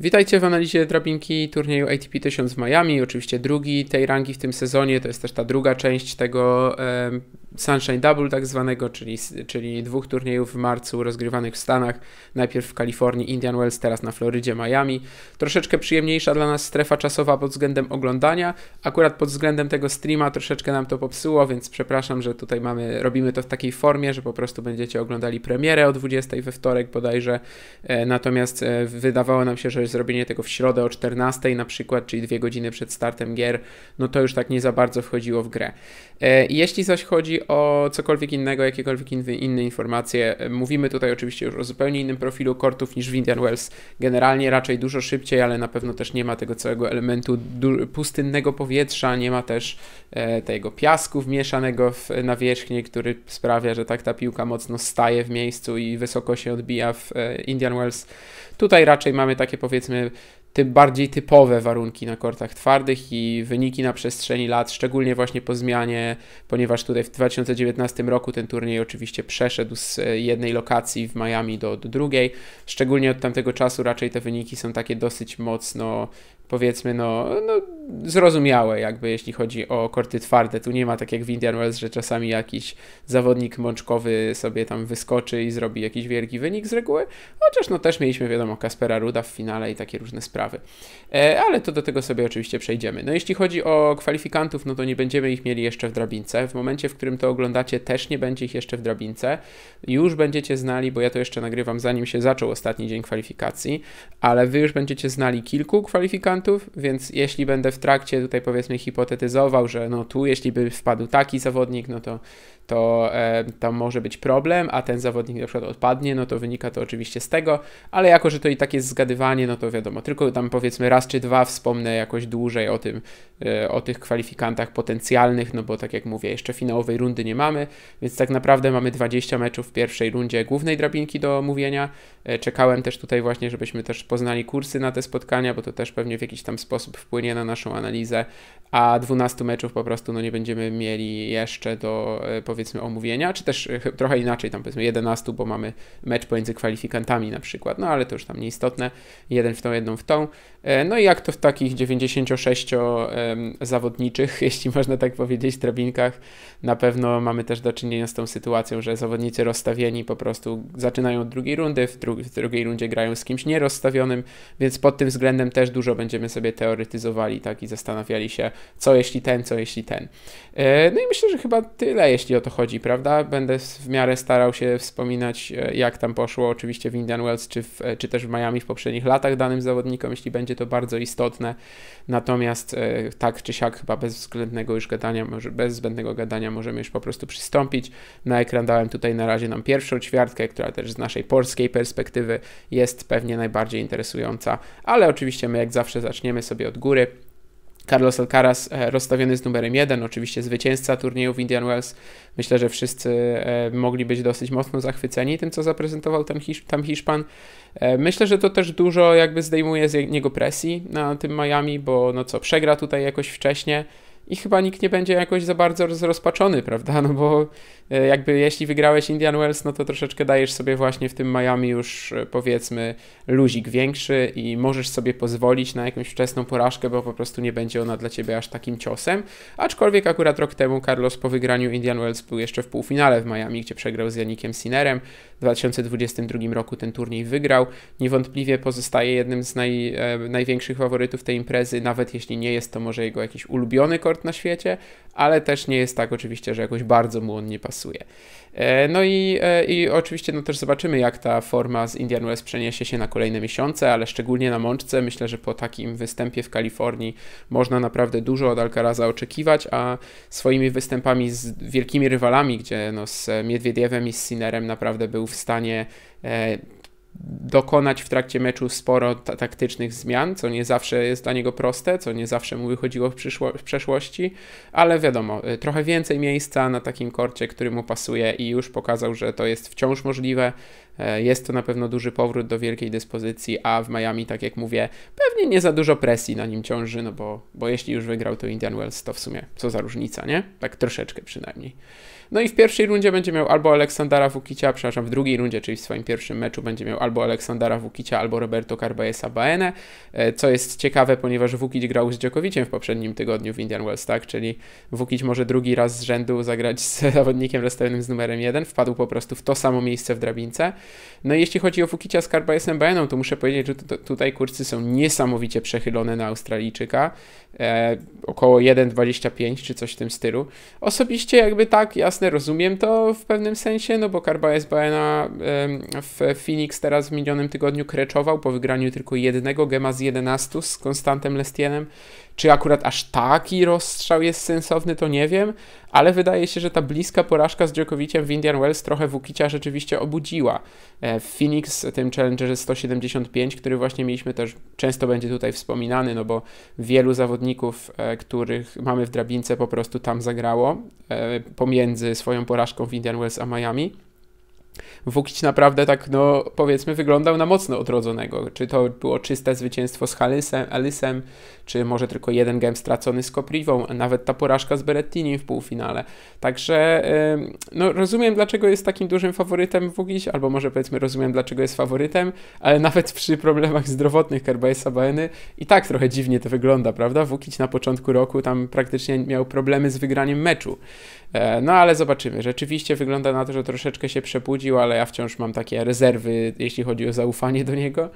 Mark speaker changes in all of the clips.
Speaker 1: Witajcie w analizie drabinki turnieju ATP 1000 w Miami, oczywiście drugi tej rangi w tym sezonie, to jest też ta druga część tego e, Sunshine Double tak zwanego, czyli, czyli dwóch turniejów w marcu rozgrywanych w Stanach, najpierw w Kalifornii Indian Wells, teraz na Florydzie Miami. Troszeczkę przyjemniejsza dla nas strefa czasowa pod względem oglądania, akurat pod względem tego streama troszeczkę nam to popsuło, więc przepraszam, że tutaj mamy, robimy to w takiej formie, że po prostu będziecie oglądali premierę o 20 we wtorek bodajże, e, natomiast e, wydawało nam się, że wiesz, zrobienie tego w środę o 14 na przykład, czyli dwie godziny przed startem gier, no to już tak nie za bardzo wchodziło w grę. E, jeśli zaś chodzi o cokolwiek innego, jakiekolwiek inne informacje, e, mówimy tutaj oczywiście już o zupełnie innym profilu kortów niż w Indian Wells. Generalnie raczej dużo szybciej, ale na pewno też nie ma tego całego elementu pustynnego powietrza, nie ma też e, tego piasku wmieszanego w nawierzchnię, który sprawia, że tak ta piłka mocno staje w miejscu i wysoko się odbija w Indian Wells. Tutaj raczej mamy takie powiedzmy typ bardziej typowe warunki na kortach twardych i wyniki na przestrzeni lat, szczególnie właśnie po zmianie, ponieważ tutaj w 2019 roku ten turniej oczywiście przeszedł z e, jednej lokacji w Miami do, do drugiej. Szczególnie od tamtego czasu raczej te wyniki są takie dosyć mocno powiedzmy, no, no zrozumiałe jakby, jeśli chodzi o korty twarde. Tu nie ma tak jak w Indian Wells, że czasami jakiś zawodnik mączkowy sobie tam wyskoczy i zrobi jakiś wielki wynik z reguły, chociaż no też mieliśmy, wiadomo, Kaspera Ruda w finale i takie różne sprawy. E, ale to do tego sobie oczywiście przejdziemy. No jeśli chodzi o kwalifikantów, no to nie będziemy ich mieli jeszcze w drabince. W momencie, w którym to oglądacie, też nie będzie ich jeszcze w drabince. Już będziecie znali, bo ja to jeszcze nagrywam zanim się zaczął ostatni dzień kwalifikacji, ale wy już będziecie znali kilku kwalifikantów, więc jeśli będę w trakcie tutaj powiedzmy hipotetyzował, że no tu jeśli by wpadł taki zawodnik, no to to e, tam może być problem, a ten zawodnik na przykład odpadnie, no to wynika to oczywiście z tego, ale jako, że to i tak jest zgadywanie, no to wiadomo, tylko tam powiedzmy raz czy dwa wspomnę jakoś dłużej o tym, e, o tych kwalifikantach potencjalnych, no bo tak jak mówię, jeszcze finałowej rundy nie mamy, więc tak naprawdę mamy 20 meczów w pierwszej rundzie głównej drabinki do omówienia. E, czekałem też tutaj właśnie, żebyśmy też poznali kursy na te spotkania, bo to też pewnie w jakiś tam sposób wpłynie na naszą analizę, a 12 meczów po prostu no nie będziemy mieli jeszcze do powiedzmy powiedzmy omówienia, czy też e, trochę inaczej, tam powiedzmy 11, bo mamy mecz pomiędzy kwalifikantami na przykład, no ale to już tam nieistotne, jeden w tą, jedną w tą. E, no i jak to w takich 96 zawodniczych, jeśli można tak powiedzieć, drabinkach, na pewno mamy też do czynienia z tą sytuacją, że zawodnicy rozstawieni po prostu zaczynają od drugiej rundy, w, dru w drugiej rundzie grają z kimś nierozstawionym, więc pod tym względem też dużo będziemy sobie teoretyzowali tak i zastanawiali się, co jeśli ten, co jeśli ten. E, no i myślę, że chyba tyle, jeśli o to chodzi, prawda? Będę w miarę starał się wspominać, e, jak tam poszło, oczywiście w Indian Wells, czy, w, e, czy też w Miami w poprzednich latach danym zawodnikom, jeśli będzie to bardzo istotne. Natomiast e, tak czy siak, chyba bez względnego już gadania, może bez zbędnego gadania możemy już po prostu przystąpić. Na ekran dałem tutaj na razie nam pierwszą ćwiartkę, która też z naszej polskiej perspektywy jest pewnie najbardziej interesująca, ale oczywiście my jak zawsze zaczniemy sobie od góry. Carlos Alcaraz e, rozstawiony z numerem 1, oczywiście zwycięzca turnieju w Indian Wells. Myślę, że wszyscy e, mogli być dosyć mocno zachwyceni tym, co zaprezentował ten Hisz, tam Hiszpan. E, myślę, że to też dużo jakby zdejmuje z niego presji na tym Miami, bo no co, przegra tutaj jakoś wcześniej, i chyba nikt nie będzie jakoś za bardzo zrozpaczony, prawda? No bo e, jakby jeśli wygrałeś Indian Wells, no to troszeczkę dajesz sobie właśnie w tym Miami już e, powiedzmy luzik większy i możesz sobie pozwolić na jakąś wczesną porażkę, bo po prostu nie będzie ona dla ciebie aż takim ciosem. Aczkolwiek akurat rok temu Carlos po wygraniu Indian Wells był jeszcze w półfinale w Miami, gdzie przegrał z Janikiem Sinerem. W 2022 roku ten turniej wygrał. Niewątpliwie pozostaje jednym z naj, e, największych faworytów tej imprezy, nawet jeśli nie jest to może jego jakiś ulubiony kort na świecie, ale też nie jest tak oczywiście, że jakoś bardzo mu on nie pasuje. E, no i, e, i oczywiście no też zobaczymy, jak ta forma z Indian Wells przeniesie się na kolejne miesiące, ale szczególnie na mączce. Myślę, że po takim występie w Kalifornii można naprawdę dużo od Alcaraza oczekiwać, a swoimi występami z wielkimi rywalami, gdzie no z Miedwiediewem i z Sinerem naprawdę był w stanie e, dokonać w trakcie meczu sporo taktycznych zmian, co nie zawsze jest dla niego proste, co nie zawsze mu wychodziło w, w, przeszłości, ale wiadomo, y, trochę więcej miejsca na takim korcie, który mu pasuje i już pokazał, że to jest wciąż możliwe. E, jest to na pewno duży powrót do wielkiej dyspozycji, a w Miami, tak jak mówię, pewnie nie za dużo presji na nim ciąży, no bo, bo jeśli już wygrał to Indian Wells, to w sumie co za różnica, nie? Tak troszeczkę przynajmniej. No i w pierwszej rundzie będzie miał albo Aleksandra Wukicia, przepraszam, w drugiej rundzie, czyli w swoim pierwszym meczu będzie miał albo Aleksandra Wukicia, albo Roberto Carbaesa Baene, co jest ciekawe, ponieważ Wukic grał z Dziokowiciem w poprzednim tygodniu w Indian Wells, tak? Czyli Wukic może drugi raz z rzędu zagrać z zawodnikiem rozstawionym z numerem 1, wpadł po prostu w to samo miejsce w drabince. No i jeśli chodzi o Wukicia z Carbaesem Baeną, to muszę powiedzieć, że tutaj kurcy są niesamowicie przechylone na Australijczyka, e, około 1,25 czy coś w tym stylu. Osobiście jakby tak, ja jasne, rozumiem to w pewnym sensie, no bo Carbaez Baena w Phoenix teraz w minionym tygodniu kreczował po wygraniu tylko jednego gema z 11 z Konstantem Lestienem, czy akurat aż taki rozstrzał jest sensowny, to nie wiem, ale wydaje się, że ta bliska porażka z Djokoviciem w Indian Wells trochę Wukicia rzeczywiście obudziła. E, w Phoenix, tym Challengerze 175, który właśnie mieliśmy też, często będzie tutaj wspominany, no bo wielu zawodników, e, których mamy w drabince, po prostu tam zagrało e, pomiędzy swoją porażką w Indian Wells a Miami. Wukić naprawdę tak, no powiedzmy, wyglądał na mocno odrodzonego. Czy to było czyste zwycięstwo z Halysem, Alysem, czy może tylko jeden gem stracony z Kopriwą, a nawet ta porażka z Berettini w półfinale. Także no, rozumiem, dlaczego jest takim dużym faworytem Wukić, albo może powiedzmy, rozumiem, dlaczego jest faworytem, ale nawet przy problemach zdrowotnych Kerbaesa Baeny i tak trochę dziwnie to wygląda, prawda? Wukić na początku roku tam praktycznie miał problemy z wygraniem meczu. E, no ale zobaczymy. Rzeczywiście wygląda na to, że troszeczkę się przebudzi ale ja wciąż mam takie rezerwy, jeśli chodzi o zaufanie do niego,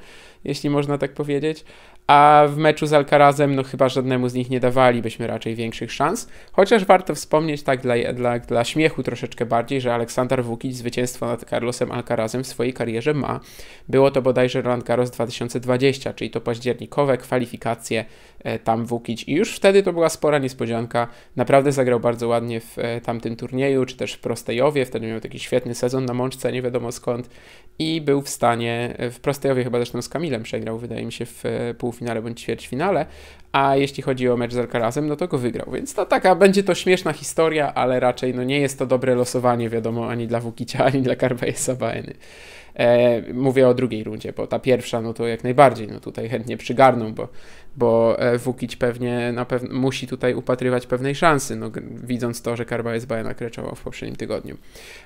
Speaker 1: jeśli można tak powiedzieć a w meczu z Alcarazem no chyba żadnemu z nich nie dawalibyśmy raczej większych szans, chociaż warto wspomnieć tak dla, dla, dla śmiechu troszeczkę bardziej, że Aleksander Vukic zwycięstwo nad Carlosem Alcarazem w swojej karierze ma. Było to bodajże Roland Garros 2020, czyli to październikowe kwalifikacje e, tam Vukic i już wtedy to była spora niespodzianka. Naprawdę zagrał bardzo ładnie w e, tamtym turnieju, czy też w Prostejowie, wtedy miał taki świetny sezon na mączce, nie wiadomo skąd i był w stanie, w Prostejowie chyba zresztą z Kamilem przegrał, wydaje mi się, w e, półfinale bądź ćwierćfinale, a jeśli chodzi o mecz z Alcarazem, no to go wygrał, więc to taka, będzie to śmieszna historia, ale raczej no nie jest to dobre losowanie, wiadomo, ani dla Wukicia, ani dla Karbaesa Baeny. E, mówię o drugiej rundzie, bo ta pierwsza, no to jak najbardziej, no tutaj chętnie przygarną, bo bo Wukić pewnie na pew musi tutaj upatrywać pewnej szansy, no, widząc to, że Karba jednak reczował w poprzednim tygodniu.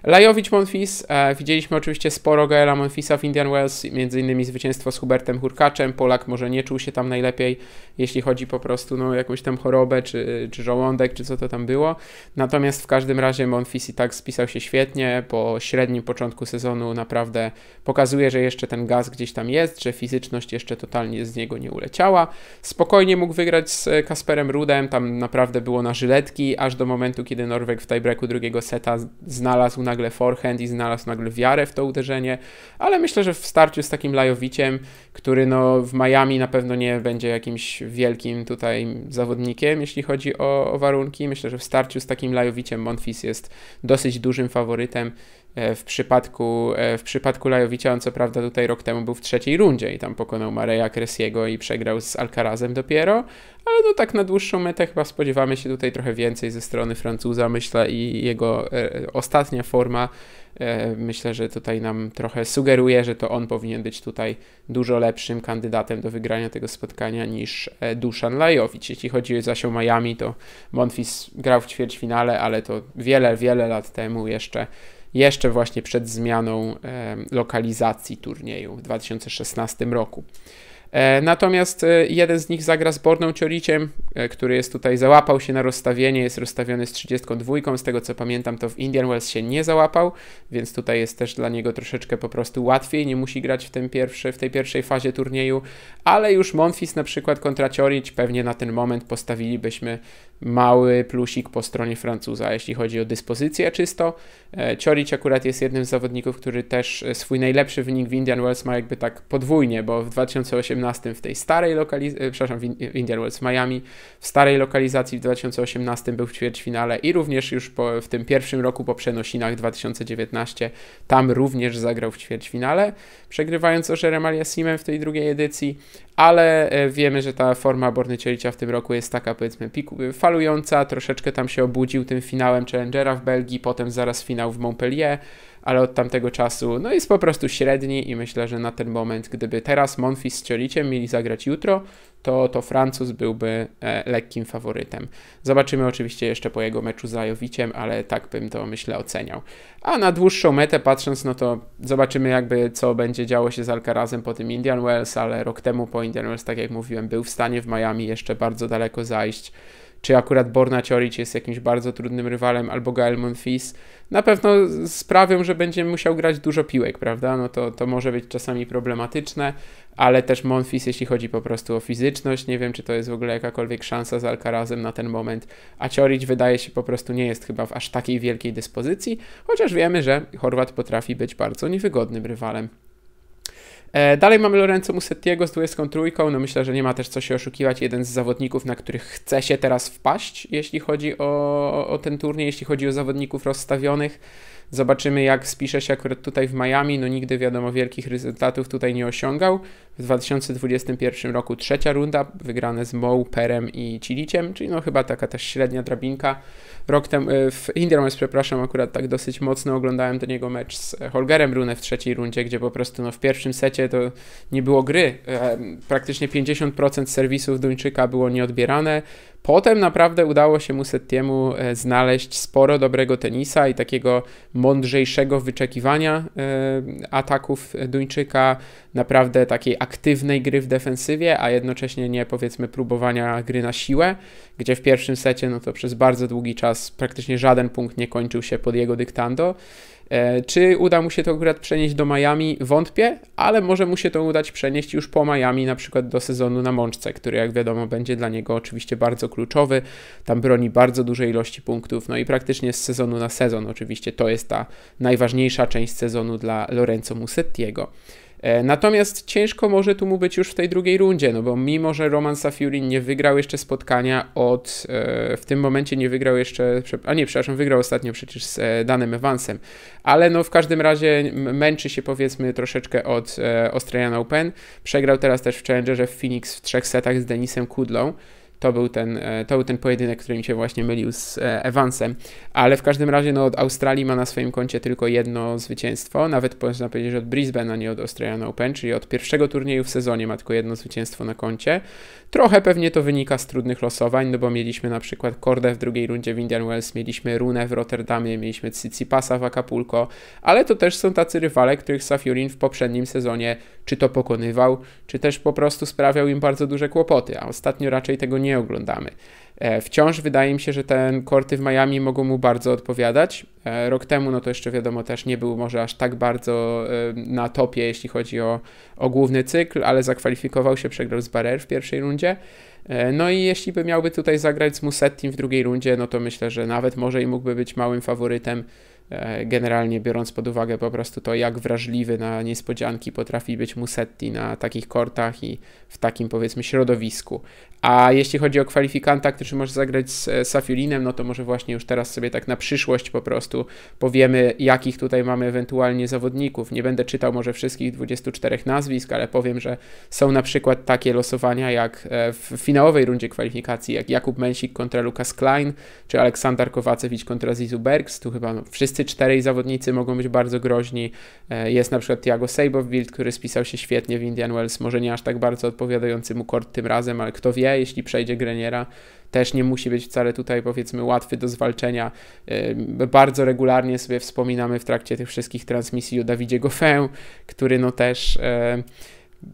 Speaker 1: Lajowicz Monfis, e, widzieliśmy oczywiście sporo Gaela Monfisa w Indian Wells, między innymi zwycięstwo z Hubertem Hurkaczem, Polak może nie czuł się tam najlepiej, jeśli chodzi po prostu no, jakąś tam chorobę, czy, czy żołądek, czy co to tam było, natomiast w każdym razie Monfis i tak spisał się świetnie, po średnim początku sezonu naprawdę pokazuje, że jeszcze ten gaz gdzieś tam jest, że fizyczność jeszcze totalnie z niego nie uleciała, Spokojnie mógł wygrać z e, Kasperem Rudem, tam naprawdę było na żyletki, aż do momentu, kiedy Norweg w tiebreaku drugiego seta znalazł nagle forehand i znalazł nagle wiarę w to uderzenie, ale myślę, że w starciu z takim Lajowiciem, który no w Miami na pewno nie będzie jakimś wielkim tutaj zawodnikiem, jeśli chodzi o, o warunki, myślę, że w starciu z takim Lajowiciem Monfis jest dosyć dużym faworytem, E, w przypadku, e, w przypadku Lajowicza, on co prawda tutaj rok temu był w trzeciej rundzie i tam pokonał Mareja Kresiego i przegrał z Alcarazem dopiero, ale no tak na dłuższą metę chyba spodziewamy się tutaj trochę więcej ze strony Francuza, myślę, i jego e, ostatnia forma myślę, że tutaj nam trochę sugeruje, że to on powinien być tutaj dużo lepszym kandydatem do wygrania tego spotkania niż Duszan Lajowic. Jeśli chodzi zaś o Miami, to Monfis grał w ćwierćfinale, ale to wiele, wiele lat temu jeszcze jeszcze właśnie przed zmianą lokalizacji turnieju w 2016 roku. E, natomiast e, jeden z nich zagra z Borną Cioriciem, e, który jest tutaj, załapał się na rozstawienie, jest rozstawiony z 32. Z tego co pamiętam, to w Indian Wells się nie załapał, więc tutaj jest też dla niego troszeczkę po prostu łatwiej, nie musi grać w, tym pierwszy, w tej pierwszej fazie turnieju, ale już Monfis na przykład kontra Cioric pewnie na ten moment postawilibyśmy mały plusik po stronie Francuza, jeśli chodzi o dyspozycję czysto. E, Ciorić akurat jest jednym z zawodników, który też e, swój najlepszy wynik w Indian Wells ma jakby tak podwójnie, bo w 2018 w tej starej lokalizacji, e, przepraszam, w Indian Wells Miami, w starej lokalizacji w 2018 był w ćwierćfinale i również już po, w tym pierwszym roku po przenosinach 2019 tam również zagrał w ćwierćfinale, przegrywając o Jerem Aliasimem w tej drugiej edycji ale e, wiemy, że ta forma Borny Cielicia w tym roku jest taka powiedzmy e, falująca, troszeczkę tam się obudził tym finałem Challengera w Belgii, potem zaraz finał w Montpellier, ale od tamtego czasu no jest po prostu średni i myślę, że na ten moment, gdyby teraz Monfis z Cieliciem mieli zagrać jutro, to, to Francuz byłby e, lekkim faworytem. Zobaczymy oczywiście jeszcze po jego meczu z Ajowiciem, ale tak bym to myślę oceniał. A na dłuższą metę patrząc, no to zobaczymy jakby co będzie działo się z Alcarazem po tym Indian Wells, ale rok temu po Indian Wells, tak jak mówiłem, był w stanie w Miami jeszcze bardzo daleko zajść czy akurat Borna Cioric jest jakimś bardzo trudnym rywalem, albo Gael Monfils, na pewno sprawią, że będzie musiał grać dużo piłek, prawda? No to, to może być czasami problematyczne, ale też Monfils, jeśli chodzi po prostu o fizyczność, nie wiem, czy to jest w ogóle jakakolwiek szansa z Alcarazem na ten moment, a Cioric wydaje się po prostu nie jest chyba w aż takiej wielkiej dyspozycji, chociaż wiemy, że Chorwat potrafi być bardzo niewygodnym rywalem. E, dalej mamy Lorenzo Musettiego z 23. No myślę, że nie ma też co się oszukiwać. Jeden z zawodników, na których chce się teraz wpaść, jeśli chodzi o, o ten turniej, jeśli chodzi o zawodników rozstawionych. Zobaczymy, jak spisze się akurat tutaj w Miami. No nigdy wiadomo, wielkich rezultatów tutaj nie osiągał. W 2021 roku trzecia runda, wygrane z Mou, Perem i Ciliciem, czyli no chyba taka też średnia drabinka rok temu, e, w Indians, przepraszam, akurat tak dosyć mocno oglądałem ten jego mecz z e, Holgerem Rune w trzeciej rundzie, gdzie po prostu no, w pierwszym secie to nie było gry. E, praktycznie 50% serwisów Duńczyka było nieodbierane, Potem naprawdę udało się mu Setiemu e, znaleźć sporo dobrego tenisa i takiego mądrzejszego wyczekiwania e, ataków Duńczyka, naprawdę takiej aktywnej gry w defensywie, a jednocześnie nie powiedzmy próbowania gry na siłę, gdzie w pierwszym secie no to przez bardzo długi czas praktycznie żaden punkt nie kończył się pod jego dyktando. E, czy uda mu się to akurat przenieść do Miami? Wątpię, ale może mu się to udać przenieść już po Miami, na przykład do sezonu na Mączce, który jak wiadomo będzie dla niego oczywiście bardzo kluczowy. Tam broni bardzo dużej ilości punktów, no i praktycznie z sezonu na sezon oczywiście to jest ta najważniejsza część sezonu dla Lorenzo Musettiego. E, natomiast ciężko może tu mu być już w tej drugiej rundzie, no bo mimo, że Roman Safiulin nie wygrał jeszcze spotkania od, e, w tym momencie nie wygrał jeszcze, a nie, przepraszam, wygrał ostatnio przecież z e, Danem Evansem, ale no w każdym razie męczy się powiedzmy troszeczkę od Australian Open, przegrał teraz też w Challengerze w Phoenix w trzech setach z Denisem Kudlą, to był ten, e, to był ten pojedynek, który mi się właśnie mylił z e, Evansem. Ale w każdym razie no, od Australii ma na swoim koncie tylko jedno zwycięstwo. Nawet można powiedzieć, że od Brisbane, a nie od Australian Open, czyli od pierwszego turnieju w sezonie ma tylko jedno zwycięstwo na koncie. Trochę pewnie to wynika z trudnych losowań, no bo mieliśmy na przykład Kordę w drugiej rundzie w Indian Wells, mieliśmy Runę w Rotterdamie, mieliśmy Tsitsipasa w Acapulco, ale to też są tacy rywale, których Safiulin w poprzednim sezonie czy to pokonywał, czy też po prostu sprawiał im bardzo duże kłopoty, a ostatnio raczej tego nie oglądamy. E, wciąż wydaje mi się, że ten korty w Miami mogą mu bardzo odpowiadać. E, rok temu, no to jeszcze wiadomo, też nie był może aż tak bardzo e, na topie, jeśli chodzi o, o główny cykl, ale zakwalifikował się, przegrał z Barrer w pierwszej rundzie. No i jeśli by miałby tutaj zagrać z Musettim w drugiej rundzie, no to myślę, że nawet może i mógłby być małym faworytem generalnie biorąc pod uwagę po prostu to, jak wrażliwy na niespodzianki potrafi być Musetti na takich kortach i w takim powiedzmy środowisku. A jeśli chodzi o kwalifikanta, który może zagrać z e, Safiulinem, no to może właśnie już teraz sobie tak na przyszłość po prostu powiemy, jakich tutaj mamy ewentualnie zawodników. Nie będę czytał może wszystkich 24 nazwisk, ale powiem, że są na przykład takie losowania jak e, w finałowej rundzie kwalifikacji, jak Jakub Mensik kontra Lukas Klein, czy Aleksander Kowacewicz kontra Zizu Bergs. Tu chyba no, wszyscy czterej zawodnicy mogą być bardzo groźni. E, jest na przykład Tiago sejbow który spisał się świetnie w Indian Wells, może nie aż tak bardzo odpowiadający mu kort tym razem, ale kto wie, jeśli przejdzie Greniera. Też nie musi być wcale tutaj powiedzmy łatwy do zwalczenia. Bardzo regularnie sobie wspominamy w trakcie tych wszystkich transmisji o Dawidzie Goffę, który no też e,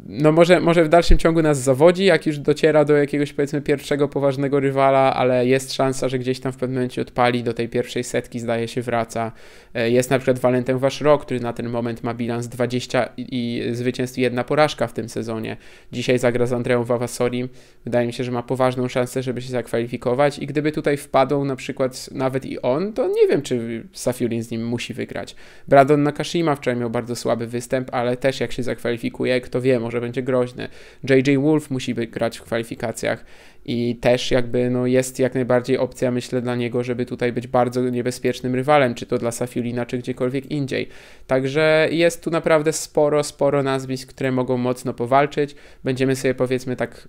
Speaker 1: no może, może w dalszym ciągu nas zawodzi, jak już dociera do jakiegoś powiedzmy pierwszego poważnego rywala, ale jest szansa, że gdzieś tam w pewnym momencie odpali, do tej pierwszej setki zdaje się wraca. E, jest na przykład Walentem Waszro, który na ten moment ma bilans 20 i zwycięstw jedna porażka w tym sezonie. Dzisiaj zagra z Andreą Wawasolim. Wydaje mi się, że ma poważną szansę, żeby się zakwalifikować i gdyby tutaj wpadł na przykład nawet i on, to nie wiem, czy Safiulin z nim musi wygrać. Bradon Nakashima wczoraj miał bardzo słaby występ, ale też jak się zakwalifikuje, kto wie, może będzie groźny. J.J. Wolf musi grać w kwalifikacjach i też jakby no jest jak najbardziej opcja, myślę, dla niego, żeby tutaj być bardzo niebezpiecznym rywalem, czy to dla Safiulina, czy gdziekolwiek indziej. Także jest tu naprawdę sporo, sporo nazwisk, które mogą mocno powalczyć. Będziemy sobie powiedzmy tak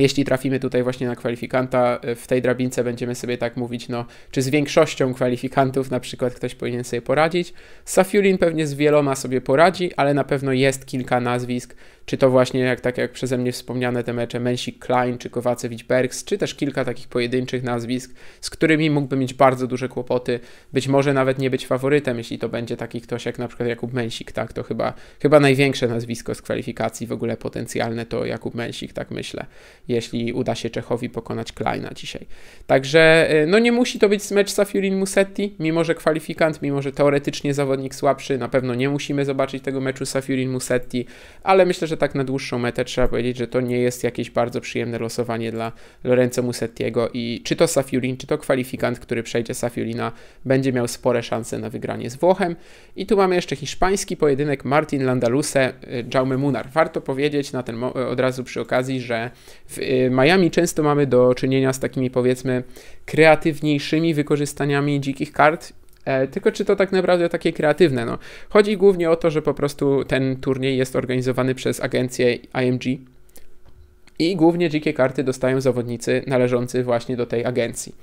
Speaker 1: jeśli trafimy tutaj właśnie na kwalifikanta, y, w tej drabince będziemy sobie tak mówić, no, czy z większością kwalifikantów na przykład ktoś powinien sobie poradzić. Safiulin pewnie z wieloma sobie poradzi, ale na pewno jest kilka nazwisk, czy to właśnie, jak, tak jak przeze mnie wspomniane te mecze Mensik Klein, czy Kowacewicz Bergs, czy też kilka takich pojedynczych nazwisk, z którymi mógłby mieć bardzo duże kłopoty, być może nawet nie być faworytem, jeśli to będzie taki ktoś jak na przykład Jakub Mensik, tak? To chyba, chyba największe nazwisko z kwalifikacji w ogóle potencjalne to Jakub Mensik, tak myślę, jeśli uda się Czechowi pokonać Kleina dzisiaj. Także, y, no nie musi to być mecz Safiurin Musetti, mimo że kwalifikant, mimo że teoretycznie zawodnik słabszy, na pewno nie musimy zobaczyć tego meczu Safiurin Musetti, ale myślę, że że tak na dłuższą metę trzeba powiedzieć, że to nie jest jakieś bardzo przyjemne losowanie dla Lorenzo Musettiego i czy to Safiulin, czy to kwalifikant, który przejdzie Safiulina, będzie miał spore szanse na wygranie z Włochem. I tu mamy jeszcze hiszpański pojedynek Martin Landaluse, y, Jaume Munar. Warto powiedzieć na ten y, od razu przy okazji, że w y, Miami często mamy do czynienia z takimi powiedzmy kreatywniejszymi wykorzystaniami dzikich kart E, tylko czy to tak naprawdę takie kreatywne? No, chodzi głównie o to, że po prostu ten turniej jest organizowany przez agencję IMG, i głównie dzikie karty dostają zawodnicy należący właśnie do tej agencji.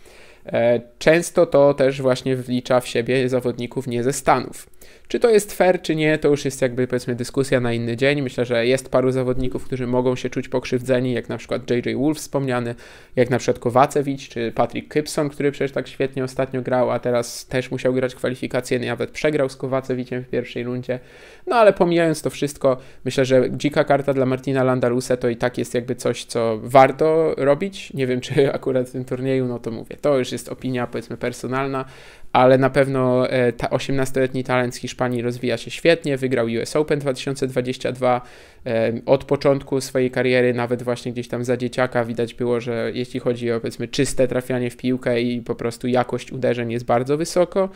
Speaker 1: E, często to też właśnie wlicza w siebie zawodników nie ze Stanów. Czy to jest fair, czy nie, to już jest jakby powiedzmy dyskusja na inny dzień. Myślę, że jest paru zawodników, którzy mogą się czuć pokrzywdzeni, jak na przykład JJ Wolf wspomniany, jak na przykład Kowacewicz, czy Patrick Kipson, który przecież tak świetnie ostatnio grał, a teraz też musiał grać kwalifikacje, no nawet przegrał z Kowacewiciem w pierwszej rundzie. No ale pomijając to wszystko, myślę, że dzika karta dla Martina Landalusa to i tak jest jakby coś, co warto robić. Nie wiem, czy akurat w tym turnieju, no to mówię, to już jest opinia powiedzmy personalna, ale na pewno e, ta 18-letni talent z Hiszpanii rozwija się świetnie, wygrał US Open 2022, od początku swojej kariery, nawet właśnie gdzieś tam za dzieciaka, widać było, że jeśli chodzi o powiedzmy czyste trafianie w piłkę i po prostu jakość uderzeń jest bardzo wysoko.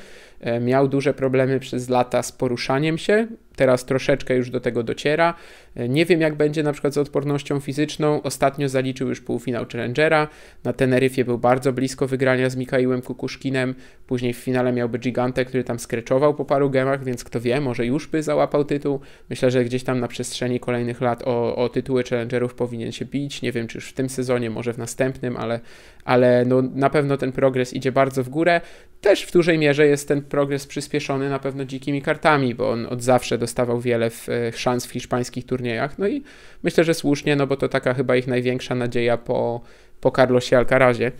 Speaker 1: Miał duże problemy przez lata z poruszaniem się, teraz troszeczkę już do tego dociera. E, nie wiem, jak będzie na przykład z odpornością fizyczną. Ostatnio zaliczył już półfinał Challengera. Na Teneryfie był bardzo blisko wygrania z Mikaiłem Kukuszkinem. Później w finale miałby Gigantę, który tam skreczował po paru gemach, więc kto wie, może już by załapał tytuł. Myślę, że gdzieś tam na przestrzeni kolejnych kolejnych lat o, o tytuły challengerów powinien się bić. Nie wiem, czy już w tym sezonie, może w następnym, ale, ale no, na pewno ten progres idzie bardzo w górę. Też w dużej mierze jest ten progres przyspieszony na pewno dzikimi kartami, bo on od zawsze dostawał wiele w, e, szans w hiszpańskich turniejach. No i myślę, że słusznie, no bo to taka chyba ich największa nadzieja po, po Carlosie Alcarazie.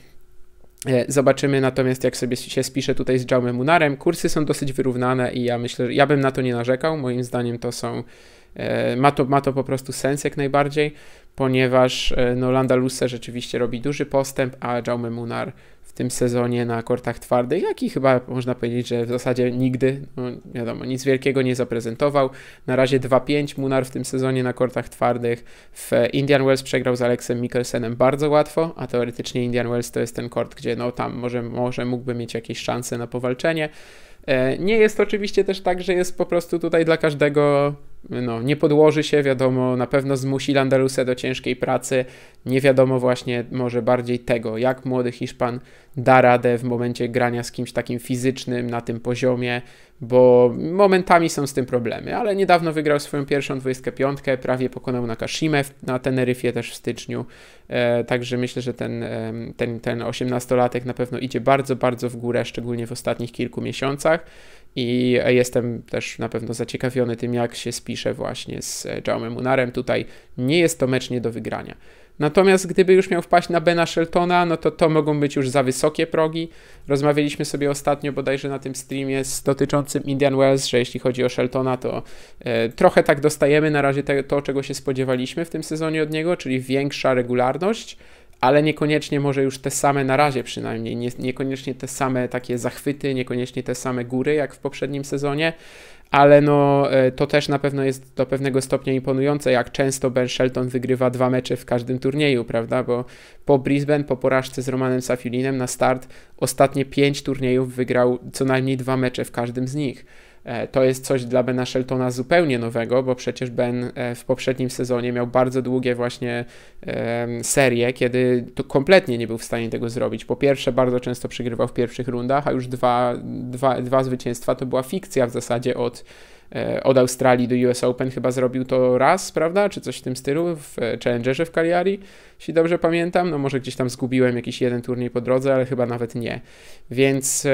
Speaker 1: E, zobaczymy natomiast, jak sobie się spisze tutaj z Jaume Munarem. Kursy są dosyć wyrównane i ja myślę, że ja bym na to nie narzekał. Moim zdaniem to są E, ma to, ma to po prostu sens jak najbardziej, ponieważ e, no, Landalusse rzeczywiście robi duży postęp, a Jaume Munar w tym sezonie na kortach twardych, jak i chyba można powiedzieć, że w zasadzie nigdy, no, wiadomo, nic wielkiego nie zaprezentował. Na razie 2-5 Munar w tym sezonie na kortach twardych. W Indian Wells przegrał z Aleksem Mikkelsenem bardzo łatwo, a teoretycznie Indian Wells to jest ten kort, gdzie no tam może, może mógłby mieć jakieś szanse na powalczenie. E, nie jest oczywiście też tak, że jest po prostu tutaj dla każdego no, nie podłoży się, wiadomo, na pewno zmusi Landalusa do ciężkiej pracy. Nie wiadomo właśnie może bardziej tego, jak młody Hiszpan da radę w momencie grania z kimś takim fizycznym na tym poziomie, bo momentami są z tym problemy, ale niedawno wygrał swoją pierwszą 25, prawie pokonał Nakashimę na Teneryfie też w styczniu, e, także myślę, że ten, ten, ten 18-latek na pewno idzie bardzo, bardzo w górę, szczególnie w ostatnich kilku miesiącach i jestem też na pewno zaciekawiony tym, jak się spisze właśnie z e, Jaume Munarem. Tutaj nie jest to mecz nie do wygrania. Natomiast gdyby już miał wpaść na Bena Sheltona, no to to mogą być już za wysokie progi. Rozmawialiśmy sobie ostatnio bodajże na tym streamie z dotyczącym Indian Wells, że jeśli chodzi o Sheltona, to e, trochę tak dostajemy na razie te, to, czego się spodziewaliśmy w tym sezonie od niego, czyli większa regularność ale niekoniecznie może już te same na razie przynajmniej, nie, niekoniecznie te same takie zachwyty, niekoniecznie te same góry jak w poprzednim sezonie, ale no e, to też na pewno jest do pewnego stopnia imponujące, jak często Ben Shelton wygrywa dwa mecze w każdym turnieju, prawda, bo po Brisbane, po porażce z Romanem Safilinem na start ostatnie pięć turniejów wygrał co najmniej dwa mecze w każdym z nich. E, to jest coś dla Bena Sheltona zupełnie nowego, bo przecież Ben e, w poprzednim sezonie miał bardzo długie właśnie serie, kiedy to kompletnie nie był w stanie tego zrobić. Po pierwsze, bardzo często przegrywał w pierwszych rundach, a już dwa, dwa, dwa zwycięstwa to była fikcja w zasadzie od e, od Australii do US Open chyba zrobił to raz, prawda? Czy coś w tym stylu w Challengerze w Cagliari, jeśli dobrze pamiętam. No może gdzieś tam zgubiłem jakiś jeden turniej po drodze, ale chyba nawet nie. Więc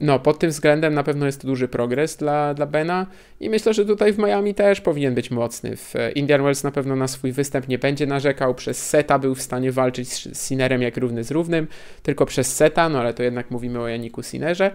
Speaker 1: no, pod tym względem na pewno jest to duży progres dla, dla Bena i myślę, że tutaj w Miami też powinien być mocny. W e, Indian Wells na pewno na swój występ nie będzie narzekał, przez seta był w stanie walczyć z Sinerem jak równy z równym, tylko przez seta, no ale to jednak mówimy o Janiku Sinerze,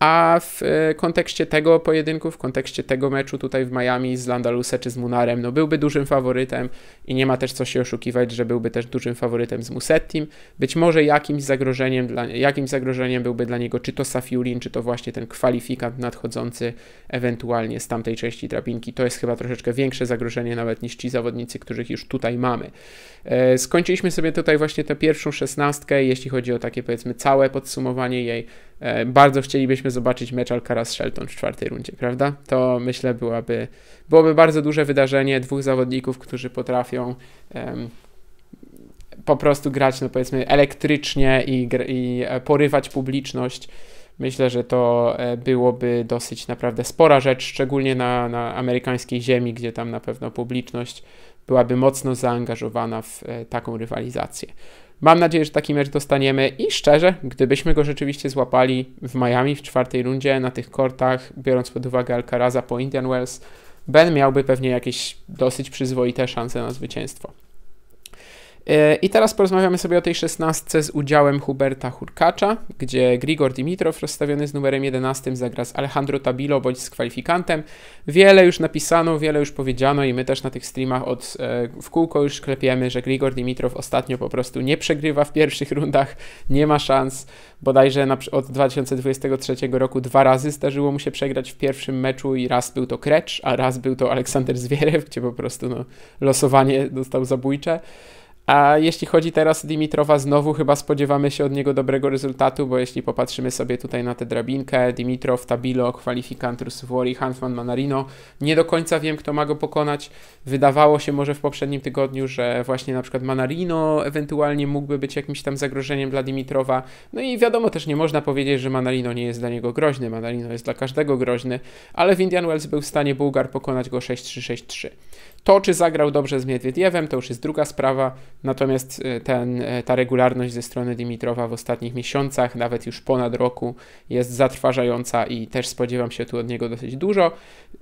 Speaker 1: a w e, kontekście tego pojedynku, w kontekście tego meczu tutaj w Miami z Landaluse czy z Munarem, no byłby dużym faworytem i nie ma też co się oszukiwać, że byłby też dużym faworytem z Musettim. Być może jakimś zagrożeniem, dla, jakimś zagrożeniem byłby dla niego czy to Safiulin, czy to właśnie ten kwalifikant nadchodzący ewentualnie z tamtej części drabinki. To jest chyba troszeczkę większe zagrożenie nawet niż ci zawodnicy, których już tutaj mamy. E, skończyliśmy sobie tutaj właśnie tę pierwszą szesnastkę, jeśli chodzi o takie powiedzmy całe podsumowanie jej. E, bardzo chcielibyśmy zobaczyć mecz Alcaraz-Shelton w czwartej rundzie, prawda? To myślę byłaby, byłoby bardzo duże wydarzenie dwóch zawodników, którzy potrafią um, po prostu grać, no powiedzmy, elektrycznie i, i e, porywać publiczność. Myślę, że to e, byłoby dosyć naprawdę spora rzecz, szczególnie na, na amerykańskiej ziemi, gdzie tam na pewno publiczność byłaby mocno zaangażowana w taką rywalizację. Mam nadzieję, że taki mecz dostaniemy i szczerze, gdybyśmy go rzeczywiście złapali w Miami w czwartej rundzie na tych kortach, biorąc pod uwagę Alcaraza po Indian Wells, Ben miałby pewnie jakieś dosyć przyzwoite szanse na zwycięstwo. E, I teraz porozmawiamy sobie o tej szesnastce z udziałem Huberta Hurkacza, gdzie Grigor Dimitrow rozstawiony z numerem 11 zagra z Alejandro Tabilo bądź z kwalifikantem. Wiele już napisano, wiele już powiedziano i my też na tych streamach od, e, w kółko już klepiemy, że Grigor Dimitrow ostatnio po prostu nie przegrywa w pierwszych rundach, nie ma szans. Bodajże na, od 2023 roku dwa razy zdarzyło mu się przegrać w pierwszym meczu i raz był to Krecz, a raz był to Aleksander Zwierew, gdzie po prostu no, losowanie dostał zabójcze. A jeśli chodzi teraz o Dimitrowa, znowu chyba spodziewamy się od niego dobrego rezultatu, bo jeśli popatrzymy sobie tutaj na tę drabinkę, Dimitrow, Tabilo, kwalifikant Ruswori, Hanfman, Manarino, nie do końca wiem, kto ma go pokonać. Wydawało się może w poprzednim tygodniu, że właśnie na przykład Manarino ewentualnie mógłby być jakimś tam zagrożeniem dla Dimitrowa. No i wiadomo też, nie można powiedzieć, że Manarino nie jest dla niego groźny, Manarino jest dla każdego groźny, ale w Indian Wells był w stanie Bułgar pokonać go 6-3, 6-3. To, czy zagrał dobrze z Miedwiediewem, to już jest druga sprawa, natomiast y, ten, y, ta regularność ze strony Dimitrowa w ostatnich miesiącach, nawet już ponad roku, jest zatrważająca i też spodziewam się tu od niego dosyć dużo.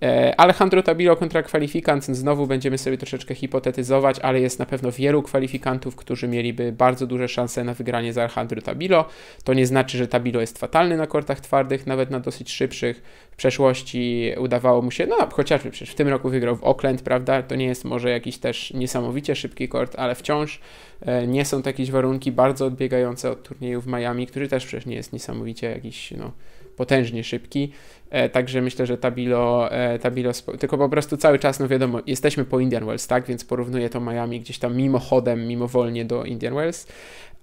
Speaker 1: E, Alejandro Tabilo kontra kwalifikant, znowu będziemy sobie troszeczkę hipotetyzować, ale jest na pewno wielu kwalifikantów, którzy mieliby bardzo duże szanse na wygranie z Alejandro Tabilo. To nie znaczy, że Tabilo jest fatalny na kortach twardych, nawet na dosyć szybszych w przeszłości udawało mu się, no chociażby przecież w tym roku wygrał w Oakland, prawda? To nie jest może jakiś też niesamowicie szybki kort, ale wciąż e, nie są to jakieś warunki bardzo odbiegające od turnieju w Miami, który też przecież nie jest niesamowicie jakiś, no potężnie szybki. E, także myślę, że Tabilo, e, Tabilo tylko po prostu cały czas, no wiadomo, jesteśmy po Indian Wells, tak? Więc porównuję to Miami gdzieś tam mimochodem, mimowolnie do Indian Wells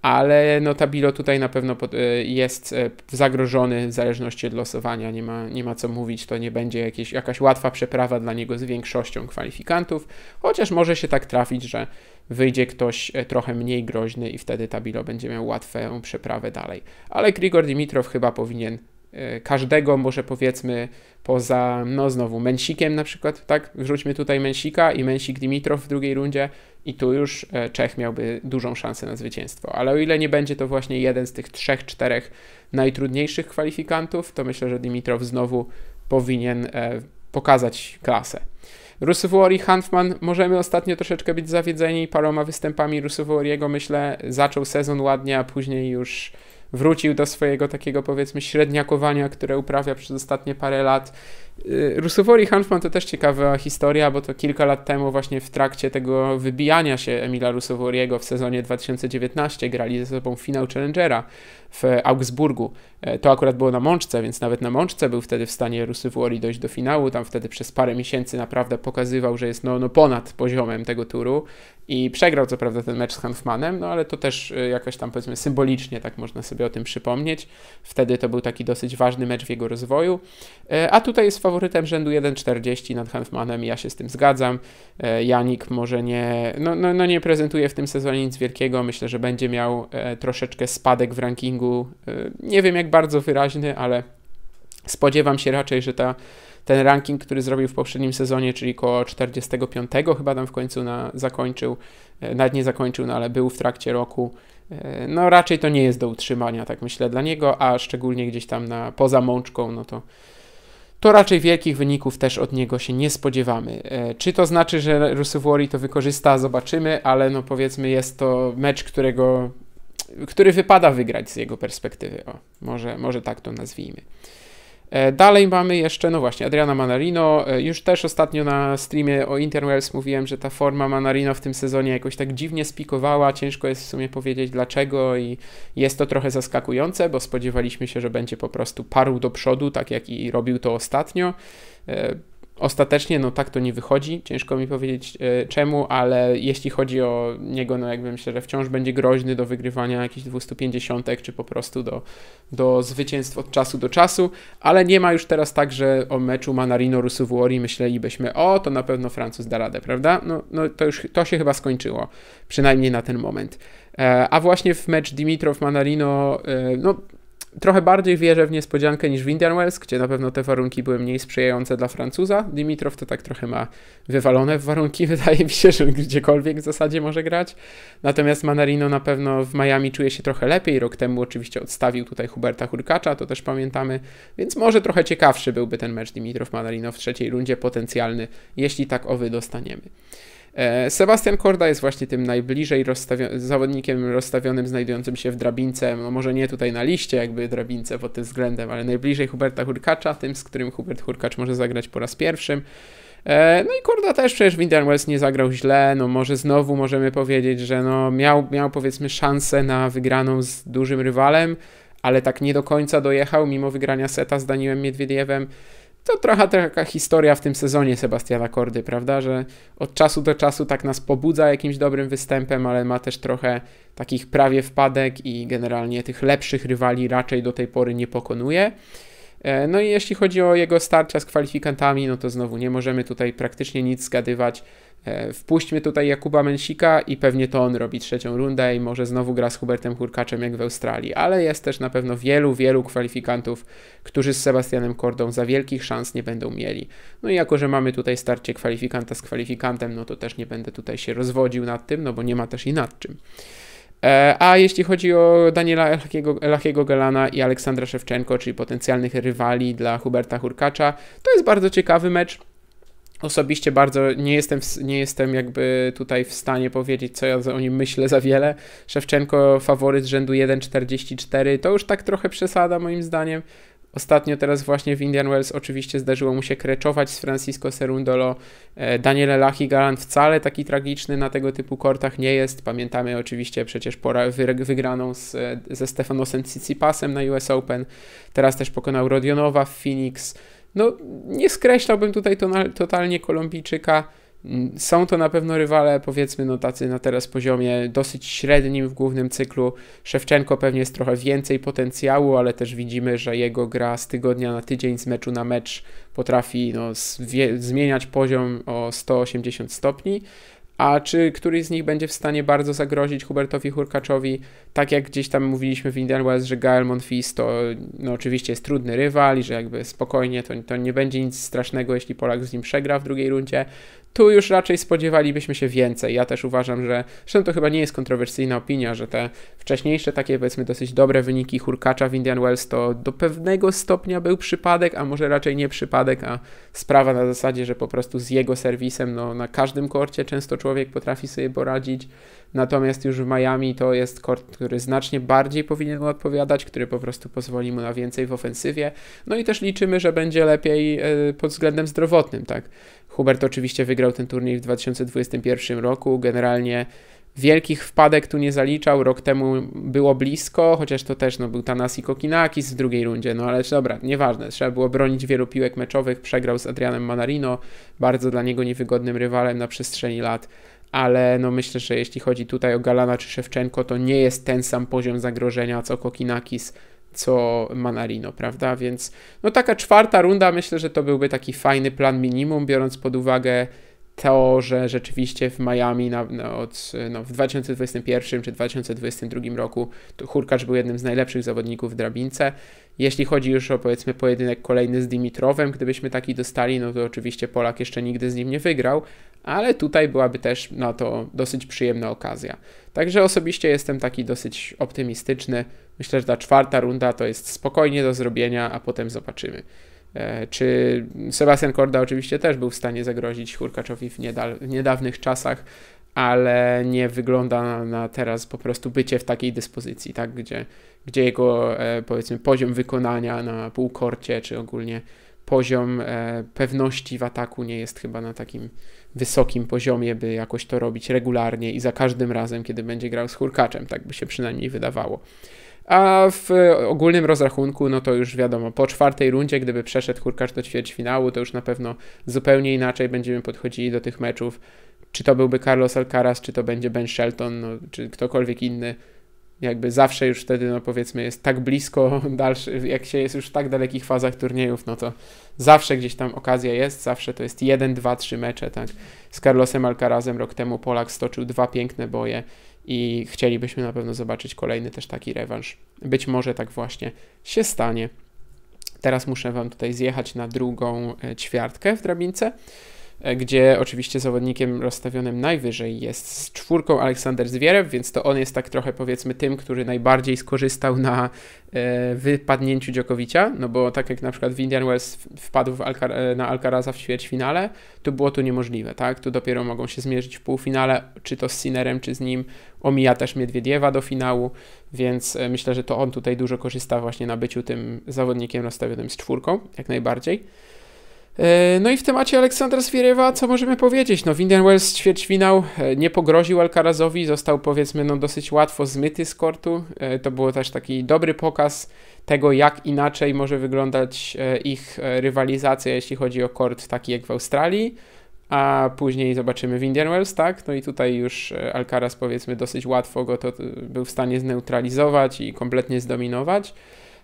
Speaker 1: ale no Tabilo tutaj na pewno e, jest e, zagrożony w zależności od losowania, nie ma, nie ma co mówić, to nie będzie jakieś, jakaś łatwa przeprawa dla niego z większością kwalifikantów, chociaż może się tak trafić, że wyjdzie ktoś e, trochę mniej groźny i wtedy Tabilo będzie miał łatwą przeprawę dalej. Ale Grigor Dimitrow chyba powinien E, każdego, może powiedzmy poza, no znowu, Męsikiem, na przykład, tak? Wrzućmy tutaj Męsika i Męsik Dimitrow w drugiej rundzie i tu już e, Czech miałby dużą szansę na zwycięstwo. Ale o ile nie będzie to właśnie jeden z tych trzech, czterech najtrudniejszych kwalifikantów, to myślę, że Dimitrow znowu powinien e, pokazać klasę. Rusuwori Hanfman, możemy ostatnio troszeczkę być zawiedzeni paroma występami Rusuworiego. Myślę, zaczął sezon ładnie, a później już wrócił do swojego takiego powiedzmy średniakowania, które uprawia przez ostatnie parę lat. Y, Rusowori Hanfman to też ciekawa historia, bo to kilka lat temu właśnie w trakcie tego wybijania się Emila Rusoworiego w sezonie 2019 grali ze sobą finał Challengera w Augsburgu. E, to akurat było na Mączce, więc nawet na Mączce był wtedy w stanie Rusowori dojść do finału. Tam wtedy przez parę miesięcy naprawdę pokazywał, że jest no, no ponad poziomem tego turu i przegrał co prawda ten mecz z Hanfmanem, no ale to też y, jakoś tam powiedzmy symbolicznie tak można sobie o tym przypomnieć. Wtedy to był taki dosyć ważny mecz w jego rozwoju. E, a tutaj jest faworytem rzędu 1,40 nad Hanfmanem, ja się z tym zgadzam. E, Janik może nie, no, no, no nie prezentuje w tym sezonie nic wielkiego, myślę, że będzie miał e, troszeczkę spadek w rankingu. Nie wiem jak bardzo wyraźny, ale spodziewam się raczej, że ta ten ranking, który zrobił w poprzednim sezonie, czyli koło 45, chyba tam w końcu na, zakończył, e, nawet nie zakończył, no ale był w trakcie roku. E, no raczej to nie jest do utrzymania, tak myślę, dla niego, a szczególnie gdzieś tam na, poza mączką, no to to raczej wielkich wyników też od niego się nie spodziewamy. E, czy to znaczy, że Rusuwori to wykorzysta, zobaczymy, ale no powiedzmy jest to mecz, którego, który wypada wygrać z jego perspektywy. O, może, może tak to nazwijmy. E, dalej mamy jeszcze, no właśnie, Adriana Manarino. E, już też ostatnio na streamie o Interwells mówiłem, że ta forma Manarino w tym sezonie jakoś tak dziwnie spikowała. Ciężko jest w sumie powiedzieć dlaczego i jest to trochę zaskakujące, bo spodziewaliśmy się, że będzie po prostu parł do przodu, tak jak i robił to ostatnio. E, Ostatecznie, no tak to nie wychodzi, ciężko mi powiedzieć e, czemu, ale jeśli chodzi o niego, no jakby myślę, że wciąż będzie groźny do wygrywania jakichś 250, czy po prostu do, do zwycięstw od czasu do czasu, ale nie ma już teraz tak, że o meczu Manarino Rusuwori myślelibyśmy, o to na pewno Francuz da radę, prawda? No, no to już to się chyba skończyło, przynajmniej na ten moment. E, a właśnie w mecz Dimitrow-Manarino, e, no Trochę bardziej wierzę w niespodziankę niż w Indian Wells, gdzie na pewno te warunki były mniej sprzyjające dla Francuza. Dimitrow to tak trochę ma wywalone w warunki, wydaje mi się, że gdziekolwiek w zasadzie może grać. Natomiast Manarino na pewno w Miami czuje się trochę lepiej. Rok temu oczywiście odstawił tutaj Huberta Hurkacza, to też pamiętamy, więc może trochę ciekawszy byłby ten mecz Dimitrow-Manarino w trzeciej rundzie potencjalny, jeśli tak owy dostaniemy. E, Sebastian Korda jest właśnie tym najbliżej rozstawio- zawodnikiem rozstawionym, znajdującym się w drabince, no może nie tutaj na liście jakby drabince pod tym względem, ale najbliżej Huberta Hurkacza, tym, z którym Hubert Hurkacz może zagrać po raz pierwszym. E, no i Korda też przecież w Indian Wells nie zagrał źle, no może znowu możemy powiedzieć, że no miał, miał powiedzmy szansę na wygraną z dużym rywalem, ale tak nie do końca dojechał mimo wygrania seta z Daniłem Miedwiediewem to trochę taka historia w tym sezonie Sebastiana Kordy, prawda, że od czasu do czasu tak nas pobudza jakimś dobrym występem, ale ma też trochę takich prawie wpadek i generalnie tych lepszych rywali raczej do tej pory nie pokonuje. E, no i jeśli chodzi o jego starcia z kwalifikantami, no to znowu nie możemy tutaj praktycznie nic zgadywać. E, wpuśćmy tutaj Jakuba Mensika i pewnie to on robi trzecią rundę i może znowu gra z Hubertem Hurkaczem jak w Australii, ale jest też na pewno wielu, wielu kwalifikantów, którzy z Sebastianem Kordą za wielkich szans nie będą mieli. No i jako, że mamy tutaj starcie kwalifikanta z kwalifikantem, no to też nie będę tutaj się rozwodził nad tym, no bo nie ma też i nad czym. E, a jeśli chodzi o Daniela Elachiego Galana i Aleksandra Szewczenko, czyli potencjalnych rywali dla Huberta Hurkacza, to jest bardzo ciekawy mecz. Osobiście bardzo nie jestem, nie jestem jakby tutaj w stanie powiedzieć, co ja o nim myślę za wiele. Szewczenko faworyt rzędu 1,44 to już tak trochę przesada moim zdaniem. Ostatnio teraz właśnie w Indian Wells oczywiście zdarzyło mu się kreczować z Francisco Serundolo. E, Daniele Lachi wcale taki tragiczny na tego typu kortach nie jest. Pamiętamy oczywiście przecież pora wygraną z, e, ze Stefanosem Tsitsipasem na US Open. Teraz też pokonał Rodionowa w Phoenix. No, nie skreślałbym tutaj totalnie Kolumbijczyka. Mm, są to na pewno rywale, powiedzmy, no tacy na teraz poziomie dosyć średnim w głównym cyklu. Szewczenko pewnie jest trochę więcej potencjału, ale też widzimy, że jego gra z tygodnia na tydzień, z meczu na mecz potrafi no, zmieniać poziom o 180 stopni a czy któryś z nich będzie w stanie bardzo zagrozić Hubertowi Hurkaczowi, tak jak gdzieś tam mówiliśmy w Indian Wells, że Gael Monfils to no, oczywiście jest trudny rywal i że jakby spokojnie to, to nie będzie nic strasznego, jeśli Polak z nim przegra w drugiej rundzie. Tu już raczej spodziewalibyśmy się więcej. Ja też uważam, że zresztą to chyba nie jest kontrowersyjna opinia, że te wcześniejsze takie powiedzmy dosyć dobre wyniki Hurkacza w Indian Wells to do pewnego stopnia był przypadek, a może raczej nie przypadek, a sprawa na zasadzie, że po prostu z jego serwisem no, na każdym korcie często człowiek człowiek potrafi sobie poradzić. Natomiast już w Miami to jest kort, który znacznie bardziej powinien mu odpowiadać, który po prostu pozwoli mu na więcej w ofensywie. No i też liczymy, że będzie lepiej e, pod względem zdrowotnym, tak. Hubert oczywiście wygrał ten turniej w 2021 roku. Generalnie Wielkich wpadek tu nie zaliczał, rok temu było blisko, chociaż to też no, był Tanasi Kokinakis w drugiej rundzie, no ale dobra, nieważne, trzeba było bronić wielu piłek meczowych, przegrał z Adrianem Manarino, bardzo dla niego niewygodnym rywalem na przestrzeni lat, ale no myślę, że jeśli chodzi tutaj o Galana czy Szewczenko, to nie jest ten sam poziom zagrożenia co Kokinakis, co Manarino, prawda? Więc no taka czwarta runda myślę, że to byłby taki fajny plan minimum, biorąc pod uwagę to, że rzeczywiście w Miami na, na od, no, w 2021 czy 2022 roku Hurkacz był jednym z najlepszych zawodników w drabince. Jeśli chodzi już o powiedzmy pojedynek kolejny z Dimitrowem, gdybyśmy taki dostali, no to oczywiście Polak jeszcze nigdy z nim nie wygrał, ale tutaj byłaby też na to dosyć przyjemna okazja. Także osobiście jestem taki dosyć optymistyczny. Myślę, że ta czwarta runda to jest spokojnie do zrobienia, a potem zobaczymy. E, czy Sebastian Korda oczywiście też był w stanie zagrozić Hurkaczowi w, w niedawnych czasach, ale nie wygląda na, teraz po prostu bycie w takiej dyspozycji, tak? gdzie, gdzie jego e, powiedzmy poziom wykonania na półkorcie, czy ogólnie poziom e, pewności w ataku nie jest chyba na takim wysokim poziomie, by jakoś to robić regularnie i za każdym razem, kiedy będzie grał z Hurkaczem, tak by się przynajmniej wydawało. A w ogólnym rozrachunku, no to już wiadomo, po czwartej rundzie, gdyby przeszedł Hurkacz do ćwierćfinału, to już na pewno zupełnie inaczej będziemy podchodzili do tych meczów. Czy to byłby Carlos Alcaraz, czy to będzie Ben Shelton, no, czy ktokolwiek inny jakby zawsze już wtedy, no powiedzmy, jest tak blisko dalszy, jak się jest już w tak dalekich fazach turniejów, no to zawsze gdzieś tam okazja jest, zawsze to jest jeden, dwa, trzy mecze, tak. Z Carlosem Alcarazem rok temu Polak stoczył dwa piękne boje i chcielibyśmy na pewno zobaczyć kolejny też taki rewanż. Być może tak właśnie się stanie. Teraz muszę Wam tutaj zjechać na drugą e, ćwiartkę w drabince. E, gdzie oczywiście zawodnikiem rozstawionym najwyżej jest z czwórką Aleksander Zwierew, więc to on jest tak trochę powiedzmy tym, który najbardziej skorzystał na e, wypadnięciu Dziokowicza, no bo tak jak na przykład w Indian Wells wpadł w Alcar e, na Alcaraza w ćwierćfinale, to było tu niemożliwe, tak? Tu dopiero mogą się zmierzyć w półfinale, czy to z Sinerem, czy z nim. Omija też Miedwiediewa do finału, więc myślę, że to on tutaj dużo korzysta właśnie na byciu tym zawodnikiem rozstawionym z czwórką, jak najbardziej. E, no i w temacie Aleksandra Zwieriewa, co możemy powiedzieć? No, Indian Wells ćwierćfinał e, nie pogroził Alcarazowi, został powiedzmy no, dosyć łatwo zmyty z kortu. E, to było też taki dobry pokaz tego, jak inaczej może wyglądać ich rywalizacja, jeśli chodzi o kort taki jak w Australii. A później zobaczymy w Indian Wells, tak? No i tutaj już Alcaraz powiedzmy dosyć łatwo go to był w stanie zneutralizować i kompletnie zdominować.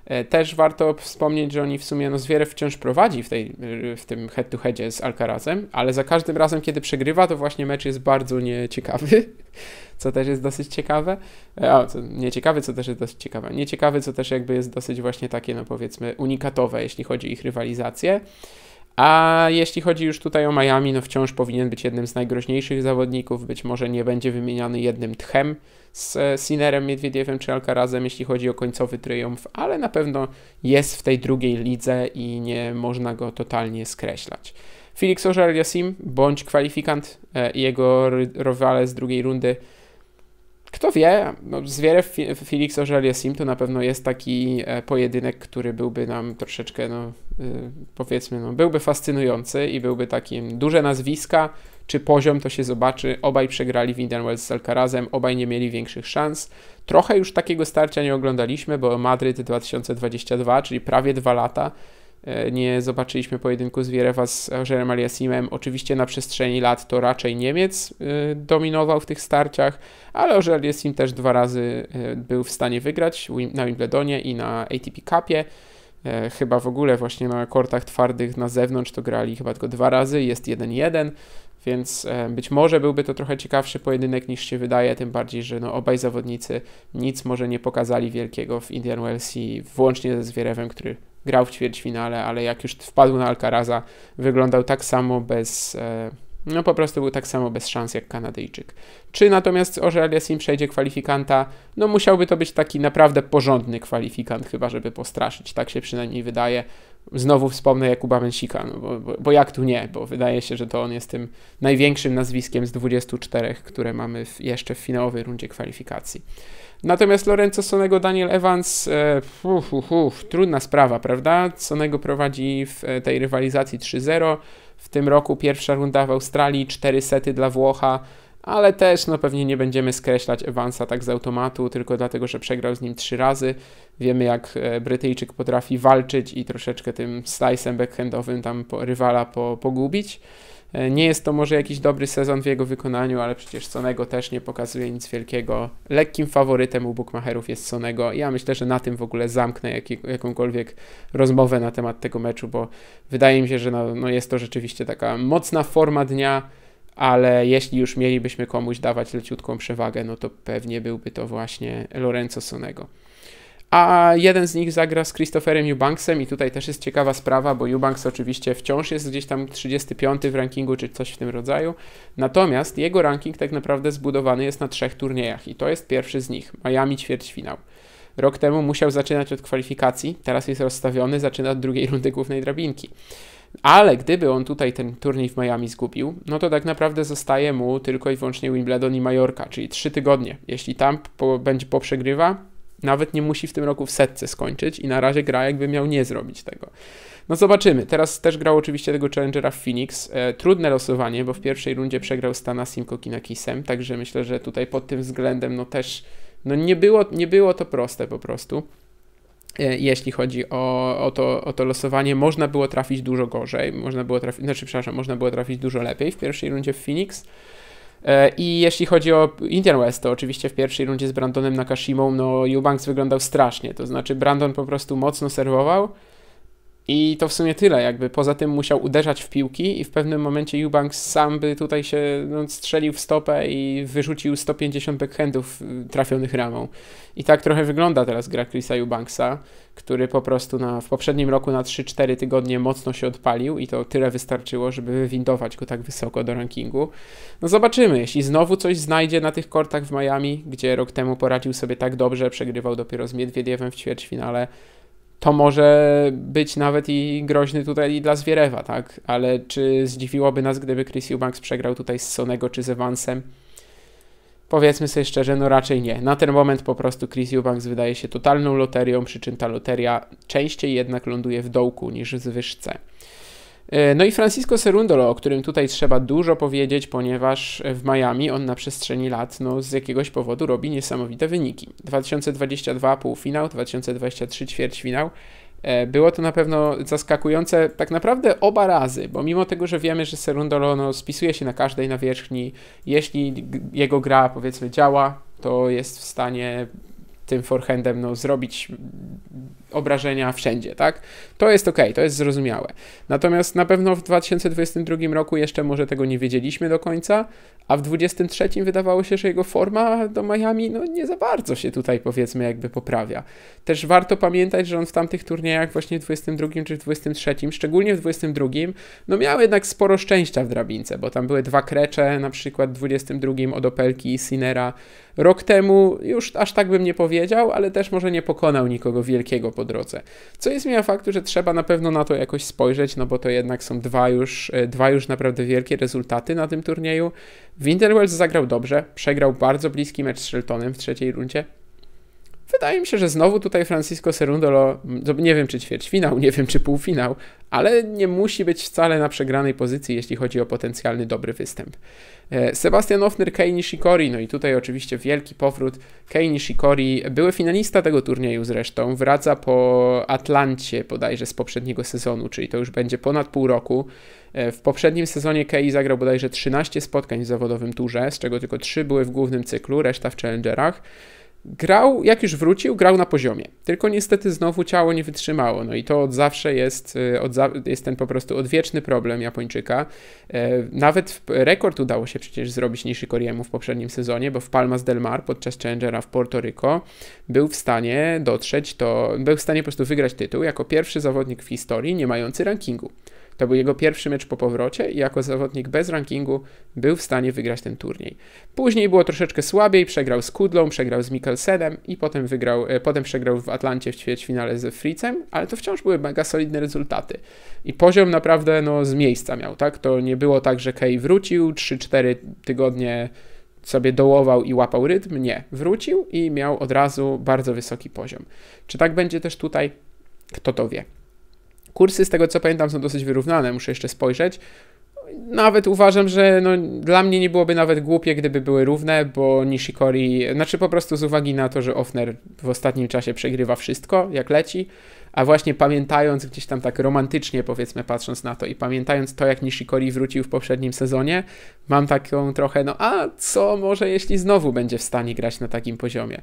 Speaker 1: E, też warto wspomnieć, że oni w sumie, no zwierę wciąż prowadzi w, tej, e, w tym head-to-headzie z Alcarazem, ale za każdym razem, kiedy przegrywa, to właśnie mecz jest bardzo nieciekawy, co też jest dosyć ciekawe. E, a, co, nieciekawy, co też jest dosyć ciekawe. Nieciekawy, co też jakby jest dosyć właśnie takie, no powiedzmy, unikatowe, jeśli chodzi o ich rywalizację. A jeśli chodzi już tutaj o Miami, no wciąż powinien być jednym z najgroźniejszych zawodników. Być może nie będzie wymieniany jednym tchem z e, Sinerem, Miedwiediewem czy Alcarazem, jeśli chodzi o końcowy tryumf, ale na pewno jest w tej drugiej lidze i nie można go totalnie skreślać. Felix Ożar Yassim, bądź kwalifikant e, i jego rywale z drugiej rundy kto wie, no, Zwierew Felix Aurelia Sim to na pewno jest taki e, pojedynek, który byłby nam troszeczkę, no, y, powiedzmy, no, byłby fascynujący i byłby takim duże nazwiska, czy poziom to się zobaczy. Obaj przegrali Windenwell z Alcarazem, obaj nie mieli większych szans. Trochę już takiego starcia nie oglądaliśmy, bo Madryt 2022, czyli prawie dwa lata, E, nie zobaczyliśmy pojedynku Zwierewa z Jerem Aliasimem. Oczywiście na przestrzeni lat to raczej Niemiec e, dominował w tych starciach, ale Ożer Aliasim też dwa razy e, był w stanie wygrać na Wimbledonie i na ATP Cupie. Chyba w ogóle właśnie na kortach twardych na zewnątrz to grali chyba tylko dwa razy, jest 1-1, więc być może byłby to trochę ciekawszy pojedynek niż się wydaje, tym bardziej, że no obaj zawodnicy nic może nie pokazali wielkiego w Indian Wells i włącznie ze Zwierewem, który grał w ćwierćfinale, ale jak już wpadł na Alcaraza, wyglądał tak samo bez... E, no po prostu był tak samo bez szans jak Kanadyjczyk. Czy natomiast Orzelia Sim przejdzie kwalifikanta? No musiałby to być taki naprawdę porządny kwalifikant, chyba żeby postraszyć, tak się przynajmniej wydaje. Znowu wspomnę Jakuba Mensika, no bo, bo, bo jak tu nie, bo wydaje się, że to on jest tym największym nazwiskiem z 24, które mamy w, jeszcze w finałowej rundzie kwalifikacji. Natomiast Lorenzo Sonego, Daniel Evans, e, uf, uf, uf, trudna sprawa, prawda? Sonego prowadzi w e, tej rywalizacji 3-0. W tym roku pierwsza runda w Australii, 4 sety dla Włocha, ale też no, pewnie nie będziemy skreślać Evansa tak z automatu, tylko dlatego, że przegrał z nim trzy razy. Wiemy, jak e, Brytyjczyk potrafi walczyć i troszeczkę tym slice'em backhandowym tam rywala po, pogubić. E, nie jest to może jakiś dobry sezon w jego wykonaniu, ale przecież Sonego też nie pokazuje nic wielkiego. Lekkim faworytem u bookmacherów jest Sonego. Ja myślę, że na tym w ogóle zamknę jak, jakąkolwiek rozmowę na temat tego meczu, bo wydaje mi się, że no, no jest to rzeczywiście taka mocna forma dnia, ale jeśli już mielibyśmy komuś dawać leciutką przewagę, no to pewnie byłby to właśnie Lorenzo Sonego a jeden z nich zagra z Christopherem Eubanksem i tutaj też jest ciekawa sprawa, bo Eubanks oczywiście wciąż jest gdzieś tam 35 w rankingu czy coś w tym rodzaju, natomiast jego ranking tak naprawdę zbudowany jest na trzech turniejach i to jest pierwszy z nich, Miami ćwierćfinał. Rok temu musiał zaczynać od kwalifikacji, teraz jest rozstawiony, zaczyna od drugiej rundy głównej drabinki. Ale gdyby on tutaj ten turniej w Miami zgubił, no to tak naprawdę zostaje mu tylko i wyłącznie Wimbledon i Majorka, czyli trzy tygodnie. Jeśli tam po, będzie poprzegrywa, nawet nie musi w tym roku w setce skończyć i na razie gra jakby miał nie zrobić tego. No zobaczymy. Teraz też grał oczywiście tego Challengera w Phoenix. E, trudne losowanie, bo w pierwszej rundzie przegrał z Tanasim Kinakisem, także myślę, że tutaj pod tym względem no też no nie, było, nie było to proste po prostu. E, jeśli chodzi o, o, to, o to losowanie, można było trafić dużo gorzej, można było trafić, znaczy przepraszam, można było trafić dużo lepiej w pierwszej rundzie w Phoenix. E, I jeśli chodzi o Indian West, to oczywiście w pierwszej rundzie z Brandonem Nakashimą, no Eubanks wyglądał strasznie, to znaczy Brandon po prostu mocno serwował, i to w sumie tyle, jakby poza tym musiał uderzać w piłki i w pewnym momencie Eubanks sam by tutaj się no, strzelił w stopę i wyrzucił 150 backhandów y, trafionych ramą. I tak trochę wygląda teraz gra Chrisa Eubanksa, który po prostu na, w poprzednim roku na 3-4 tygodnie mocno się odpalił i to tyle wystarczyło, żeby wywindować go tak wysoko do rankingu. No zobaczymy, jeśli znowu coś znajdzie na tych kortach w Miami, gdzie rok temu poradził sobie tak dobrze, przegrywał dopiero z Miedwiediewem w ćwierćfinale, to może być nawet i groźny tutaj dla Zwierewa, tak? Ale czy zdziwiłoby nas, gdyby Chris Eubanks przegrał tutaj z Sonego czy z Evansem? Powiedzmy sobie szczerze, no raczej nie. Na ten moment po prostu Chris Eubanks wydaje się totalną loterią, przy czym ta loteria częściej jednak ląduje w dołku niż w zwyżce. E, no i Francisco Serundolo, o którym tutaj trzeba dużo powiedzieć, ponieważ w Miami on na przestrzeni lat no, z jakiegoś powodu robi niesamowite wyniki. 2022 półfinał, 2023 ćwierćfinał. E, było to na pewno zaskakujące tak naprawdę oba razy, bo mimo tego, że wiemy, że Serundolo no, spisuje się na każdej nawierzchni, jeśli jego gra powiedzmy działa, to jest w stanie tym forehandem no, zrobić obrażenia wszędzie, tak? To jest ok, to jest zrozumiałe. Natomiast na pewno w 2022 roku jeszcze może tego nie wiedzieliśmy do końca, a w 2023 wydawało się, że jego forma do Miami no nie za bardzo się tutaj powiedzmy jakby poprawia. Też warto pamiętać, że on w tamtych turniejach właśnie w 2022 czy w 2023, szczególnie w 2022, no miał jednak sporo szczęścia w drabince, bo tam były dwa krecze, na przykład w 2022 od Opelki i Sinera. Rok temu już aż tak bym nie powiedział, ale też może nie pokonał nikogo wielkiego po drodze. Co jest zmienia faktu, że trzeba na pewno na to jakoś spojrzeć, no bo to jednak są dwa już, e, dwa już naprawdę wielkie rezultaty na tym turnieju. Winter Wells zagrał dobrze, przegrał bardzo bliski mecz z Sheltonem w trzeciej rundzie, Wydaje mi się, że znowu tutaj Francisco Serundolo, nie wiem czy ćwierćfinał, nie wiem czy półfinał, ale nie musi być wcale na przegranej pozycji, jeśli chodzi o potencjalny dobry występ. E, Sebastian Ofner, Kei Nishikori, no i tutaj oczywiście wielki powrót. Kei Nishikori, były finalista tego turnieju zresztą, wraca po Atlancie bodajże z poprzedniego sezonu, czyli to już będzie ponad pół roku. E, w poprzednim sezonie Kei zagrał bodajże 13 spotkań w zawodowym turze, z czego tylko 3 były w głównym cyklu, reszta w challengerach. Grał, jak już wrócił, grał na poziomie. Tylko niestety znowu ciało nie wytrzymało. No i to od zawsze jest, y, od za, jest ten po prostu odwieczny problem Japończyka. E, nawet rekord udało się przecież zrobić Nishikoriemu w poprzednim sezonie, bo w Palmas del Mar podczas Challengera w Porto Rico był w stanie dotrzeć, to był w stanie po prostu wygrać tytuł jako pierwszy zawodnik w historii nie mający rankingu. To był jego pierwszy mecz po powrocie i jako zawodnik bez rankingu był w stanie wygrać ten turniej. Później było troszeczkę słabiej, przegrał z Kudlą, przegrał z Mikkelsenem i potem, wygrał, e, potem przegrał w Atlancie w ćwierćfinale ze Fritzem, ale to wciąż były mega solidne rezultaty. I poziom naprawdę no, z miejsca miał, tak? To nie było tak, że Kay wrócił 3-4 tygodnie sobie dołował i łapał rytm. Nie, wrócił i miał od razu bardzo wysoki poziom. Czy tak będzie też tutaj? Kto to wie? Kursy, z tego co pamiętam, są dosyć wyrównane, muszę jeszcze spojrzeć. Nawet uważam, że no, dla mnie nie byłoby nawet głupie, gdyby były równe, bo Nishikori, znaczy po prostu z uwagi na to, że Offner w ostatnim czasie przegrywa wszystko, jak leci, a właśnie pamiętając gdzieś tam tak romantycznie, powiedzmy, patrząc na to i pamiętając to, jak Nishikori wrócił w poprzednim sezonie, mam taką trochę, no a co może, jeśli znowu będzie w stanie grać na takim poziomie?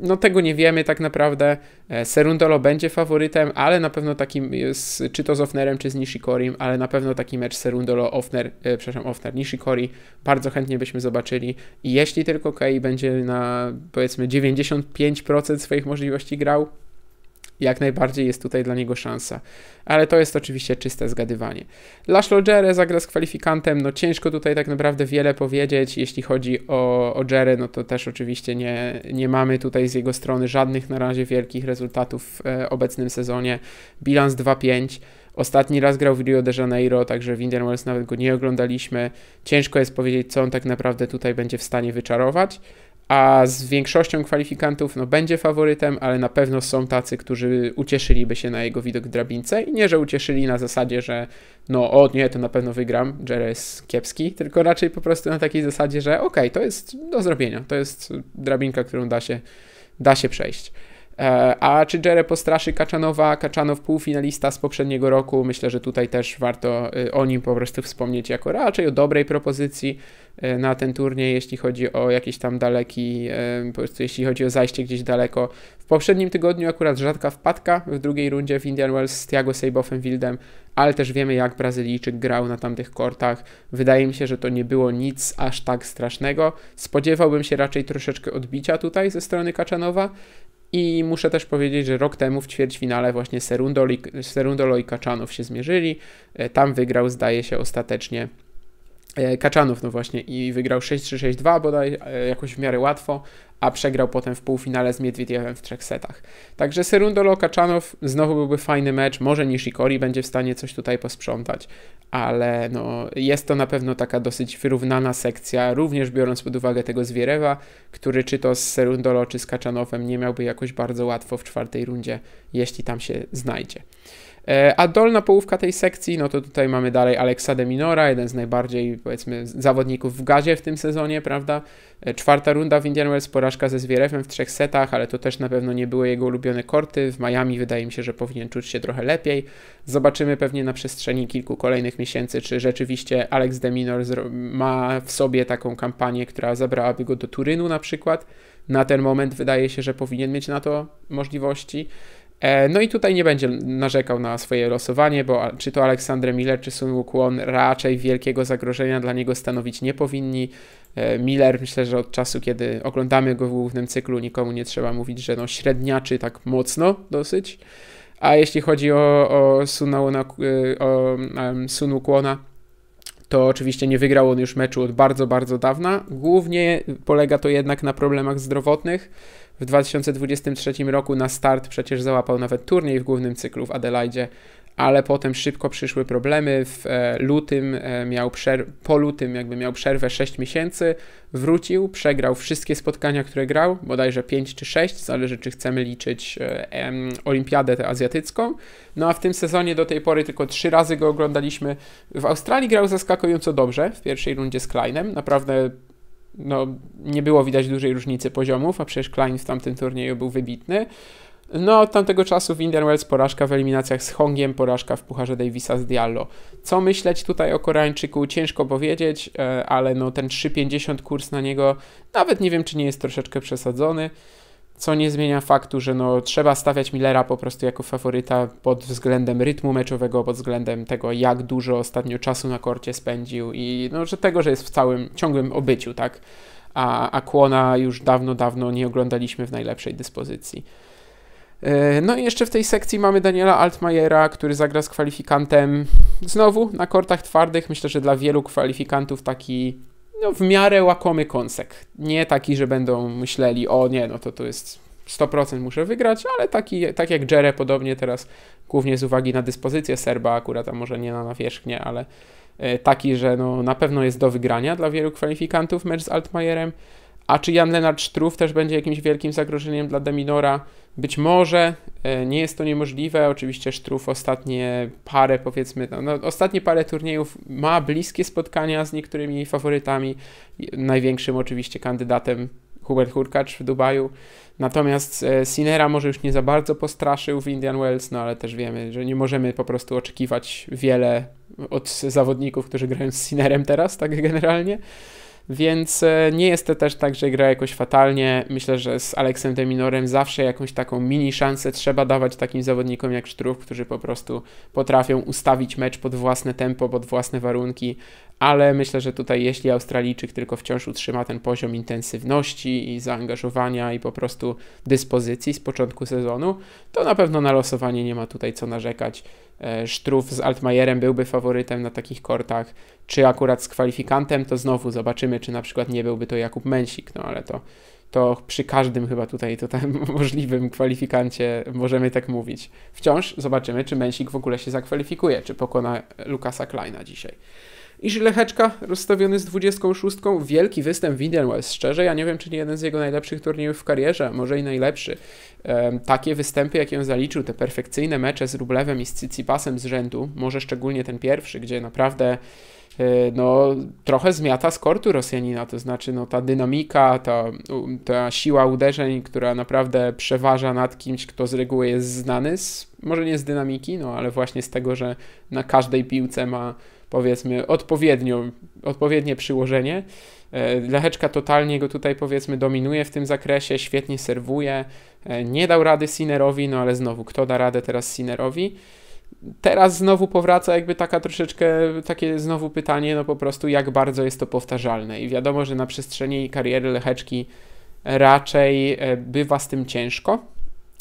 Speaker 1: no tego nie wiemy tak naprawdę. E, serundolo będzie faworytem, ale na pewno takim, e, z, czy to z Offnerem, czy z Nishikorim, ale na pewno taki mecz serundolo ofner, e, przepraszam, ofner nishikori bardzo chętnie byśmy zobaczyli. I jeśli tylko Kei będzie na powiedzmy 95% swoich możliwości grał, jak najbardziej jest tutaj dla niego szansa. Ale to jest oczywiście czyste zgadywanie. Laszlo Jere zagra z kwalifikantem, no ciężko tutaj tak naprawdę wiele powiedzieć. Jeśli chodzi o, o no to też oczywiście nie, nie mamy tutaj z jego strony żadnych na razie wielkich rezultatów w e, obecnym sezonie. Bilans 2-5. Ostatni raz grał w Rio de Janeiro, także w Indian Wells nawet go nie oglądaliśmy. Ciężko jest powiedzieć, co on tak naprawdę tutaj będzie w stanie wyczarować a z większością kwalifikantów no, będzie faworytem, ale na pewno są tacy, którzy ucieszyliby się na jego widok w drabince i nie, że ucieszyli na zasadzie, że no o nie, to na pewno wygram, Jerry jest kiepski, tylko raczej po prostu na takiej zasadzie, że okej, okay, to jest do zrobienia, to jest drabinka, którą da się, da się przejść. E, a czy Jere postraszy Kaczanowa? Kaczanow półfinalista z poprzedniego roku. Myślę, że tutaj też warto y, o nim po prostu wspomnieć jako raczej o dobrej propozycji y, na ten turniej, jeśli chodzi o jakiś tam daleki, y, po prostu jeśli chodzi o zajście gdzieś daleko. W poprzednim tygodniu akurat rzadka wpadka w drugiej rundzie w Indian Wells z Tiago Sejbofem Wildem, ale też wiemy jak Brazylijczyk grał na tamtych kortach. Wydaje mi się, że to nie było nic aż tak strasznego. Spodziewałbym się raczej troszeczkę odbicia tutaj ze strony Kaczanowa, i muszę też powiedzieć, że rok temu w ćwierćfinale właśnie Serundolo i, Kaczanów się zmierzyli. E, tam wygrał, zdaje się, ostatecznie E, Kaczanów, no właśnie, i wygrał 6-3-6-2 bodaj, e, jakoś w miarę łatwo, a przegrał potem w półfinale z Miedwiediewem w trzech setach. Także Serundolo Kaczanow znowu byłby fajny mecz, może Nishikori będzie w stanie coś tutaj posprzątać, ale no, jest to na pewno taka dosyć wyrównana sekcja, również biorąc pod uwagę tego Zwierewa, który czy to z Serundolo, czy z Kaczanowem nie miałby jakoś bardzo łatwo w czwartej rundzie, jeśli tam się znajdzie. E, a dolna połówka tej sekcji, no to tutaj mamy dalej Alexa de Minora, jeden z najbardziej, powiedzmy, zawodników w gazie w tym sezonie, prawda? E, czwarta runda w Indian Wells, porażka ze Zwierewem w trzech setach, ale to też na pewno nie były jego ulubione korty. W Miami wydaje mi się, że powinien czuć się trochę lepiej. Zobaczymy pewnie na przestrzeni kilku kolejnych miesięcy, czy rzeczywiście Alex de Minor ma w sobie taką kampanię, która zabrałaby go do Turynu na przykład. Na ten moment wydaje się, że powinien mieć na to możliwości. E, no i tutaj nie będzie narzekał na swoje losowanie, bo czy to Aleksandrę Miller, czy Sun Wukłon raczej wielkiego zagrożenia dla niego stanowić nie powinni. E, Miller, myślę, że od czasu, kiedy oglądamy go w głównym cyklu, nikomu nie trzeba mówić, że no średniaczy tak mocno dosyć. A jeśli chodzi o, o, Sunu Kłona, e, to oczywiście nie wygrał on już meczu od bardzo, bardzo dawna. Głównie polega to jednak na problemach zdrowotnych w 2023 roku na start przecież załapał nawet turniej w głównym cyklu w Adelaide, ale potem szybko przyszły problemy. W e, lutym e, miał po lutym jakby miał przerwę 6 miesięcy, wrócił, przegrał wszystkie spotkania, które grał, bodajże 5 czy 6, zależy czy chcemy liczyć e, em, olimpiadę tę azjatycką. No a w tym sezonie do tej pory tylko 3 razy go oglądaliśmy. W Australii grał zaskakująco dobrze w pierwszej rundzie z Kleinem, naprawdę no, nie było widać dużej różnicy poziomów, a przecież Klein w tamtym turnieju był wybitny. No, od tamtego czasu w Indian Wells porażka w eliminacjach z Hongiem, porażka w Pucharze Davisa z Diallo. Co myśleć tutaj o Koreańczyku? Ciężko powiedzieć, e, ale no ten 3,50 kurs na niego nawet nie wiem, czy nie jest troszeczkę przesadzony co nie zmienia faktu, że no, trzeba stawiać Millera po prostu jako faworyta pod względem rytmu meczowego, pod względem tego, jak dużo ostatnio czasu na korcie spędził i no, że tego, że jest w całym ciągłym obyciu, tak? A, a Kłona już dawno, dawno nie oglądaliśmy w najlepszej dyspozycji. E, no i jeszcze w tej sekcji mamy Daniela Altmajera, który zagra z kwalifikantem znowu na kortach twardych. Myślę, że dla wielu kwalifikantów taki no, w miarę łakomy kąsek. Nie taki, że będą myśleli, o nie, no to to jest 100% muszę wygrać, ale taki, tak jak Jere podobnie teraz, głównie z uwagi na dyspozycję Serba, akurat a może nie na nawierzchnię, ale e, taki, że no, na pewno jest do wygrania dla wielu kwalifikantów mecz z Altmajerem. A czy Jan Lenart Struf też będzie jakimś wielkim zagrożeniem dla Deminora? Być może, e, nie jest to niemożliwe. Oczywiście Struf ostatnie parę, powiedzmy, no, no, ostatnie parę turniejów ma bliskie spotkania z niektórymi faworytami. Największym oczywiście kandydatem Hubert Hurkacz w Dubaju. Natomiast e, Sinera może już nie za bardzo postraszył w Indian Wells, no ale też wiemy, że nie możemy po prostu oczekiwać wiele od zawodników, którzy grają z Sinerem teraz, tak generalnie. Więc e, nie jest to też tak, że gra jakoś fatalnie. Myślę, że z Aleksem Deminorem zawsze jakąś taką mini szansę trzeba dawać takim zawodnikom jak Sztrów, którzy po prostu potrafią ustawić mecz pod własne tempo, pod własne warunki. Ale myślę, że tutaj jeśli Australijczyk tylko wciąż utrzyma ten poziom intensywności i zaangażowania i po prostu dyspozycji z początku sezonu, to na pewno na losowanie nie ma tutaj co narzekać. E, Sztruf z Altmajerem byłby faworytem na takich kortach, czy akurat z kwalifikantem, to znowu zobaczymy, czy na przykład nie byłby to Jakub Męsik, no ale to, to przy każdym chyba tutaj, tutaj możliwym kwalifikancie możemy tak mówić. Wciąż zobaczymy, czy Męsik w ogóle się zakwalifikuje, czy pokona Lukasa Kleina dzisiaj. I Żylecheczka rozstawiony z 26, wielki występ Widelwes. Szczerze, ja nie wiem, czy nie jeden z jego najlepszych turniejów w karierze, może i najlepszy. Um, takie występy, jakie on zaliczył, te perfekcyjne mecze z Rublewem i z Cicipasem z rzędu, może szczególnie ten pierwszy, gdzie naprawdę e, no, trochę zmiata z kortu Rosjanina, to znaczy no, ta dynamika, ta, ta siła uderzeń, która naprawdę przeważa nad kimś, kto z reguły jest znany, z, może nie z dynamiki, no ale właśnie z tego, że na każdej piłce ma powiedzmy odpowiednio, odpowiednie przyłożenie. E, Lecheczka totalnie go tutaj powiedzmy dominuje w tym zakresie, świetnie serwuje. E, nie dał rady Sinerowi, no ale znowu, kto da radę teraz Sinerowi? Teraz znowu powraca jakby taka troszeczkę, takie znowu pytanie, no po prostu jak bardzo jest to powtarzalne. I wiadomo, że na przestrzeni kariery Lecheczki raczej e, bywa z tym ciężko,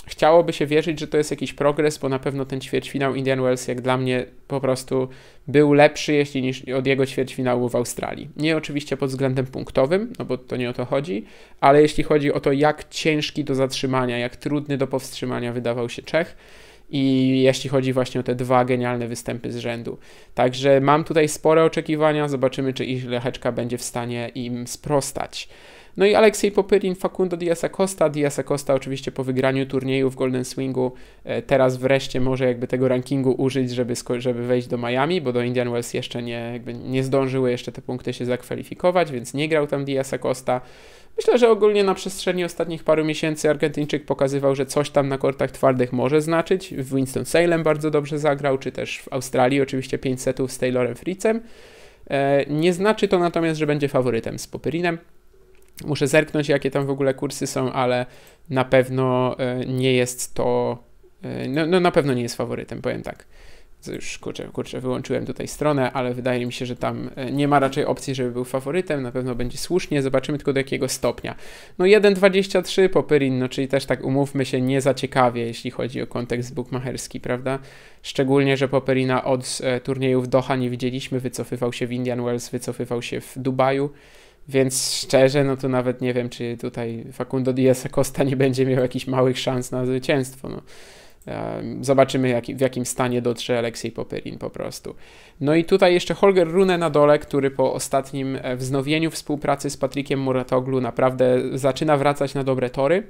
Speaker 1: chciałoby się wierzyć, że to jest jakiś progres, bo na pewno ten ćwierćfinał Indian Wells jak dla mnie po prostu był lepszy jeśli niż od jego ćwierćfinału w Australii. Nie oczywiście pod względem punktowym, no bo to nie o to chodzi, ale jeśli chodzi o to jak ciężki do zatrzymania, jak trudny do powstrzymania wydawał się Czech, i jeśli chodzi właśnie o te dwa genialne występy z rzędu. Także mam tutaj spore oczekiwania, zobaczymy, czy ich Lecheczka będzie w stanie im sprostać. No i Aleksiej Popyrin, Facundo Diaz Acosta. Diaz Acosta oczywiście po wygraniu turnieju w Golden Swingu e, teraz wreszcie może jakby tego rankingu użyć, żeby, żeby wejść do Miami, bo do Indian Wells jeszcze nie, jakby nie zdążyły jeszcze te punkty się zakwalifikować, więc nie grał tam Diaz Acosta. Myślę, że ogólnie na przestrzeni ostatnich paru miesięcy Argentyńczyk pokazywał, że coś tam na kortach twardych może znaczyć. W Winston-Salem bardzo dobrze zagrał, czy też w Australii oczywiście 5 setów z Taylorem Fritzem. E, nie znaczy to natomiast, że będzie faworytem z Popyrinem. Muszę zerknąć, jakie tam w ogóle kursy są, ale na pewno e, nie jest to. E, no, no na pewno nie jest faworytem, powiem tak. Już kurczę, kurczę, wyłączyłem tutaj stronę, ale wydaje mi się, że tam e, nie ma raczej opcji, żeby był faworytem. Na pewno będzie słusznie, zobaczymy tylko do jakiego stopnia. No 1,23 Popyrin, no czyli też tak umówmy się, nie zaciekawie, jeśli chodzi o kontekst bukmacherski, prawda? Szczególnie, że Popyrina od turniejów Doha nie widzieliśmy, wycofywał się w Indian Wells, wycofywał się w Dubaju. Więc szczerze, no to nawet nie wiem, czy tutaj Facundo Diaz Costa nie będzie miał jakichś małych szans na zwycięstwo. No. E, zobaczymy, jak, w jakim stanie dotrze Aleksiej Popyrin po prostu. No i tutaj jeszcze Holger Rune na dole, który po ostatnim e, wznowieniu współpracy z Patrykiem Muratoglu naprawdę zaczyna wracać na dobre tory.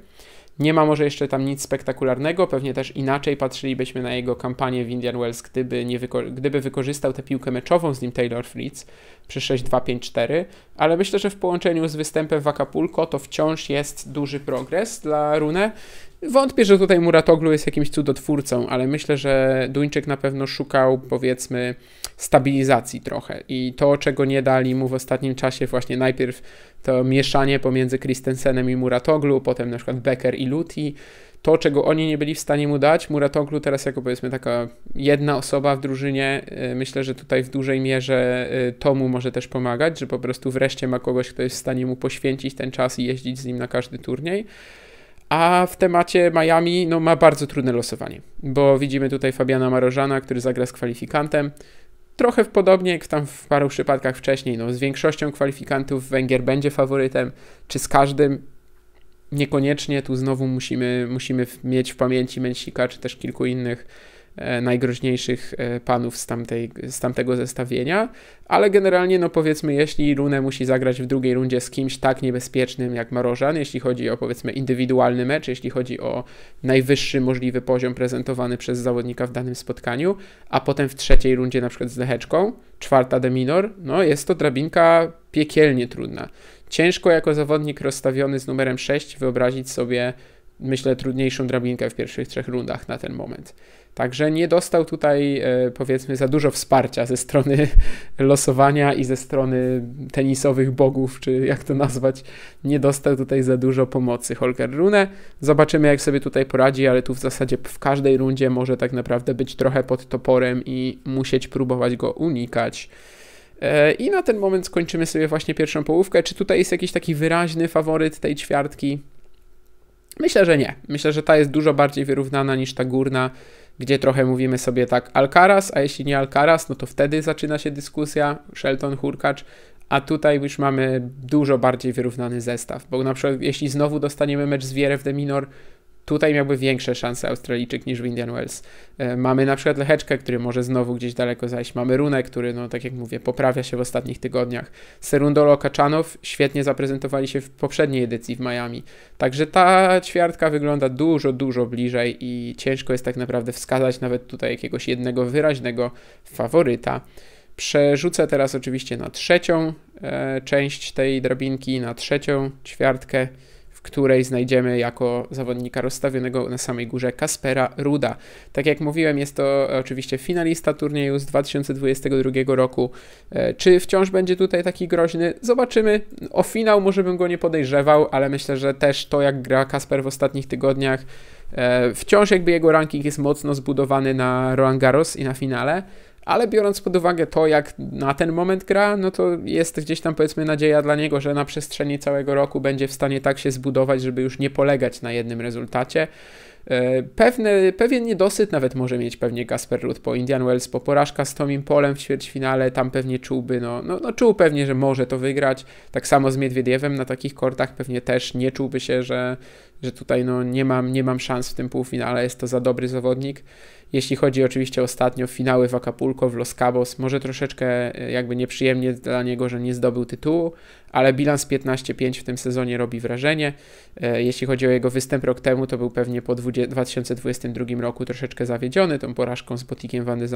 Speaker 1: Nie ma może jeszcze tam nic spektakularnego, pewnie też inaczej patrzylibyśmy na jego kampanię w Indian Wells, gdyby, nie wyko gdyby wykorzystał tę piłkę meczową z nim Taylor Fritz przy 6-2-5-4, ale myślę, że w połączeniu z występem w Acapulco to wciąż jest duży progres dla Rune Wątpię, że tutaj Muratoglu jest jakimś cudotwórcą, ale myślę, że Duńczyk na pewno szukał, powiedzmy, stabilizacji trochę. I to, czego nie dali mu w ostatnim czasie, właśnie najpierw to mieszanie pomiędzy Christensenem i Muratoglu, potem na przykład Becker i Luti, to, czego oni nie byli w stanie mu dać, Muratoglu teraz jako powiedzmy taka jedna osoba w drużynie, y, myślę, że tutaj w dużej mierze y, to mu może też pomagać, że po prostu wreszcie ma kogoś, kto jest w stanie mu poświęcić ten czas i jeździć z nim na każdy turniej. A w temacie Miami no, ma bardzo trudne losowanie, bo widzimy tutaj Fabiana Marożana, który zagra z kwalifikantem. Trochę podobnie jak tam w paru przypadkach wcześniej, no, z większością kwalifikantów Węgier będzie faworytem, czy z każdym. Niekoniecznie tu znowu musimy, musimy mieć w pamięci Męsika, czy też kilku innych E, najgroźniejszych e, panów z, tamtej, z tamtego zestawienia, ale generalnie, no powiedzmy, jeśli Rune musi zagrać w drugiej rundzie z kimś tak niebezpiecznym jak Marożan, jeśli chodzi o powiedzmy indywidualny mecz, jeśli chodzi o najwyższy możliwy poziom prezentowany przez zawodnika w danym spotkaniu, a potem w trzeciej rundzie na przykład z Lecheczką, czwarta de minor, no jest to drabinka piekielnie trudna. Ciężko jako zawodnik rozstawiony z numerem 6 wyobrazić sobie, myślę, trudniejszą drabinkę w pierwszych trzech rundach na ten moment. Także nie dostał tutaj e, powiedzmy za dużo wsparcia ze strony losowania i ze strony tenisowych bogów, czy jak to nazwać. Nie dostał tutaj za dużo pomocy Holger Rune. Zobaczymy jak sobie tutaj poradzi, ale tu w zasadzie w każdej rundzie może tak naprawdę być trochę pod toporem i musieć próbować go unikać. E, I na ten moment skończymy sobie właśnie pierwszą połówkę. Czy tutaj jest jakiś taki wyraźny faworyt tej ćwiartki? Myślę, że nie. Myślę, że ta jest dużo bardziej wyrównana niż ta górna gdzie trochę mówimy sobie tak Alcaraz, a jeśli nie Alcaraz, no to wtedy zaczyna się dyskusja Shelton Hurkacz, a tutaj już mamy dużo bardziej wyrównany zestaw, bo na przykład jeśli znowu dostaniemy mecz z w de Minor, Tutaj miałby większe szanse Australijczyk niż w Indian Wells. E, mamy na przykład Lecheczkę, który może znowu gdzieś daleko zajść. Mamy Runę, który, no tak jak mówię, poprawia się w ostatnich tygodniach. Serundolo Kaczanow świetnie zaprezentowali się w poprzedniej edycji w Miami. Także ta ćwiartka wygląda dużo, dużo bliżej i ciężko jest tak naprawdę wskazać nawet tutaj jakiegoś jednego wyraźnego faworyta. Przerzucę teraz oczywiście na trzecią e, część tej drabinki, na trzecią ćwiartkę której znajdziemy jako zawodnika rozstawionego na samej górze Kaspera Ruda. Tak jak mówiłem, jest to e, oczywiście finalista turnieju z 2022 roku. E, czy wciąż będzie tutaj taki groźny? Zobaczymy. O finał może bym go nie podejrzewał, ale myślę, że też to jak gra Kasper w ostatnich tygodniach, e, wciąż jakby jego ranking jest mocno zbudowany na Roland Garros i na finale ale biorąc pod uwagę to, jak na ten moment gra, no to jest gdzieś tam powiedzmy nadzieja dla niego, że na przestrzeni całego roku będzie w stanie tak się zbudować, żeby już nie polegać na jednym rezultacie. E, pewne, pewien niedosyt nawet może mieć pewnie Gasper Lud po Indian Wells, po porażka z Tomim Polem w ćwierćfinale, tam pewnie czułby, no, no, no czuł pewnie, że może to wygrać, tak samo z Miedwiediewem na takich kortach pewnie też nie czułby się, że, że tutaj no, nie, mam, nie mam szans w tym półfinale, jest to za dobry zawodnik. Jeśli chodzi oczywiście ostatnio finały w Acapulco, w Los Cabos, może troszeczkę e, jakby nieprzyjemnie dla niego, że nie zdobył tytułu, ale bilans 15-5 w tym sezonie robi wrażenie. E, jeśli chodzi o jego występ rok temu, to był pewnie po 2022 roku troszeczkę zawiedziony tą porażką z Botikiem Van de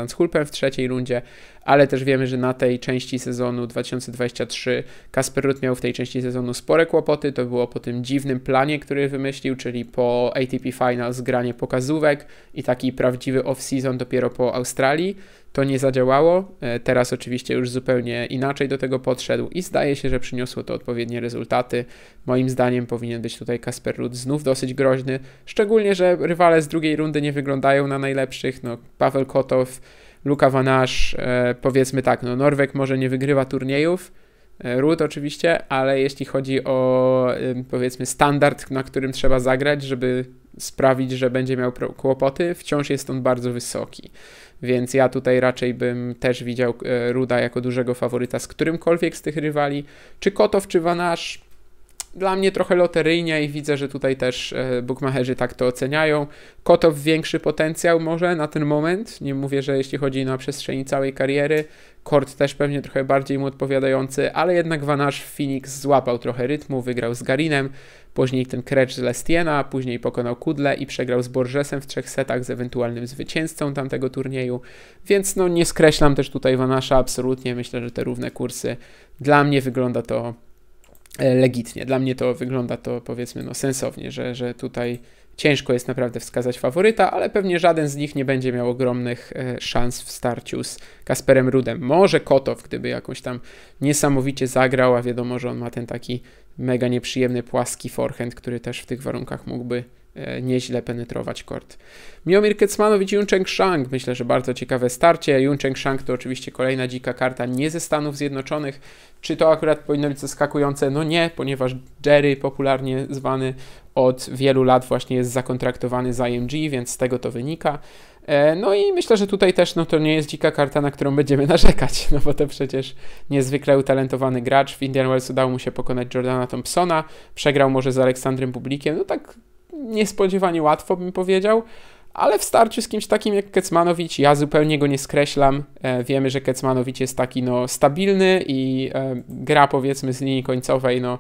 Speaker 1: w trzeciej rundzie, ale też wiemy, że na tej części sezonu 2023 Kasper Ruth miał w tej części sezonu spore kłopoty, to było po tym dziwnym planie, który wymyślił wymyślił, czyli po ATP Finals granie pokazówek i taki prawdziwy off-season dopiero po Australii. To nie zadziałało. E, teraz oczywiście już zupełnie inaczej do tego podszedł i zdaje się, że przyniosło to odpowiednie rezultaty. Moim zdaniem powinien być tutaj Kasper Rudd znów dosyć groźny, szczególnie, że rywale z drugiej rundy nie wyglądają na najlepszych. No, Paweł Kotow, Luka Wanasz, e, powiedzmy tak, no, Norwek może nie wygrywa turniejów, E, root oczywiście, ale jeśli chodzi o powiedzmy standard, na którym trzeba zagrać, żeby sprawić, że będzie miał kłopoty, wciąż jest on bardzo wysoki. Więc ja tutaj raczej bym też widział e, Ruda jako dużego faworyta z którymkolwiek z tych rywali. Czy Kotow, czy Wanasz, dla mnie trochę loteryjnie i widzę, że tutaj też e, bookmacherzy tak to oceniają. Kotow większy potencjał może na ten moment. Nie mówię, że jeśli chodzi na przestrzeni całej kariery. Kort też pewnie trochę bardziej mu odpowiadający, ale jednak Vanasz Phoenix złapał trochę rytmu, wygrał z Garinem, później ten krecz z Lestiena, później pokonał Kudle i przegrał z Borgesem w trzech setach z ewentualnym zwycięzcą tamtego turnieju, więc no nie skreślam też tutaj Vanasza absolutnie, myślę, że te równe kursy, dla mnie wygląda to E, legitnie. Dla mnie to wygląda to powiedzmy no, sensownie, że, że tutaj ciężko jest naprawdę wskazać faworyta, ale pewnie żaden z nich nie będzie miał ogromnych e, szans w starciu z Kasperem Rudem. Może Kotow, gdyby jakąś tam niesamowicie zagrał, a wiadomo, że on ma ten taki mega nieprzyjemny płaski forehand, który też w tych warunkach mógłby E, nieźle penetrować kort. Miomir i Yuncheng Shang, myślę, że bardzo ciekawe starcie. Yuncheng Shang to oczywiście kolejna dzika karta nie ze Stanów Zjednoczonych. Czy to akurat powinno być zaskakujące? No nie, ponieważ Jerry, popularnie zwany od wielu lat właśnie jest zakontraktowany z IMG, więc z tego to wynika. E, no i myślę, że tutaj też no, to nie jest dzika karta, na którą będziemy narzekać, no bo to przecież niezwykle utalentowany gracz. W Indian Wells udało mu się pokonać Jordana Thompsona, przegrał może z Aleksandrem Publikiem, no tak niespodziewanie łatwo, bym powiedział. Ale w starciu z kimś takim jak Kecmanowicz, ja zupełnie go nie skreślam. E, wiemy, że Kecmanowicz jest taki no, stabilny i e, gra powiedzmy z linii końcowej, no,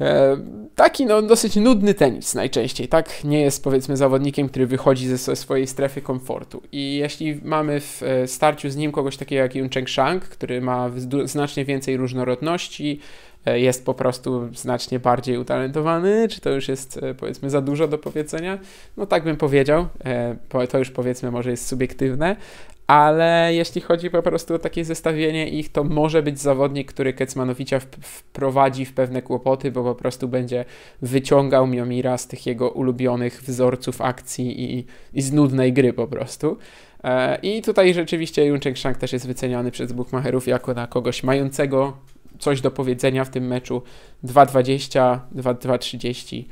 Speaker 1: e, taki no, dosyć nudny tenis najczęściej, tak? Nie jest powiedzmy zawodnikiem, który wychodzi ze swojej strefy komfortu. I jeśli mamy w starciu z nim kogoś takiego jak Yun Cheng Shang, który ma znacznie więcej różnorodności, E, jest po prostu znacznie bardziej utalentowany, czy to już jest e, powiedzmy za dużo do powiedzenia? No tak bym powiedział, e, to już powiedzmy może jest subiektywne, ale jeśli chodzi po prostu o takie zestawienie ich, to może być zawodnik, który Kecmanowicza wprowadzi w pewne kłopoty, bo po prostu będzie wyciągał Miomira z tych jego ulubionych wzorców akcji i, i z nudnej gry po prostu. I tutaj rzeczywiście Junczek Szank też jest wyceniany przez Buchmacherów jako na kogoś mającego coś do powiedzenia w tym meczu. 2,20, 2,30.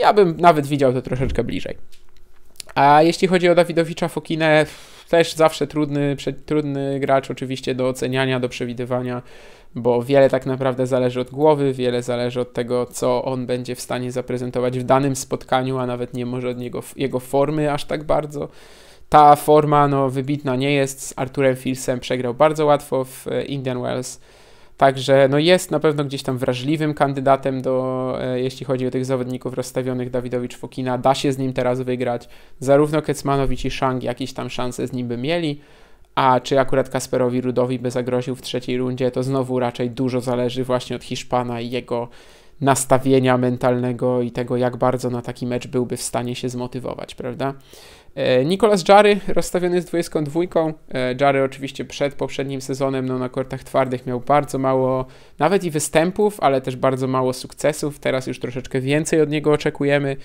Speaker 1: Ja bym nawet widział to troszeczkę bliżej. A jeśli chodzi o Dawidowicza Fokinę, też zawsze trudny, trudny gracz oczywiście do oceniania, do przewidywania, bo wiele tak naprawdę zależy od głowy, wiele zależy od tego, co on będzie w stanie zaprezentować w danym spotkaniu, a nawet nie może od niego, jego formy aż tak bardzo. Ta forma no, wybitna nie jest. Z Arturem Filsem przegrał bardzo łatwo w e, Indian Wells Także no jest na pewno gdzieś tam wrażliwym kandydatem, do, e, jeśli chodzi o tych zawodników rozstawionych Dawidowicz Fokina. Da się z nim teraz wygrać. Zarówno Kecmanowicz i Shang jakieś tam szanse z nim by mieli, a czy akurat Kasperowi Rudowi by zagroził w trzeciej rundzie, to znowu raczej dużo zależy właśnie od Hiszpana i jego nastawienia mentalnego i tego, jak bardzo na taki mecz byłby w stanie się zmotywować, prawda? E, Nicolas Jary rozstawiony z 22. E, Jary oczywiście przed poprzednim sezonem no, na kortach twardych miał bardzo mało nawet i występów, ale też bardzo mało sukcesów. Teraz już troszeczkę więcej od niego oczekujemy.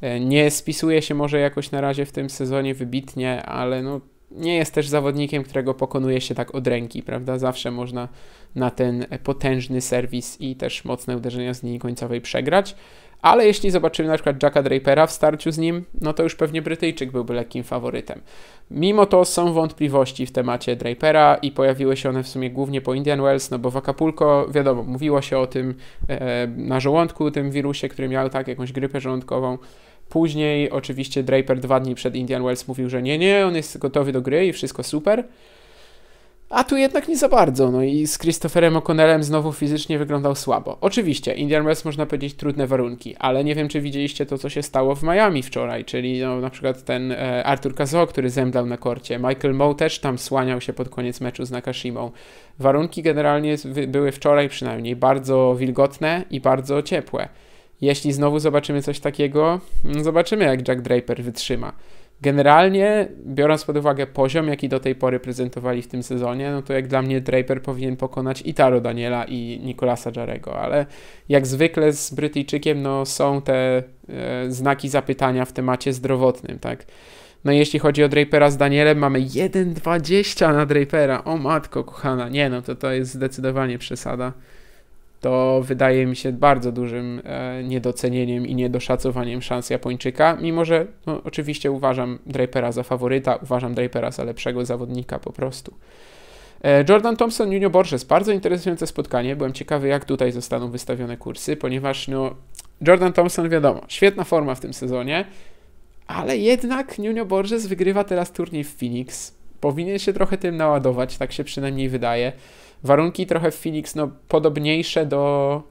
Speaker 1: E, nie spisuje się może jakoś na razie w tym sezonie wybitnie, ale no, nie jest też zawodnikiem, którego pokonuje się tak od ręki, prawda? Zawsze można na ten potężny serwis i też mocne uderzenia z linii końcowej przegrać ale jeśli zobaczymy na przykład Jacka Drapera w starciu z nim, no to już pewnie Brytyjczyk byłby lekkim faworytem. Mimo to są wątpliwości w temacie Drapera i pojawiły się one w sumie głównie po Indian Wells, no bo w Acapulco, wiadomo, mówiło się o tym e, na żołądku, tym wirusie, który miał tak jakąś grypę żołądkową. Później oczywiście Draper dwa dni przed Indian Wells mówił, że nie, nie, on jest gotowy do gry i wszystko super. A tu jednak nie za bardzo, no i z Christopherem O'Connellem znowu fizycznie wyglądał słabo. Oczywiście, Indian Wells można powiedzieć trudne warunki, ale nie wiem, czy widzieliście to, co się stało w Miami wczoraj, czyli no, na przykład ten e, Artur Kazo, który zemdlał na korcie, Michael Moe też tam słaniał się pod koniec meczu z Nakashimą. Warunki generalnie były wczoraj przynajmniej bardzo wilgotne i bardzo ciepłe. Jeśli znowu zobaczymy coś takiego, no, zobaczymy jak Jack Draper wytrzyma. Generalnie, biorąc pod uwagę poziom, jaki do tej pory prezentowali w tym sezonie, no to jak dla mnie Draper powinien pokonać i Taro Daniela i Nicolasa Jarego, ale jak zwykle z Brytyjczykiem no, są te e, znaki zapytania w temacie zdrowotnym, tak? No jeśli chodzi o Drapera z Danielem, mamy 1,20 na Drapera. O matko kochana, nie no, to to jest zdecydowanie przesada to wydaje mi się bardzo dużym e, niedocenieniem i niedoszacowaniem szans Japończyka, mimo że no, oczywiście uważam Drapera za faworyta, uważam Drapera za lepszego zawodnika po prostu. E, Jordan Thompson, Junior Borges, bardzo interesujące spotkanie. Byłem ciekawy, jak tutaj zostaną wystawione kursy, ponieważ no, Jordan Thompson, wiadomo, świetna forma w tym sezonie, ale jednak Nuno Borges wygrywa teraz turniej w Phoenix. Powinien się trochę tym naładować, tak się przynajmniej wydaje. Warunki trochę w Phoenix no, podobniejsze do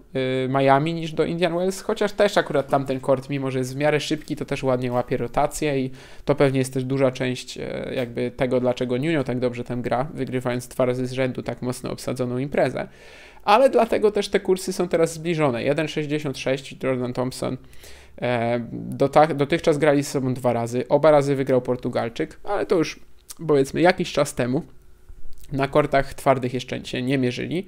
Speaker 1: y, Miami niż do Indian Wells, chociaż też akurat tamten kort, mimo że jest w miarę szybki, to też ładnie łapie rotację i to pewnie jest też duża część y, jakby tego, dlaczego Nuno tak dobrze tam gra, wygrywając dwa razy z rzędu tak mocno obsadzoną imprezę. Ale dlatego też te kursy są teraz zbliżone. 1,66 Jordan Thompson e, dotychczas grali z sobą dwa razy. Oba razy wygrał Portugalczyk, ale to już powiedzmy jakiś czas temu. Na kortach twardych jeszcze się nie mierzyli.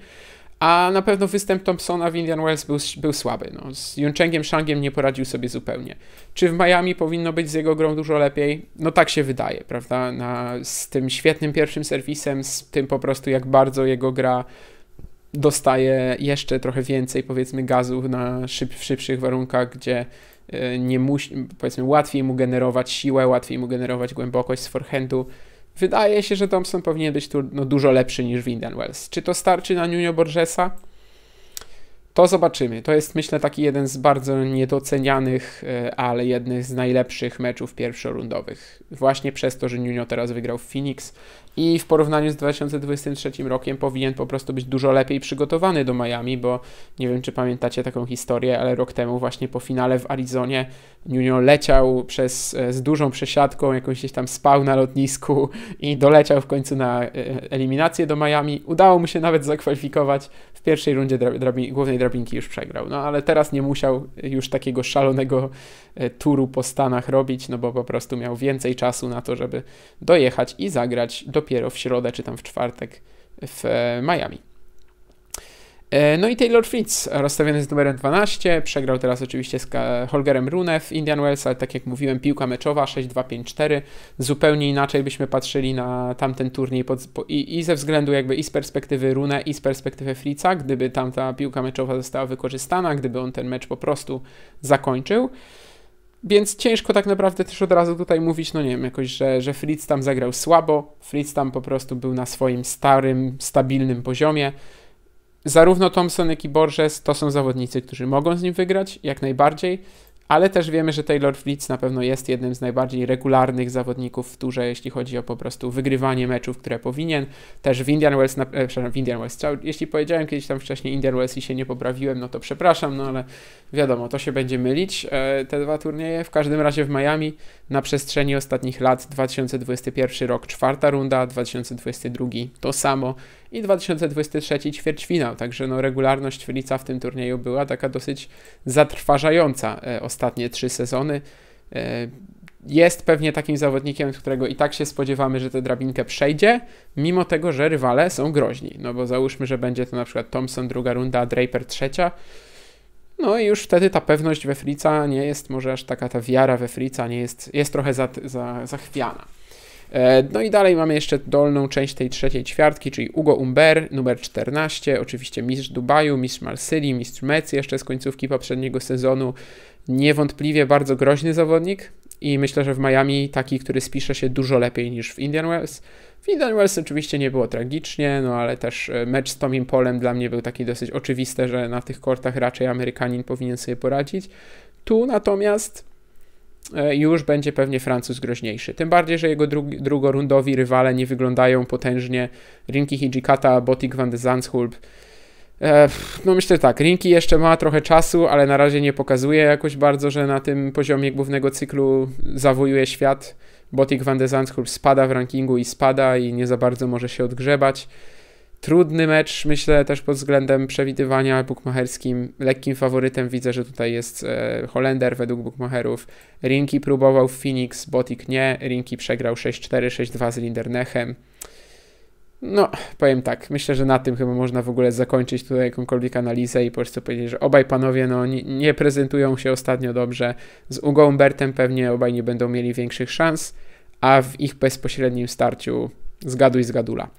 Speaker 1: A na pewno występ Thompsona w Indian Wells był, był słaby. No. Z Yunchengiem Shangiem nie poradził sobie zupełnie. Czy w Miami powinno być z jego grą dużo lepiej? No tak się wydaje, prawda? Na, z tym świetnym pierwszym serwisem, z tym po prostu jak bardzo jego gra dostaje jeszcze trochę więcej, powiedzmy, gazu na szyb, w szybszych warunkach, gdzie e, nie musi, powiedzmy, łatwiej mu generować siłę, łatwiej mu generować głębokość z forehandu Wydaje się, że Thompson powinien być tu no, dużo lepszy niż Winden Wells. Czy to starczy na Nuno Borgesa? To zobaczymy. To jest myślę taki jeden z bardzo niedocenianych, e, ale jednych z najlepszych meczów pierwszorundowych. Właśnie przez to, że Nuno teraz wygrał w Phoenix, i w porównaniu z 2023 rokiem powinien po prostu być dużo lepiej przygotowany do Miami, bo nie wiem, czy pamiętacie taką historię, ale rok temu właśnie po finale w Arizonie Nuno leciał przez, e, z dużą przesiadką, jakąś gdzieś tam spał na lotnisku i doleciał w końcu na e, eliminację do Miami. Udało mu się nawet zakwalifikować. W pierwszej rundzie drabi, głównej drabinki już przegrał, no ale teraz nie musiał już takiego szalonego e, turu po Stanach robić, no bo po prostu miał więcej czasu na to, żeby dojechać i zagrać do dopiero w środę czy tam w czwartek w e, Miami. E, no i Taylor Fritz, rozstawiony z numerem 12, przegrał teraz oczywiście z Holgerem Rune w Indian Wells, ale tak jak mówiłem, piłka meczowa 6-2-5-4. Zupełnie inaczej byśmy patrzyli na tamten turniej pod, po, i, i, ze względu jakby i z perspektywy Rune, i z perspektywy Fritza, gdyby tamta piłka meczowa została wykorzystana, gdyby on ten mecz po prostu zakończył. Więc ciężko tak naprawdę też od razu tutaj mówić, no nie wiem, jakoś, że, że Fritz tam zagrał słabo. Fritz tam po prostu był na swoim starym, stabilnym poziomie. Zarówno Thompson, jak i Borges to są zawodnicy, którzy mogą z nim wygrać, jak najbardziej ale też wiemy, że Taylor Fritz na pewno jest jednym z najbardziej regularnych zawodników w turze, jeśli chodzi o po prostu wygrywanie meczów, które powinien. Też w Indian Wells, na, e, przepraszam, w Indian Wells, jeśli powiedziałem kiedyś tam wcześniej Indian Wells i się nie poprawiłem, no to przepraszam, no ale wiadomo, to się będzie mylić, e, te dwa turnieje. W każdym razie w Miami na przestrzeni ostatnich lat, 2021 rok czwarta runda, 2022 to samo i 2023 ćwierćfinał. Także no, regularność Felica w tym turnieju była taka dosyć zatrważająca e, ostatnie trzy sezony. E, jest pewnie takim zawodnikiem, którego i tak się spodziewamy, że tę drabinkę przejdzie, mimo tego, że rywale są groźni. No bo załóżmy, że będzie to na przykład Thompson druga runda, Draper trzecia. No i już wtedy ta pewność we Frica nie jest może aż taka, ta wiara we Frica nie jest, jest trochę za, za, zachwiana. E, no i dalej mamy jeszcze dolną część tej trzeciej ćwiartki, czyli Hugo Umber, numer 14, oczywiście mistrz Dubaju, mistrz Marsylii, mistrz Metz jeszcze z końcówki poprzedniego sezonu. Niewątpliwie bardzo groźny zawodnik i myślę, że w Miami taki, który spisze się dużo lepiej niż w Indian Wells. W Indian Wells oczywiście nie było tragicznie, no ale też e, mecz z Tomim Polem dla mnie był taki dosyć oczywisty, że na tych kortach raczej Amerykanin powinien sobie poradzić. Tu natomiast E, już będzie pewnie Francuz groźniejszy. Tym bardziej, że jego dru drugorundowi rywale nie wyglądają potężnie. Rinki Hijikata, Botik van de Zandschulp. E, no myślę tak, Rinki jeszcze ma trochę czasu, ale na razie nie pokazuje jakoś bardzo, że na tym poziomie głównego cyklu zawojuje świat. Botik van de Zandschulp spada w rankingu i spada i nie za bardzo może się odgrzebać. Trudny mecz, myślę też pod względem przewidywania bukmacherskim. Lekkim faworytem widzę, że tutaj jest e, Holender według bukmacherów. Rinki próbował Phoenix, Botik nie. Rinki przegrał 6-4, 6-2 z Lindernechem. No, powiem tak, myślę, że na tym chyba można w ogóle zakończyć tutaj jakąkolwiek analizę i po prostu powiedzieć, że obaj panowie no, nie, nie prezentują się ostatnio dobrze. Z Ugą Umbertem pewnie obaj nie będą mieli większych szans, a w ich bezpośrednim starciu zgaduj z gadula.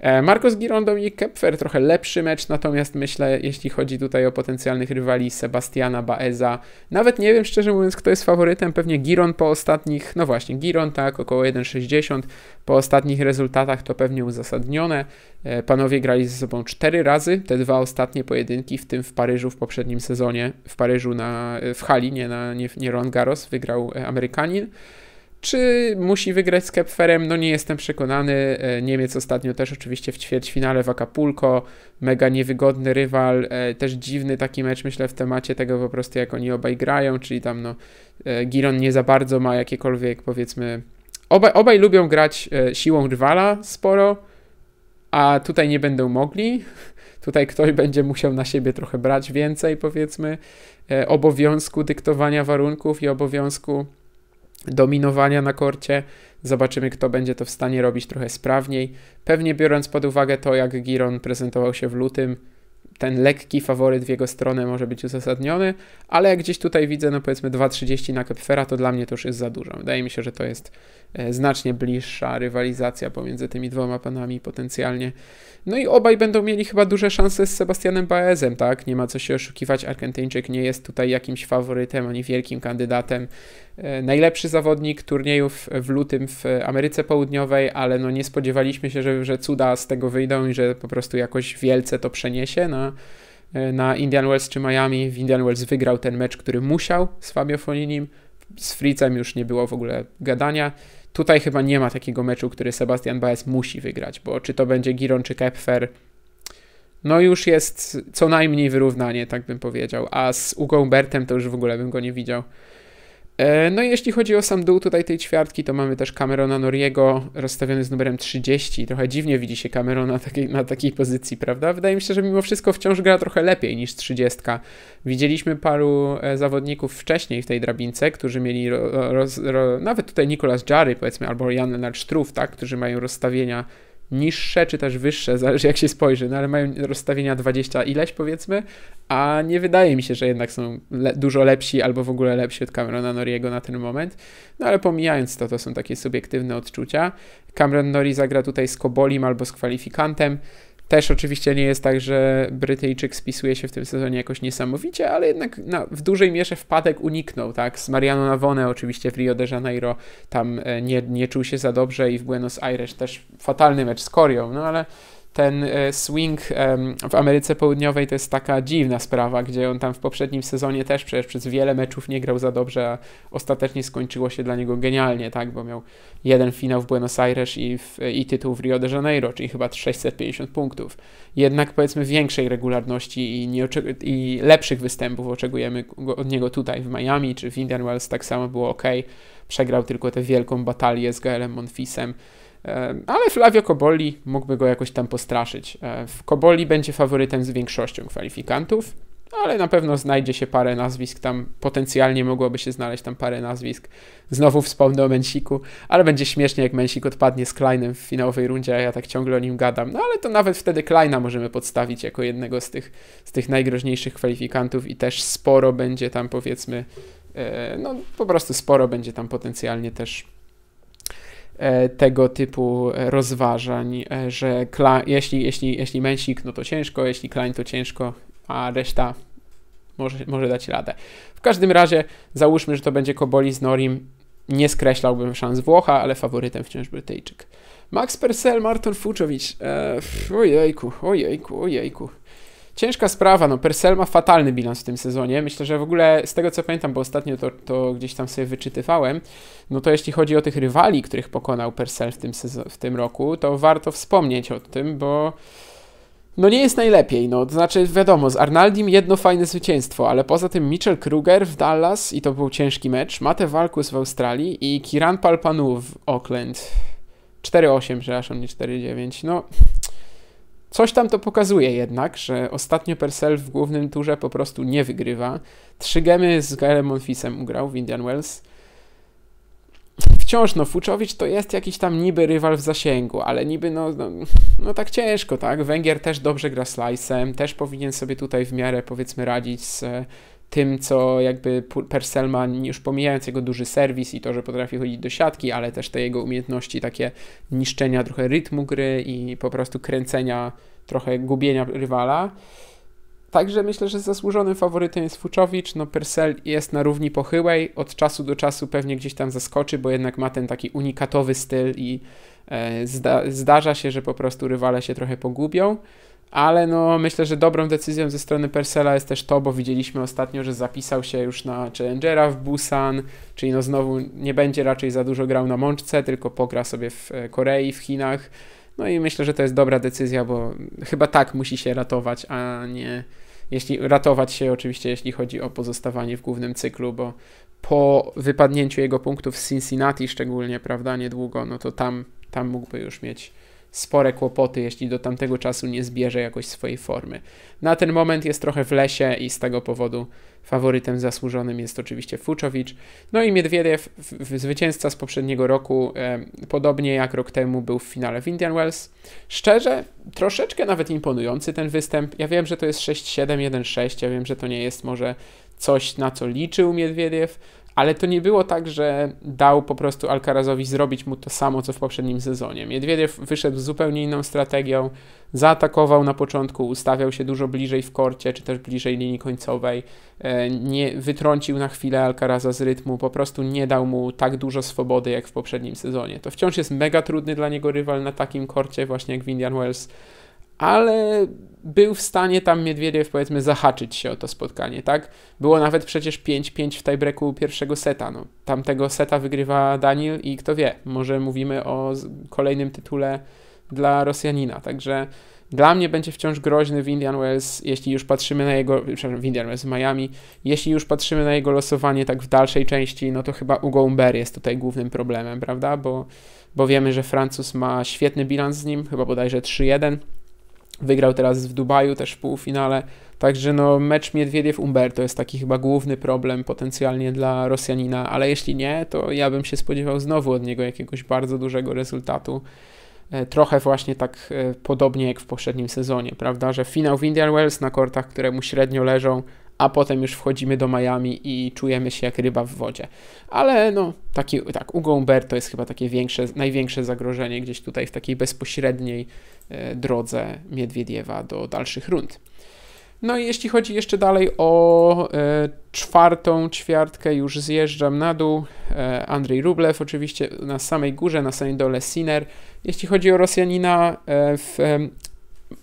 Speaker 1: E, Marcos Girondo i Kepfer trochę lepszy mecz, natomiast myślę, jeśli chodzi tutaj o potencjalnych rywali Sebastiana Baeza, nawet nie wiem szczerze mówiąc, kto jest faworytem, pewnie Giron po ostatnich, no właśnie, Giron tak, około 1,60, po ostatnich rezultatach to pewnie uzasadnione. E, panowie grali ze sobą cztery razy, te dwa ostatnie pojedynki, w tym w Paryżu w poprzednim sezonie, w Paryżu na, w hali, nie, na, nie, nie Ron Garros, wygrał e, Amerykanin. Czy musi wygrać z Kepferem? No nie jestem przekonany. E, Niemiec ostatnio też oczywiście w ćwierćfinale w Acapulco. Mega niewygodny rywal. E, też dziwny taki mecz, myślę, w temacie tego po prostu jak oni obaj grają, czyli tam no e, Giron nie za bardzo ma jakiekolwiek powiedzmy... Obaj, obaj lubią grać siłą rywala sporo, a tutaj nie będą mogli. Tutaj ktoś będzie musiał na siebie trochę brać więcej powiedzmy obowiązku dyktowania warunków i obowiązku dominowania na korcie. Zobaczymy, kto będzie to w stanie robić trochę sprawniej. Pewnie biorąc pod uwagę to, jak Giron prezentował się w lutym, ten lekki faworyt w jego stronę może być uzasadniony, ale jak gdzieś tutaj widzę, no powiedzmy 2,30 na Kepfera, to dla mnie to już jest za dużo. Wydaje mi się, że to jest E, znacznie bliższa rywalizacja pomiędzy tymi dwoma panami potencjalnie. No i obaj będą mieli chyba duże szanse z Sebastianem Baezem, tak? Nie ma co się oszukiwać, Argentyńczyk nie jest tutaj jakimś faworytem ani wielkim kandydatem. E, najlepszy zawodnik turniejów w lutym w Ameryce Południowej, ale no nie spodziewaliśmy się, że, że cuda z tego wyjdą i że po prostu jakoś wielce to przeniesie na, e, na Indian Wells czy Miami. W Indian Wells wygrał ten mecz, który musiał z Fabio Foninim. Z Fritzem już nie było w ogóle gadania. Tutaj chyba nie ma takiego meczu, który Sebastian Baez musi wygrać, bo czy to będzie Giron czy Kepfer, no już jest co najmniej wyrównanie, tak bym powiedział, a z Ugo Bertem to już w ogóle bym go nie widział. E, no i jeśli chodzi o sam dół tutaj tej ćwiartki, to mamy też Camerona Noriego rozstawiony z numerem 30. Trochę dziwnie widzi się Camerona na takiej, na takiej pozycji, prawda? Wydaje mi się, że mimo wszystko wciąż gra trochę lepiej niż 30. Widzieliśmy paru e, zawodników wcześniej w tej drabince, którzy mieli roz, roz, roz, nawet tutaj Nicolas Jarry powiedzmy albo Jan Lennart Struff, tak? Którzy mają rozstawienia niższe czy też wyższe, zależy jak się spojrzy, no ale mają rozstawienia 20 ileś powiedzmy, a nie wydaje mi się, że jednak są le dużo lepsi albo w ogóle lepsi od Camerona Noriego na ten moment. No ale pomijając to, to są takie subiektywne odczucia. Cameron Nori zagra tutaj z Kobolim albo z kwalifikantem. Też oczywiście nie jest tak, że Brytyjczyk spisuje się w tym sezonie jakoś niesamowicie, ale jednak no, w dużej mierze wpadek uniknął, tak? Z Mariano Navone oczywiście w Rio de Janeiro tam e, nie, nie czuł się za dobrze i w Buenos Aires też fatalny mecz z Korią, no ale ten e, swing w Ameryce Południowej to jest taka dziwna sprawa, gdzie on tam w poprzednim sezonie też przecież przez wiele meczów nie grał za dobrze, a ostatecznie skończyło się dla niego genialnie, tak, bo miał jeden finał w Buenos Aires i, w, i tytuł w Rio de Janeiro, czyli chyba 650 punktów. Jednak powiedzmy większej regularności i, nie, i lepszych występów oczekujemy od niego tutaj w Miami czy w Indian Wells, tak samo było ok. Przegrał tylko tę wielką batalię z Gaelem Monfisem ale Flavio Coboli mógłby go jakoś tam postraszyć. E, Coboli będzie faworytem z większością kwalifikantów, ale na pewno znajdzie się parę nazwisk tam, potencjalnie mogłoby się znaleźć tam parę nazwisk. Znowu wspomnę o Męsiku, ale będzie śmiesznie, jak Mensik odpadnie z Kleinem w finałowej rundzie, a ja tak ciągle o nim gadam. No ale to nawet wtedy Kleina możemy podstawić jako jednego z tych, z tych najgroźniejszych kwalifikantów i też sporo będzie tam powiedzmy, e, no po prostu sporo będzie tam potencjalnie też E, tego typu e, rozważań, e, że jeśli, jeśli, jeśli męsik, no to ciężko, jeśli Klein, to ciężko, a reszta może, może dać radę. W każdym razie załóżmy, że to będzie Koboli z Norim. Nie skreślałbym szans Włocha, ale faworytem wciąż Brytyjczyk. Max Persel, Marton Fuczowicz. Eee, ojejku, ojejku, ojejku. Ciężka sprawa, no Persel ma fatalny bilans w tym sezonie. Myślę, że w ogóle z tego co pamiętam, bo ostatnio to, to gdzieś tam sobie wyczytywałem, no to jeśli chodzi o tych rywali, których pokonał Persel w tym, w tym roku, to warto wspomnieć o tym, bo no nie jest najlepiej, no to znaczy wiadomo, z Arnaldim jedno fajne zwycięstwo, ale poza tym Mitchell Kruger w Dallas i to był ciężki mecz, Mate Walkus w Australii i Kiran Palpanu w Auckland. 4-8, przepraszam, nie 4-9. No, Coś tam to pokazuje jednak, że ostatnio Purcell w głównym turze po prostu nie wygrywa. Trzy gemy z Gaelem Monfisem ugrał w Indian Wells. Wciąż, no, Fuczowicz to jest jakiś tam niby rywal w zasięgu, ale niby, no, no, no tak ciężko, tak? Węgier też dobrze gra slice'em, też powinien sobie tutaj w miarę, powiedzmy, radzić z tym, co jakby Perselman, już pomijając jego duży serwis i to, że potrafi chodzić do siatki, ale też te jego umiejętności takie niszczenia trochę rytmu gry i po prostu kręcenia, trochę gubienia rywala. Także myślę, że zasłużonym faworytem jest Fuczowicz. No Persel jest na równi pochyłej, od czasu do czasu pewnie gdzieś tam zaskoczy, bo jednak ma ten taki unikatowy styl i e, zda zdarza się, że po prostu rywale się trochę pogubią. Ale no, myślę, że dobrą decyzją ze strony Persela jest też to, bo widzieliśmy ostatnio, że zapisał się już na Challengera w Busan, czyli no znowu nie będzie raczej za dużo grał na mączce, tylko pogra sobie w e, Korei, w Chinach. No i myślę, że to jest dobra decyzja, bo chyba tak musi się ratować, a nie jeśli ratować się oczywiście, jeśli chodzi o pozostawanie w głównym cyklu, bo po wypadnięciu jego punktów z Cincinnati szczególnie, prawda, niedługo, no to tam, tam mógłby już mieć spore kłopoty, jeśli do tamtego czasu nie zbierze jakoś swojej formy. Na ten moment jest trochę w lesie i z tego powodu faworytem zasłużonym jest oczywiście Fuczowicz. No i Miedwiediew, zwycięzca z poprzedniego roku, e, podobnie jak rok temu był w finale w Indian Wells. Szczerze, troszeczkę nawet imponujący ten występ. Ja wiem, że to jest 6-7, 1-6, ja wiem, że to nie jest może coś, na co liczył Miedwiediew, ale to nie było tak, że dał po prostu Alcarazowi zrobić mu to samo, co w poprzednim sezonie. Miedwiediew wyszedł z zupełnie inną strategią, zaatakował na początku, ustawiał się dużo bliżej w korcie, czy też bliżej linii końcowej, e, nie wytrącił na chwilę Alcaraza z rytmu, po prostu nie dał mu tak dużo swobody, jak w poprzednim sezonie. To wciąż jest mega trudny dla niego rywal na takim korcie, właśnie jak w Indian Wells, ale był w stanie tam Miedwiediew powiedzmy zahaczyć się o to spotkanie, tak? Było nawet przecież 5-5 w tiebreaku pierwszego seta, no. Tamtego seta wygrywa Daniel i kto wie, może mówimy o kolejnym tytule dla Rosjanina, także dla mnie będzie wciąż groźny w Indian Wells, jeśli już patrzymy na jego, przepraszam, w Indian Wells, w Miami, jeśli już patrzymy na jego losowanie tak w dalszej części, no to chyba Umber jest tutaj głównym problemem, prawda? Bo, bo wiemy, że Francuz ma świetny bilans z nim, chyba bodajże 3-1, Wygrał teraz w Dubaju też w półfinale. Także no, mecz miedwiediew umberto jest taki chyba główny problem potencjalnie dla Rosjanina, ale jeśli nie, to ja bym się spodziewał znowu od niego jakiegoś bardzo dużego rezultatu. E, trochę właśnie tak e, podobnie jak w poprzednim sezonie, prawda? Że finał w Indian Wells na kortach, które mu średnio leżą, a potem już wchodzimy do Miami i czujemy się jak ryba w wodzie. Ale no, taki, tak, Ugo Umberto jest chyba takie większe, największe zagrożenie gdzieś tutaj w takiej bezpośredniej E, drodze Miedwiediewa do dalszych rund. No i jeśli chodzi jeszcze dalej o e, czwartą ćwiartkę, już zjeżdżam na dół. E, Andrzej Rublew oczywiście na samej górze, na samej dole Sinner. Jeśli chodzi o Rosjanina, e, w e,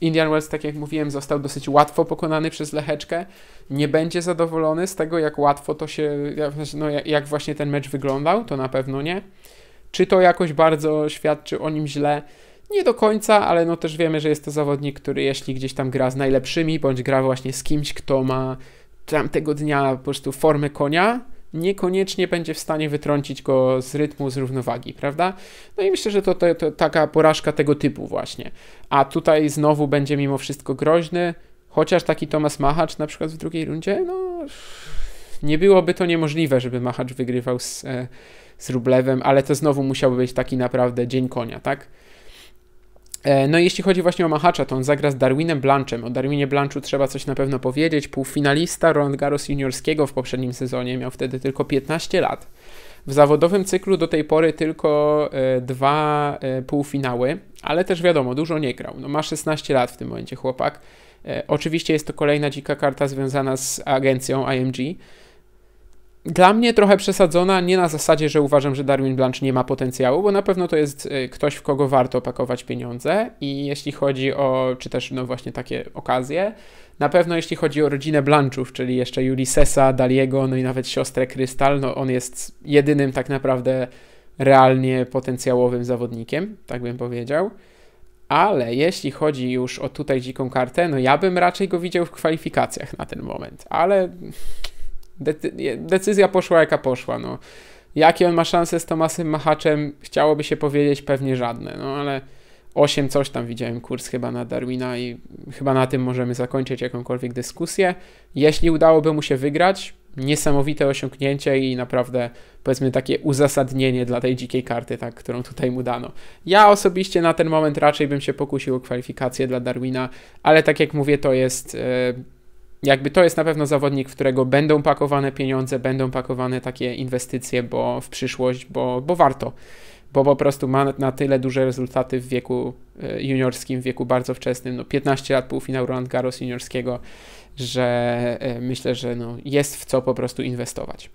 Speaker 1: Indian Wells, tak jak mówiłem, został dosyć łatwo pokonany przez Lecheczkę. Nie będzie zadowolony z tego, jak łatwo to się, no, jak, jak właśnie ten mecz wyglądał, to na pewno nie. Czy to jakoś bardzo świadczy o nim źle? Nie do końca, ale no też wiemy, że jest to zawodnik, który jeśli gdzieś tam gra z najlepszymi, bądź gra właśnie z kimś, kto ma tamtego dnia po prostu formę konia, niekoniecznie będzie w stanie wytrącić go z rytmu, z równowagi, prawda? No i myślę, że to, to, to taka porażka tego typu właśnie. A tutaj znowu będzie mimo wszystko groźny, chociaż taki Tomasz Machacz na przykład w drugiej rundzie, no nie byłoby to niemożliwe, żeby Machacz wygrywał z, e, z Rublewem, ale to znowu musiałby być taki naprawdę dzień konia, tak? E, no i jeśli chodzi właśnie o Machacza, to on zagra z Darwinem Blanchem. O Darwinie Blanchu trzeba coś na pewno powiedzieć. Półfinalista Roland Garros juniorskiego w poprzednim sezonie, miał wtedy tylko 15 lat. W zawodowym cyklu do tej pory tylko e, dwa e, półfinały, ale też wiadomo, dużo nie grał. No ma 16 lat w tym momencie chłopak. Oczywiście jest to kolejna dzika karta związana z agencją IMG, dla mnie trochę przesadzona, nie na zasadzie, że uważam, że Darwin Blanche nie ma potencjału, bo na pewno to jest y, ktoś, w kogo warto pakować pieniądze i jeśli chodzi o, czy też no właśnie takie okazje, na pewno jeśli chodzi o rodzinę Blanchów, czyli jeszcze Ulyssesa, Daliego, no i nawet siostrę Krystal, no on jest jedynym tak naprawdę realnie potencjałowym zawodnikiem, tak bym powiedział. Ale jeśli chodzi już o tutaj dziką kartę, no ja bym raczej go widział w kwalifikacjach na ten moment, ale decyzja poszła jaka poszła, no. Jakie on ma szanse z Tomasem Machaczem? Chciałoby się powiedzieć pewnie żadne, no ale 8 coś tam widziałem kurs chyba na Darwina i chyba na tym możemy zakończyć jakąkolwiek dyskusję. Jeśli udałoby mu się wygrać, niesamowite osiągnięcie i naprawdę powiedzmy takie uzasadnienie dla tej dzikiej karty, tak, którą tutaj mu dano. Ja osobiście na ten moment raczej bym się pokusił o kwalifikację dla Darwina, ale tak jak mówię, to jest... Yy, jakby to jest na pewno zawodnik, w którego będą pakowane pieniądze, będą pakowane takie inwestycje, bo w przyszłość, bo, bo warto. Bo po prostu ma na tyle duże rezultaty w wieku e, juniorskim, w wieku bardzo wczesnym, no 15 lat półfinału Roland Garros juniorskiego, że e, myślę, że no jest w co po prostu inwestować.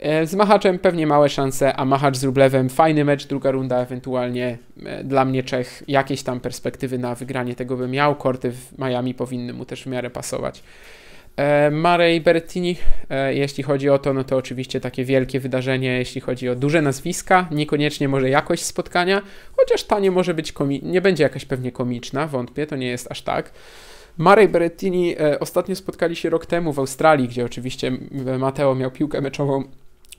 Speaker 1: E, z machaczem pewnie małe szanse, a machacz z Rublewem fajny mecz, druga runda, ewentualnie e, dla mnie Czech jakieś tam perspektywy na wygranie tego by miał. Korty w Miami powinny mu też w miarę pasować. E, Marej Bertini, jeśli chodzi o to, no to oczywiście takie wielkie wydarzenie, jeśli chodzi o duże nazwiska, niekoniecznie może jakość spotkania, chociaż ta nie może być, nie będzie jakaś pewnie komiczna, wątpię, to nie jest aż tak. Marej Berrettini ostatnio spotkali się rok temu w Australii, gdzie oczywiście Mateo miał piłkę meczową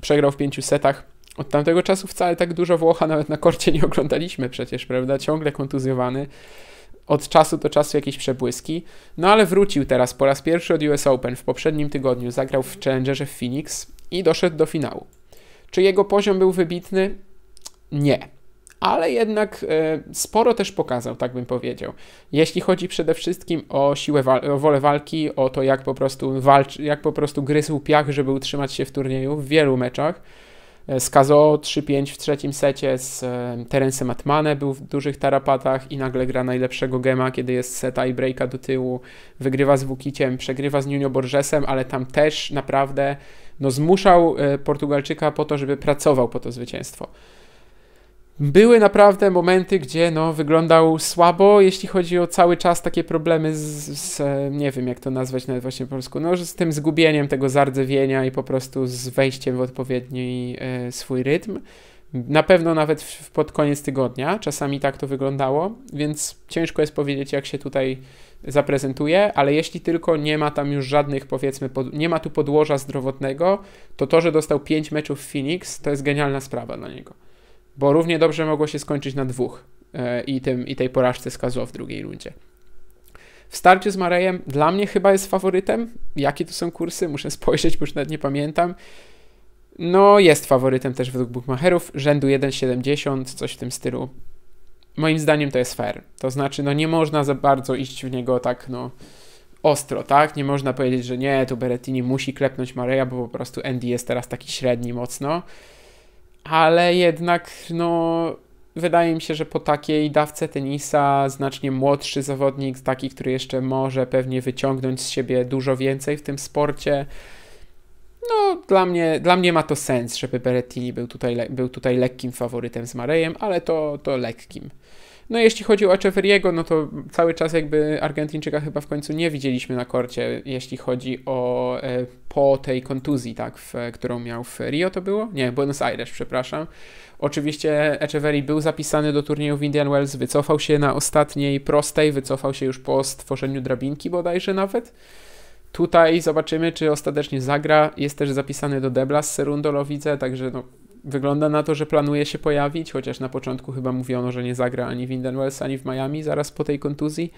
Speaker 1: Przegrał w pięciu setach. Od tamtego czasu wcale tak dużo Włocha nawet na korcie nie oglądaliśmy przecież, prawda? Ciągle kontuzjowany. Od czasu do czasu jakieś przebłyski. No ale wrócił teraz po raz pierwszy od US Open w poprzednim tygodniu. Zagrał w Challengerze w Phoenix i doszedł do finału. Czy jego poziom był wybitny? Nie ale jednak e, sporo też pokazał, tak bym powiedział. Jeśli chodzi przede wszystkim o siłę, wal o wolę walki, o to jak po prostu walczy, jak po prostu gryzł piach, żeby utrzymać się w turnieju w wielu meczach. E, z Kazo 3-5 w trzecim secie, z e, Terensem Atmanem był w dużych tarapatach i nagle gra najlepszego gema, kiedy jest seta i breaka do tyłu, wygrywa z Wukiciem, przegrywa z Nuno Borgesem, ale tam też naprawdę no, zmuszał Portugalczyka po to, żeby pracował po to zwycięstwo były naprawdę momenty, gdzie no, wyglądał słabo, jeśli chodzi o cały czas takie problemy z, z e, nie wiem jak to nazwać nawet właśnie po polsku, no, z tym zgubieniem tego zardzewienia i po prostu z wejściem w odpowiedni e, swój rytm. Na pewno nawet w, pod koniec tygodnia czasami tak to wyglądało, więc ciężko jest powiedzieć, jak się tutaj zaprezentuje, ale jeśli tylko nie ma tam już żadnych, powiedzmy, pod, nie ma tu podłoża zdrowotnego, to to, że dostał 5 meczów w Phoenix, to jest genialna sprawa dla niego. Bo równie dobrze mogło się skończyć na dwóch e, i, tym, i tej porażce skazu w drugiej rundzie. W starciu z Marejem dla mnie chyba jest faworytem. Jakie to są kursy? Muszę spojrzeć, bo już nawet nie pamiętam. No, jest faworytem też według bookmacherów. Rzędu 1,70, coś w tym stylu. Moim zdaniem to jest fair. To znaczy, no nie można za bardzo iść w niego tak, no ostro, tak? Nie można powiedzieć, że nie, tu Berettini musi klepnąć Mareja, bo po prostu Andy jest teraz taki średni mocno ale jednak no, wydaje mi się, że po takiej dawce tenisa znacznie młodszy zawodnik, taki, który jeszcze może pewnie wyciągnąć z siebie dużo więcej w tym sporcie, no dla mnie, dla mnie ma to sens, żeby Berettini był tutaj, był tutaj lekkim faworytem z Marejem, ale to, to lekkim. No jeśli chodzi o Echeveriego, no to cały czas jakby Argentyńczyka chyba w końcu nie widzieliśmy na korcie, jeśli chodzi o e, po tej kontuzji, tak, w, którą miał w Rio to było? Nie, Buenos Aires, przepraszam. Oczywiście Echeverry był zapisany do turnieju w Indian Wells, wycofał się na ostatniej prostej, wycofał się już po stworzeniu drabinki bodajże nawet. Tutaj zobaczymy, czy ostatecznie zagra. Jest też zapisany do debla z Serundolo, także no, Wygląda na to, że planuje się pojawić, chociaż na początku chyba mówiono, że nie zagra ani w Indian Wells, ani w Miami zaraz po tej kontuzji.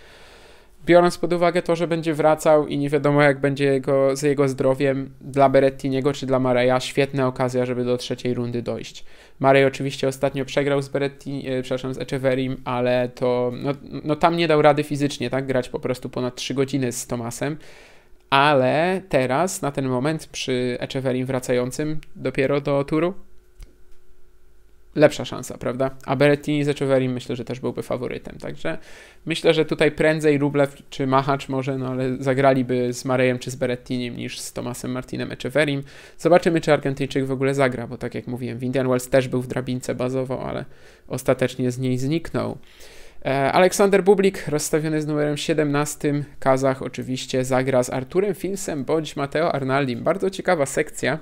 Speaker 1: Biorąc pod uwagę to, że będzie wracał i nie wiadomo jak będzie jego, z jego zdrowiem, dla Berettiniego czy dla Mareja świetna okazja, żeby do trzeciej rundy dojść. Marej oczywiście ostatnio przegrał z Berettini, e, przepraszam, z Echeverim, ale to no, no tam nie dał rady fizycznie, tak, grać po prostu ponad 3 godziny z Tomasem ale teraz, na ten moment, przy Echeverim wracającym dopiero do turu, lepsza szansa, prawda? A Berettini z Echeverim myślę, że też byłby faworytem, także myślę, że tutaj prędzej Rublew czy Machacz może, no ale zagraliby z Marejem czy z Berrettinim niż z Tomasem Martinem Echeverim. Zobaczymy, czy Argentyńczyk w ogóle zagra, bo tak jak mówiłem, Indian Wells też był w drabince bazowo, ale ostatecznie z niej zniknął. E, Aleksander Bublik rozstawiony z numerem 17, Kazach oczywiście zagra z Arturem Filsem bądź Mateo Arnaldim. Bardzo ciekawa sekcja.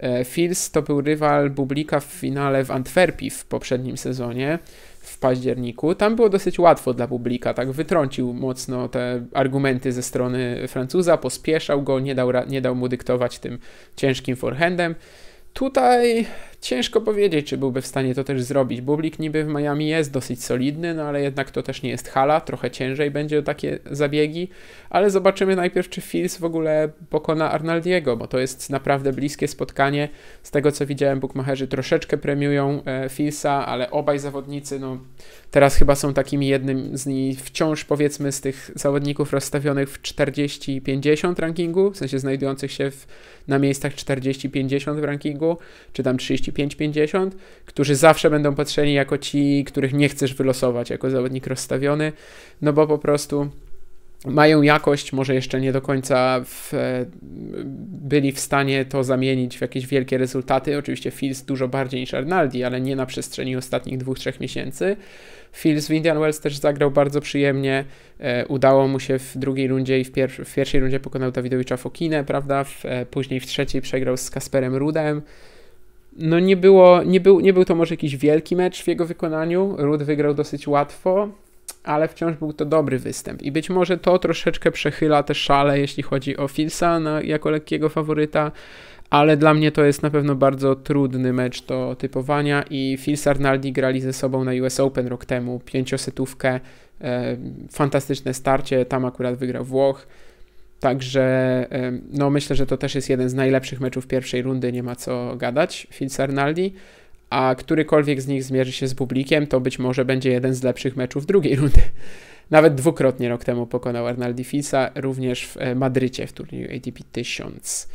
Speaker 1: E, Fils to był rywal Bublika w finale w Antwerpii w poprzednim sezonie w październiku. Tam było dosyć łatwo dla Bublika, tak wytrącił mocno te argumenty ze strony Francuza, pospieszał go, nie dał, nie dał mu dyktować tym ciężkim forehandem. Tutaj Ciężko powiedzieć, czy byłby w stanie to też zrobić. Bublik niby w Miami jest dosyć solidny, no ale jednak to też nie jest hala, trochę ciężej będzie takie zabiegi, ale zobaczymy najpierw, czy Fils w ogóle pokona Arnaldiego, bo to jest naprawdę bliskie spotkanie. Z tego co widziałem, bukmacherzy troszeczkę premiują e, Filsa, ale obaj zawodnicy, no teraz chyba są takimi jednym z nich wciąż powiedzmy z tych zawodników rozstawionych w 40-50 rankingu, w sensie znajdujących się w, na miejscach 40-50 w rankingu, czy tam 30 35-50, którzy zawsze będą patrzeni jako ci, których nie chcesz wylosować jako zawodnik rozstawiony, no bo po prostu mają jakość, może jeszcze nie do końca w, byli w stanie to zamienić w jakieś wielkie rezultaty. Oczywiście Fields dużo bardziej niż Arnaldi, ale nie na przestrzeni ostatnich dwóch, trzech miesięcy. Fields w Indian Wells też zagrał bardzo przyjemnie. E, udało mu się w drugiej rundzie i w, pier w pierwszej rundzie pokonał Dawidowicza Fokinę, prawda? W, e, później w trzeciej przegrał z Kasperem Rudem no nie, było, nie, był, nie był to może jakiś wielki mecz w jego wykonaniu. Rud wygrał dosyć łatwo, ale wciąż był to dobry występ. I być może to troszeczkę przechyla te szale, jeśli chodzi o Filsa no, jako lekkiego faworyta, ale dla mnie to jest na pewno bardzo trudny mecz do typowania i Fils Arnaldi grali ze sobą na US Open rok temu, pięciosetówkę, e, fantastyczne starcie, tam akurat wygrał Włoch. Także no myślę, że to też jest jeden z najlepszych meczów pierwszej rundy, nie ma co gadać, Filz Arnaldi. A którykolwiek z nich zmierzy się z publikiem, to być może będzie jeden z lepszych meczów drugiej rundy. Nawet dwukrotnie rok temu pokonał Arnaldi Filsa również w e, Madrycie w turnieju ATP 1000.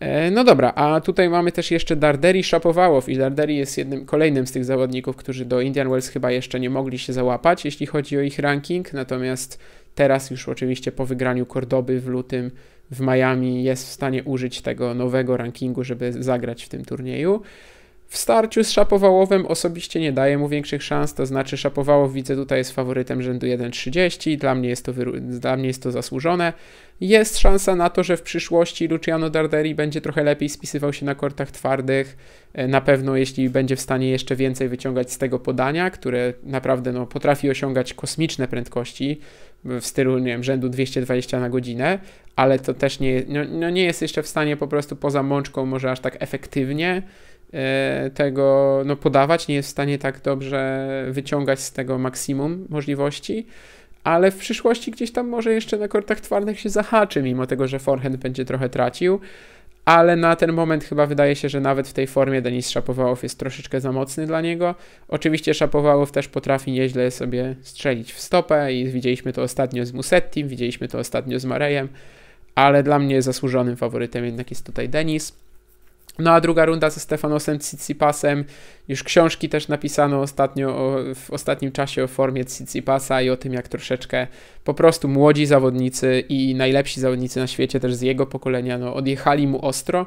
Speaker 1: E, no dobra, a tutaj mamy też jeszcze Darderi Szapowałow i Darderi jest jednym kolejnym z tych zawodników, którzy do Indian Wells chyba jeszcze nie mogli się załapać, jeśli chodzi o ich ranking, natomiast Teraz już oczywiście po wygraniu Kordoby w lutym w Miami jest w stanie użyć tego nowego rankingu, żeby zagrać w tym turnieju. W starciu z Szapowałowem osobiście nie daje mu większych szans, to znaczy Szapowałow widzę tutaj jest faworytem rzędu 1.30, dla mnie, jest to dla mnie jest to zasłużone. Jest szansa na to, że w przyszłości Luciano Darderi będzie trochę lepiej spisywał się na kortach twardych, e, na pewno jeśli będzie w stanie jeszcze więcej wyciągać z tego podania, które naprawdę no, potrafi osiągać kosmiczne prędkości, w stylu, nie wiem, rzędu 220 na godzinę, ale to też nie, no, no nie jest jeszcze w stanie po prostu poza mączką może aż tak efektywnie e, tego no, podawać, nie jest w stanie tak dobrze wyciągać z tego maksimum możliwości, ale w przyszłości gdzieś tam może jeszcze na kortach twardych się zahaczy, mimo tego, że forehand będzie trochę tracił ale na ten moment chyba wydaje się, że nawet w tej formie Denis Szapowałow jest troszeczkę za mocny dla niego. Oczywiście Szapowałow też potrafi nieźle sobie strzelić w stopę i widzieliśmy to ostatnio z Musettim, widzieliśmy to ostatnio z Marejem, ale dla mnie zasłużonym faworytem jednak jest tutaj Denis. No a druga runda ze Stefanosem Tsitsipasem. Już książki też napisano ostatnio o, w ostatnim czasie o formie Tsitsipasa i o tym, jak troszeczkę po prostu młodzi zawodnicy i najlepsi zawodnicy na świecie też z jego pokolenia no, odjechali mu ostro.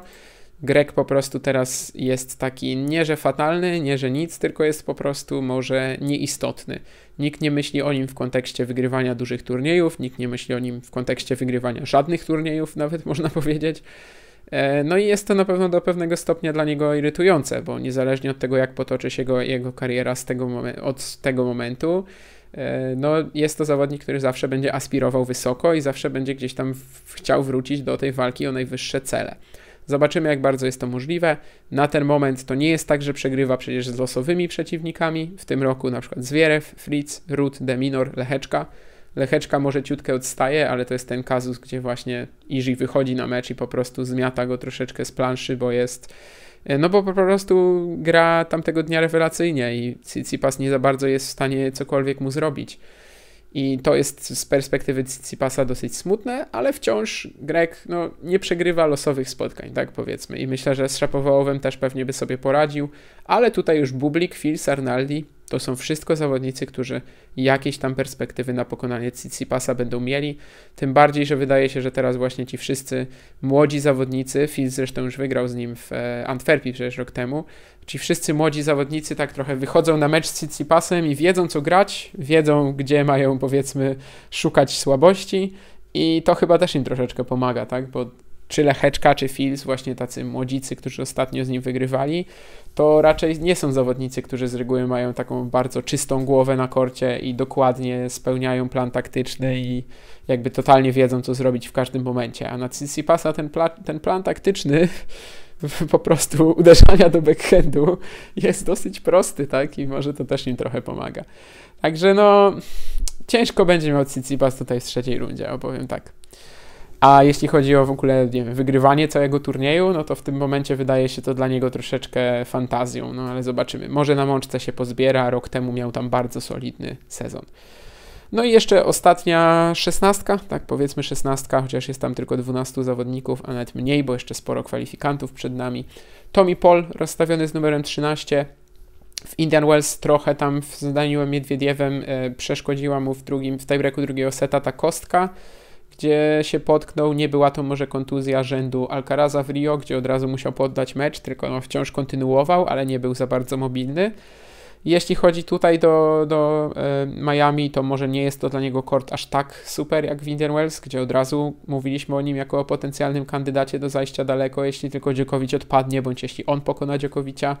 Speaker 1: Grek po prostu teraz jest taki nie, że fatalny, nie, że nic, tylko jest po prostu może nieistotny. Nikt nie myśli o nim w kontekście wygrywania dużych turniejów, nikt nie myśli o nim w kontekście wygrywania żadnych turniejów, nawet można powiedzieć. E, no i jest to na pewno do pewnego stopnia dla niego irytujące, bo niezależnie od tego, jak potoczy się jego kariera z tego momen- od tego momentu, e, no jest to zawodnik, który zawsze będzie aspirował wysoko i zawsze będzie gdzieś tam w- chciał wrócić do tej walki o najwyższe cele. Zobaczymy, jak bardzo jest to możliwe. Na ten moment to nie jest tak, że przegrywa przecież z losowymi przeciwnikami. W tym roku na przykład Zwierew, Fritz, Rud, Deminor, Lecheczka. Lecheczka może ciutkę odstaje, ale to jest ten kazus, gdzie właśnie Iżyj wychodzi na mecz i po prostu zmiata go troszeczkę z planszy, bo jest e, no bo po prostu gra tamtego dnia rewelacyjnie i Tsitsipas nie za bardzo jest w stanie cokolwiek mu zrobić. I to jest z perspektywy Tsitsipasa dosyć smutne, ale wciąż Grek no, nie przegrywa losowych spotkań, tak powiedzmy. I myślę, że z Szapowołowem też pewnie by sobie poradził, ale tutaj już Bublik, Fils, Arnaldi to są wszystko zawodnicy, którzy jakieś tam perspektywy na pokonanie Tsitsipasa będą mieli. Tym bardziej, że wydaje się, że teraz właśnie ci wszyscy młodzi zawodnicy, Phil zresztą już wygrał z nim w e, Antwerpii przecież rok temu, ci wszyscy młodzi zawodnicy tak trochę wychodzą na mecz z Tsitsipasem i wiedzą co grać, wiedzą gdzie mają powiedzmy szukać słabości i to chyba też im troszeczkę pomaga, tak? Bo czy Lecheczka, czy Fils, właśnie tacy młodzicy, którzy ostatnio z nim wygrywali, to raczej nie są zawodnicy, którzy z reguły mają taką bardzo czystą głowę na korcie i dokładnie spełniają plan taktyczny i jakby totalnie wiedzą, co zrobić w każdym momencie. A na Tsitsipasa ten, pla ten plan taktyczny po prostu uderzania do backhandu jest dosyć prosty, tak? I może to też im trochę pomaga. Także no, ciężko będzie miał Tsitsipas tutaj w trzeciej rundzie, opowiem tak. A jeśli chodzi o w ogóle wiem, wygrywanie całego turnieju, no to w tym momencie wydaje się to dla niego troszeczkę fantazją, no ale zobaczymy. Może na mączce się pozbiera, rok temu miał tam bardzo solidny sezon. No i jeszcze ostatnia szesnastka, tak powiedzmy szesnastka, chociaż jest tam tylko 12 zawodników, a nawet mniej, bo jeszcze sporo kwalifikantów przed nami. Tommy Paul rozstawiony z numerem 13. W Indian Wells trochę tam w zadaniu Miedwiediewem e, przeszkodziła mu w drugim, w tiebreaku drugiego seta ta kostka gdzie się potknął. Nie była to może kontuzja rzędu Alcaraza w Rio, gdzie od razu musiał poddać mecz, tylko on no wciąż kontynuował, ale nie był za bardzo mobilny. Jeśli chodzi tutaj do, do e, Miami, to może nie jest to dla niego kort aż tak super jak w Indian Wells, gdzie od razu mówiliśmy o nim jako o potencjalnym kandydacie do zajścia daleko, jeśli tylko Dziokowicz odpadnie, bądź jeśli on pokona Dziokowicza,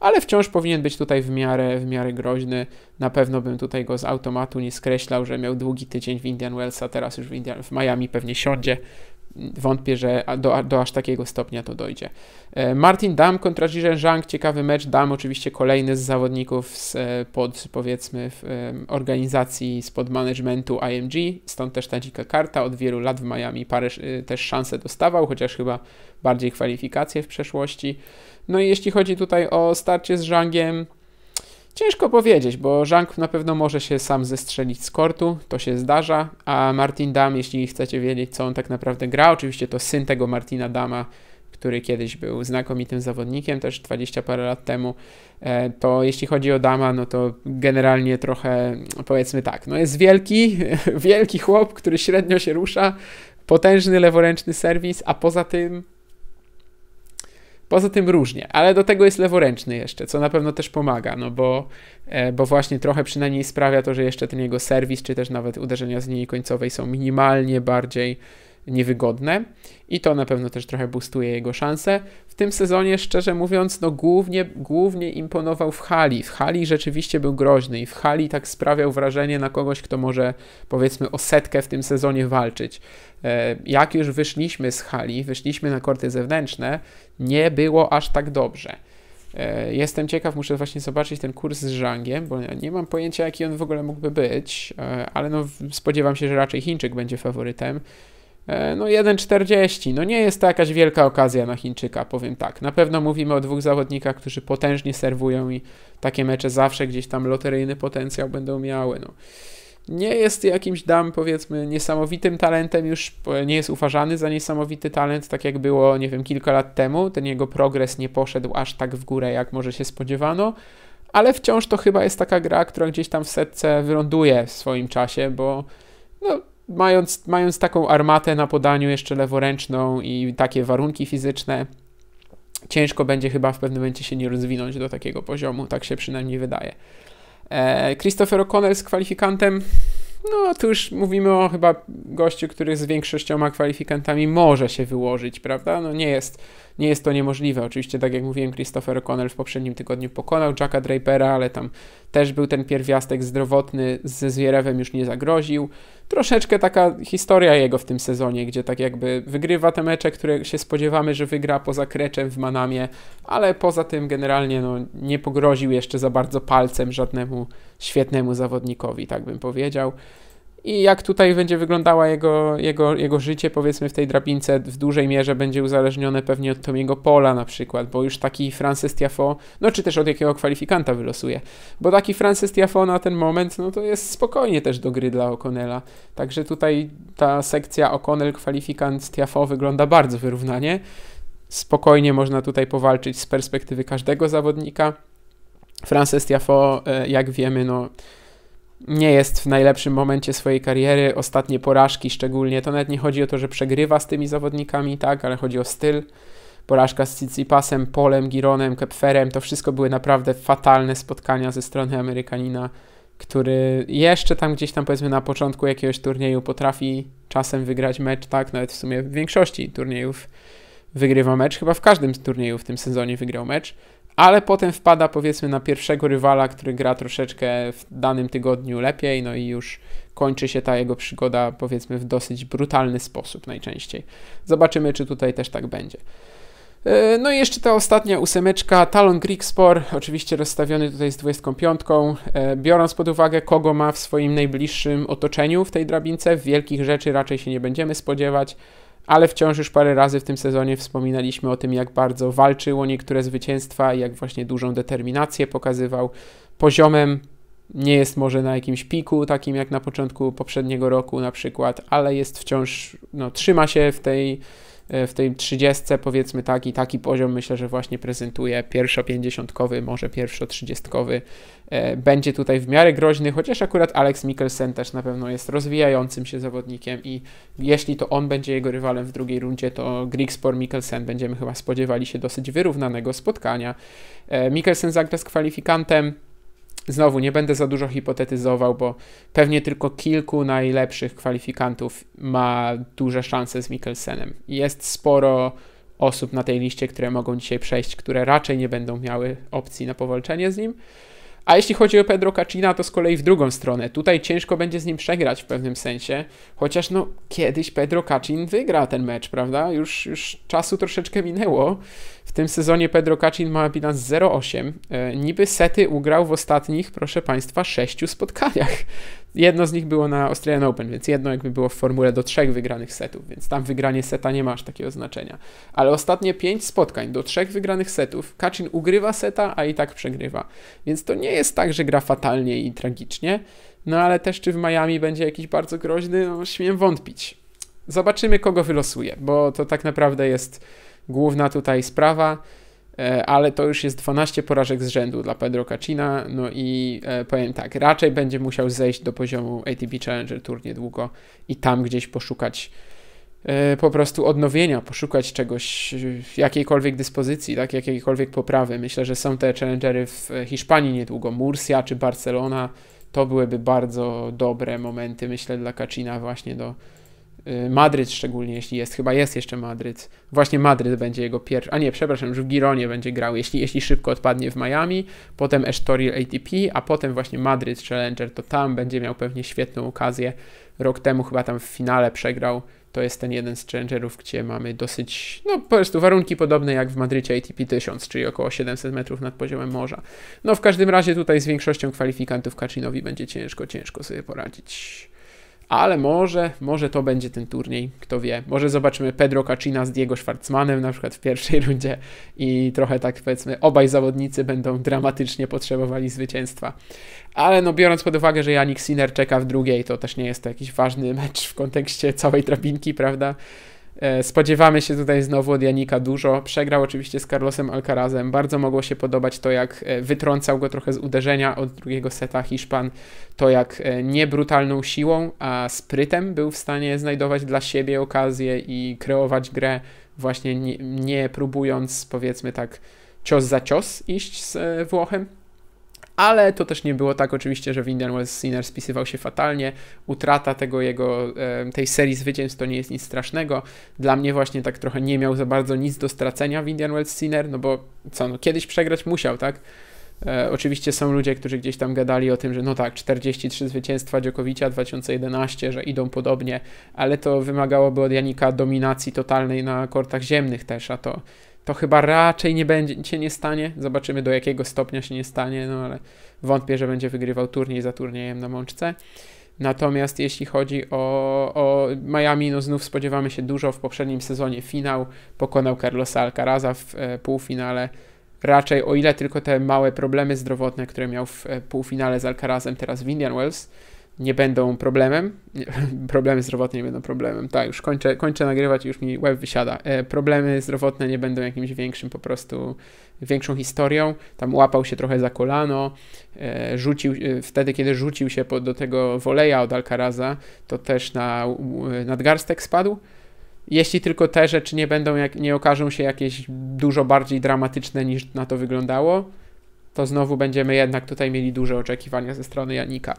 Speaker 1: ale wciąż powinien być tutaj w miarę, w miarę groźny. Na pewno bym tutaj go z automatu nie skreślał, że miał długi tydzień w Indian Wells, a teraz już w, Indian, w Miami pewnie siądzie, wątpię, że do, do, aż takiego stopnia to dojdzie. E, Martin Dam kontra Zhizhen Zhang, ciekawy mecz. Dam oczywiście kolejny z zawodników z, e, pod, powiedzmy, w, e, organizacji spod managementu IMG, stąd też ta dzika karta. Od wielu lat w Miami parę też szanse dostawał, chociaż chyba bardziej kwalifikacje w przeszłości. No i jeśli chodzi tutaj o starcie z Zhangiem, Ciężko powiedzieć, bo Żank na pewno może się sam zestrzelić z kortu, to się zdarza, a Martin Dam, jeśli chcecie wiedzieć, co on tak naprawdę gra, oczywiście to syn tego Martina Dama, który kiedyś był znakomitym zawodnikiem, też 20 parę lat temu, e, to jeśli chodzi o Dama, no to generalnie trochę, powiedzmy tak, no jest wielki, wielki chłop, który średnio się rusza, potężny leworęczny serwis, a poza tym Poza tym różnie, ale do tego jest leworęczny jeszcze, co na pewno też pomaga, no bo, e, bo właśnie trochę przynajmniej sprawia to, że jeszcze ten jego serwis, czy też nawet uderzenia z niej końcowej są minimalnie bardziej niewygodne i to na pewno też trochę boostuje jego szanse. W tym sezonie, szczerze mówiąc, no głównie, głównie imponował w hali. W hali rzeczywiście był groźny i w hali tak sprawiał wrażenie na kogoś, kto może powiedzmy o setkę w tym sezonie walczyć. E, jak już wyszliśmy z hali, wyszliśmy na korty zewnętrzne, nie było aż tak dobrze. E, jestem ciekaw, muszę właśnie zobaczyć ten kurs z Zhangiem, bo nie mam pojęcia, jaki on w ogóle mógłby być, e, ale no spodziewam się, że raczej Chińczyk będzie faworytem. E, no 1,40. No nie jest to jakaś wielka okazja na Chińczyka, powiem tak. Na pewno mówimy o dwóch zawodnikach, którzy potężnie serwują i takie mecze zawsze gdzieś tam loteryjny potencjał będą miały. No. Nie jest jakimś dam, powiedzmy, niesamowitym talentem już, nie jest uważany za niesamowity talent, tak jak było, nie wiem, kilka lat temu. Ten jego progres nie poszedł aż tak w górę, jak może się spodziewano, ale wciąż to chyba jest taka gra, która gdzieś tam w setce wyląduje w swoim czasie, bo no, mając, mając taką armatę na podaniu jeszcze leworęczną i takie warunki fizyczne, ciężko będzie chyba w pewnym momencie się nie rozwinąć do takiego poziomu, tak się przynajmniej wydaje. E, Christopher O'Connell z kwalifikantem, no tu już mówimy o chyba gościu, który z większościoma kwalifikantami może się wyłożyć, prawda? No nie jest nie jest to niemożliwe. Oczywiście, tak jak mówiłem, Christopher O'Connell w poprzednim tygodniu pokonał Jacka Drapera, ale tam też był ten pierwiastek zdrowotny, ze Zwierewem już nie zagroził. Troszeczkę taka historia jego w tym sezonie, gdzie tak jakby wygrywa te mecze, które się spodziewamy, że wygra poza Kreczem w Manamie, ale poza tym generalnie no, nie pogroził jeszcze za bardzo palcem żadnemu świetnemu zawodnikowi, tak bym powiedział i jak tutaj będzie wyglądała jego, jego, jego życie, powiedzmy, w tej drabince w dużej mierze będzie uzależnione pewnie od Tomiego Pola na przykład, bo już taki Francis Tiafo, no czy też od jakiego kwalifikanta wylosuje, bo taki Francis Tiafo na ten moment, no to jest spokojnie też do gry dla O'Connella, także tutaj ta sekcja O'Connell, kwalifikant Tiafo wygląda bardzo wyrównanie, spokojnie można tutaj powalczyć z perspektywy każdego zawodnika, Francis Tiafo, e, jak wiemy, no nie jest w najlepszym momencie swojej kariery, ostatnie porażki szczególnie, to nawet nie chodzi o to, że przegrywa z tymi zawodnikami, tak, ale chodzi o styl. Porażka z Cicipasem, Polem, Gironem, Kepferem, to wszystko były naprawdę fatalne spotkania ze strony Amerykanina, który jeszcze tam gdzieś tam powiedzmy na początku jakiegoś turnieju potrafi czasem wygrać mecz, tak, nawet w sumie w większości turniejów wygrywa mecz, chyba w każdym turnieju w tym sezonie wygrał mecz ale potem wpada powiedzmy na pierwszego rywala, który gra troszeczkę w danym tygodniu lepiej, no i już kończy się ta jego przygoda powiedzmy w dosyć brutalny sposób najczęściej. Zobaczymy, czy tutaj też tak będzie. E, no i jeszcze ta ostatnia ósemeczka, Talon Grigspor, oczywiście rozstawiony tutaj z 25, e, biorąc pod uwagę kogo ma w swoim najbliższym otoczeniu w tej drabince, wielkich rzeczy raczej się nie będziemy spodziewać ale wciąż już parę razy w tym sezonie wspominaliśmy o tym, jak bardzo walczył o niektóre zwycięstwa i jak właśnie dużą determinację pokazywał. Poziomem nie jest może na jakimś piku, takim jak na początku poprzedniego roku na przykład, ale jest wciąż, no, trzyma się w tej E, w tej 30 powiedzmy taki, taki poziom myślę, że właśnie prezentuje pierwszo pięćdziesiątkowy, może pierwszo trzydziestkowy. E, będzie tutaj w miarę groźny, chociaż akurat Alex Mikkelsen też na pewno jest rozwijającym się zawodnikiem i jeśli to on będzie jego rywalem w drugiej rundzie, to Grigspor Mikkelsen będziemy chyba spodziewali się dosyć wyrównanego spotkania. E, Mikkelsen zagra z kwalifikantem Znowu nie będę za dużo hipotetyzował, bo pewnie tylko kilku najlepszych kwalifikantów ma duże szanse z Mikkelsenem. Jest sporo osób na tej liście, które mogą dzisiaj przejść, które raczej nie będą miały opcji na powalczenie z nim. A jeśli chodzi o Pedro Kacina, to z kolei w drugą stronę. Tutaj ciężko będzie z nim przegrać w pewnym sensie, chociaż no kiedyś Pedro Kacin wygra ten mecz, prawda? Już, już czasu troszeczkę minęło tym sezonie Pedro Kaczyn ma bilans 0,8. E, niby sety ugrał w ostatnich, proszę Państwa, sześciu spotkaniach. Jedno z nich było na Australian Open, więc jedno jakby było w formule do trzech wygranych setów, więc tam wygranie seta nie ma aż takiego znaczenia. Ale ostatnie pięć spotkań do trzech wygranych setów Kaczyn ugrywa seta, a i tak przegrywa. Więc to nie jest tak, że gra fatalnie i tragicznie, no ale też czy w Miami będzie jakiś bardzo groźny, no śmiem wątpić. Zobaczymy, kogo wylosuje, bo to tak naprawdę jest główna tutaj sprawa, e, ale to już jest 12 porażek z rzędu dla Pedro Kacina, no i e, powiem tak, raczej będzie musiał zejść do poziomu ATP Challenger Tour niedługo i tam gdzieś poszukać e, po prostu odnowienia, poszukać czegoś, jakiejkolwiek dyspozycji, tak, jakiejkolwiek poprawy. Myślę, że są te challengery w Hiszpanii niedługo, Murcia czy Barcelona, to byłyby bardzo dobre momenty, myślę, dla Kacina właśnie do, Y, Madryt szczególnie, jeśli jest, chyba jest jeszcze Madryt. Właśnie Madryt będzie jego pierwszy, a nie, przepraszam, już w Gironie będzie grał, jeśli, jeśli szybko odpadnie w Miami, potem Estoril ATP, a potem właśnie Madryt Challenger, to tam będzie miał pewnie świetną okazję. Rok temu chyba tam w finale przegrał, to jest ten jeden z challengerów, gdzie mamy dosyć, no po prostu warunki podobne jak w Madrycie ATP 1000, czyli około 700 metrów nad poziomem morza. No w każdym razie tutaj z większością kwalifikantów Kaczynowi będzie ciężko, ciężko sobie poradzić ale może, może to będzie ten turniej, kto wie. Może zobaczymy Pedro Kacina z Diego Schwarzmanem na przykład w pierwszej rundzie i trochę tak powiedzmy obaj zawodnicy będą dramatycznie potrzebowali zwycięstwa. Ale no biorąc pod uwagę, że Janik Sinner czeka w drugiej, to też nie jest to jakiś ważny mecz w kontekście całej drabinki, prawda? E, spodziewamy się tutaj znowu od Janika dużo. Przegrał oczywiście z Carlosem Alcarazem. Bardzo mogło się podobać to, jak e, wytrącał go trochę z uderzenia od drugiego seta Hiszpan. To, jak e, nie brutalną siłą, a sprytem był w stanie znajdować dla siebie okazję i kreować grę, właśnie nie, nie próbując, powiedzmy tak, cios za cios iść z Włochem ale to też nie było tak oczywiście, że Indian Wells Sinner spisywał się fatalnie. Utrata tego jego, tej serii zwycięstw to nie jest nic strasznego. Dla mnie właśnie tak trochę nie miał za bardzo nic do stracenia Indian Wells Sinner, no bo co, no kiedyś przegrać musiał, tak? E, oczywiście są ludzie, którzy gdzieś tam gadali o tym, że no tak, 43 zwycięstwa Dziokowicia 2011, że idą podobnie, ale to wymagałoby od Janika dominacji totalnej na kortach ziemnych też, a to to chyba raczej nie będzie, się nie stanie. Zobaczymy do jakiego stopnia się nie stanie, no ale wątpię, że będzie wygrywał turniej za turniejem na mączce. Natomiast jeśli chodzi o, o Miami, no znów spodziewamy się dużo. W poprzednim sezonie finał pokonał Carlosa Alcaraza w e, półfinale. Raczej, o ile tylko te małe problemy zdrowotne, które miał w e, półfinale z Alcarazem teraz w Indian Wells, nie będą problemem. problemy zdrowotne nie będą problemem. Tak, już kończę, kończę nagrywać i już mi łeb wysiada. E, problemy zdrowotne nie będą jakimś większym po prostu, większą historią. Tam łapał się trochę za kolano, e, rzucił, e, wtedy kiedy rzucił się po, do tego woleja od Alcaraza, to też na e, nadgarstek spadł. Jeśli tylko te rzeczy nie będą, jak, nie okażą się jakieś dużo bardziej dramatyczne niż na to wyglądało, to znowu będziemy jednak tutaj mieli duże oczekiwania ze strony Janika.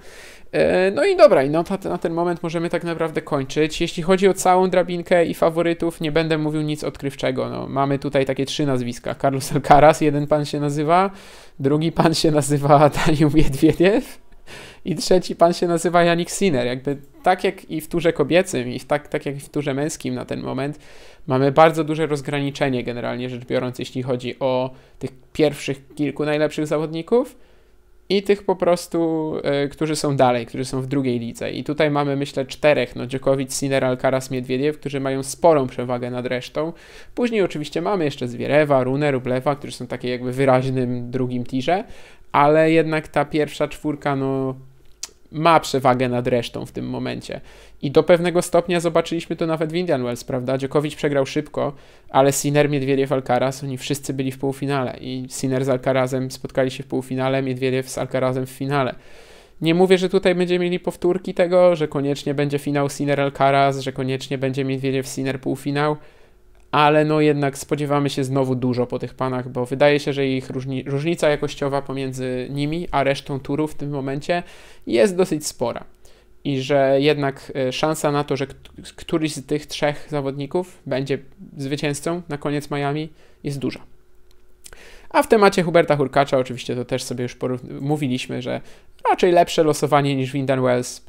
Speaker 1: E, no i dobra, no na ten moment możemy tak naprawdę kończyć. Jeśli chodzi o całą drabinkę i faworytów, nie będę mówił nic odkrywczego. No, mamy tutaj takie trzy nazwiska. Carlos Alcaraz, jeden pan się nazywa, drugi pan się nazywa Daniel Miedwiediew, i trzeci pan się nazywa Janik Sinner. Jakby tak jak i w turze kobiecym, i tak, tak jak i w turze męskim na ten moment, mamy bardzo duże rozgraniczenie generalnie rzecz biorąc, jeśli chodzi o tych pierwszych kilku najlepszych zawodników i tych po prostu, y, którzy są dalej, którzy są w drugiej lidze. I tutaj mamy, myślę, czterech, no Djokovic, Sinner, Alcaraz, Miedwiediew, którzy mają sporą przewagę nad resztą. Później oczywiście mamy jeszcze Zwierewa, Runę, Rublewa, którzy są takie jakby wyraźnym drugim tirze, ale jednak ta pierwsza czwórka, no ma przewagę nad resztą w tym momencie. I do pewnego stopnia zobaczyliśmy to nawet w Indian Wells, prawda? Dziokowicz przegrał szybko, ale Sinner, Miedwiediew, Alcaraz, oni wszyscy byli w półfinale i Sinner z Alcarazem spotkali się w półfinale, Miedwiediew z Alcarazem w finale. Nie mówię, że tutaj będziemy mieli powtórki tego, że koniecznie będzie finał Sinner-Alcaraz, że koniecznie będzie Miedwiediew-Sinner półfinał, ale no jednak spodziewamy się znowu dużo po tych panach, bo wydaje się, że ich różni różnica jakościowa pomiędzy nimi a resztą turu w tym momencie jest dosyć spora. I że jednak e, szansa na to, że któryś z tych trzech zawodników będzie zwycięzcą na koniec Miami jest duża. A w temacie Huberta Hurkacza oczywiście to też sobie już mówiliśmy, że raczej lepsze losowanie niż Windan Wells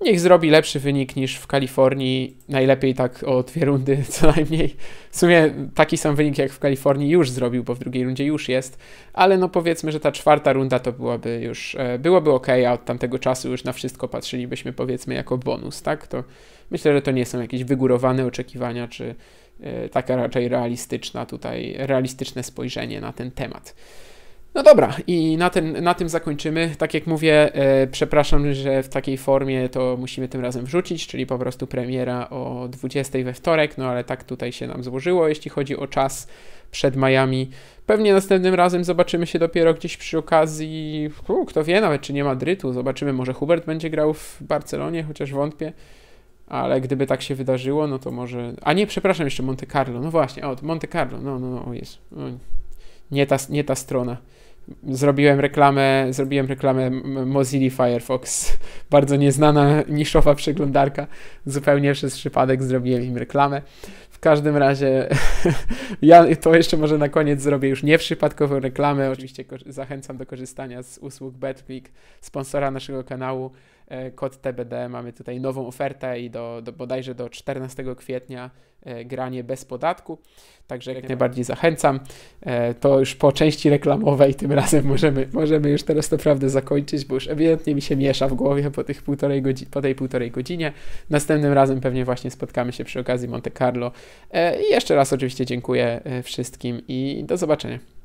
Speaker 1: niech zrobi lepszy wynik niż w Kalifornii, najlepiej tak o dwie rundy co najmniej. W sumie taki sam wynik jak w Kalifornii już zrobił, bo w drugiej rundzie już jest, ale no powiedzmy, że ta czwarta runda to byłaby już, e, byłoby ok, a od tamtego czasu już na wszystko patrzylibyśmy powiedzmy jako bonus, tak? To myślę, że to nie są jakieś wygórowane oczekiwania, czy e, taka raczej realistyczna tutaj, realistyczne spojrzenie na ten temat. No dobra, i na, ten, na tym zakończymy. Tak jak mówię, e, przepraszam, że w takiej formie to musimy tym razem wrzucić, czyli po prostu premiera o 20 we wtorek, no ale tak tutaj się nam złożyło, jeśli chodzi o czas przed Miami. Pewnie następnym razem zobaczymy się dopiero gdzieś przy okazji, u, kto wie nawet, czy nie Madrytu. Zobaczymy, może Hubert będzie grał w Barcelonie, chociaż wątpię. Ale gdyby tak się wydarzyło, no to może... A nie, przepraszam, jeszcze Monte Carlo. No właśnie, o, Monte Carlo. No, no, no, jest. No, nie, ta, nie ta strona zrobiłem reklamę, zrobiłem reklamę Mozilla Firefox. Bardzo nieznana, niszowa przeglądarka. Zupełnie przez przypadek zrobiłem im reklamę. W każdym razie, ja to jeszcze może na koniec zrobię już nieprzypadkową reklamę. Oczywiście zachęcam do korzystania z usług BetClick, sponsora naszego kanału. E, kod TBD, mamy tutaj nową ofertę i do, do, bodajże do 14 kwietnia e, granie bez podatku, także jak najbardziej zachęcam. E, to już po części reklamowej tym razem możemy, możemy już teraz naprawdę zakończyć, bo już ewidentnie mi się miesza w głowie po, tych półtorej godzi- po tej półtorej godzinie. Następnym razem pewnie właśnie spotkamy się przy okazji Monte Carlo. I jeszcze raz oczywiście dziękuję wszystkim i do zobaczenia.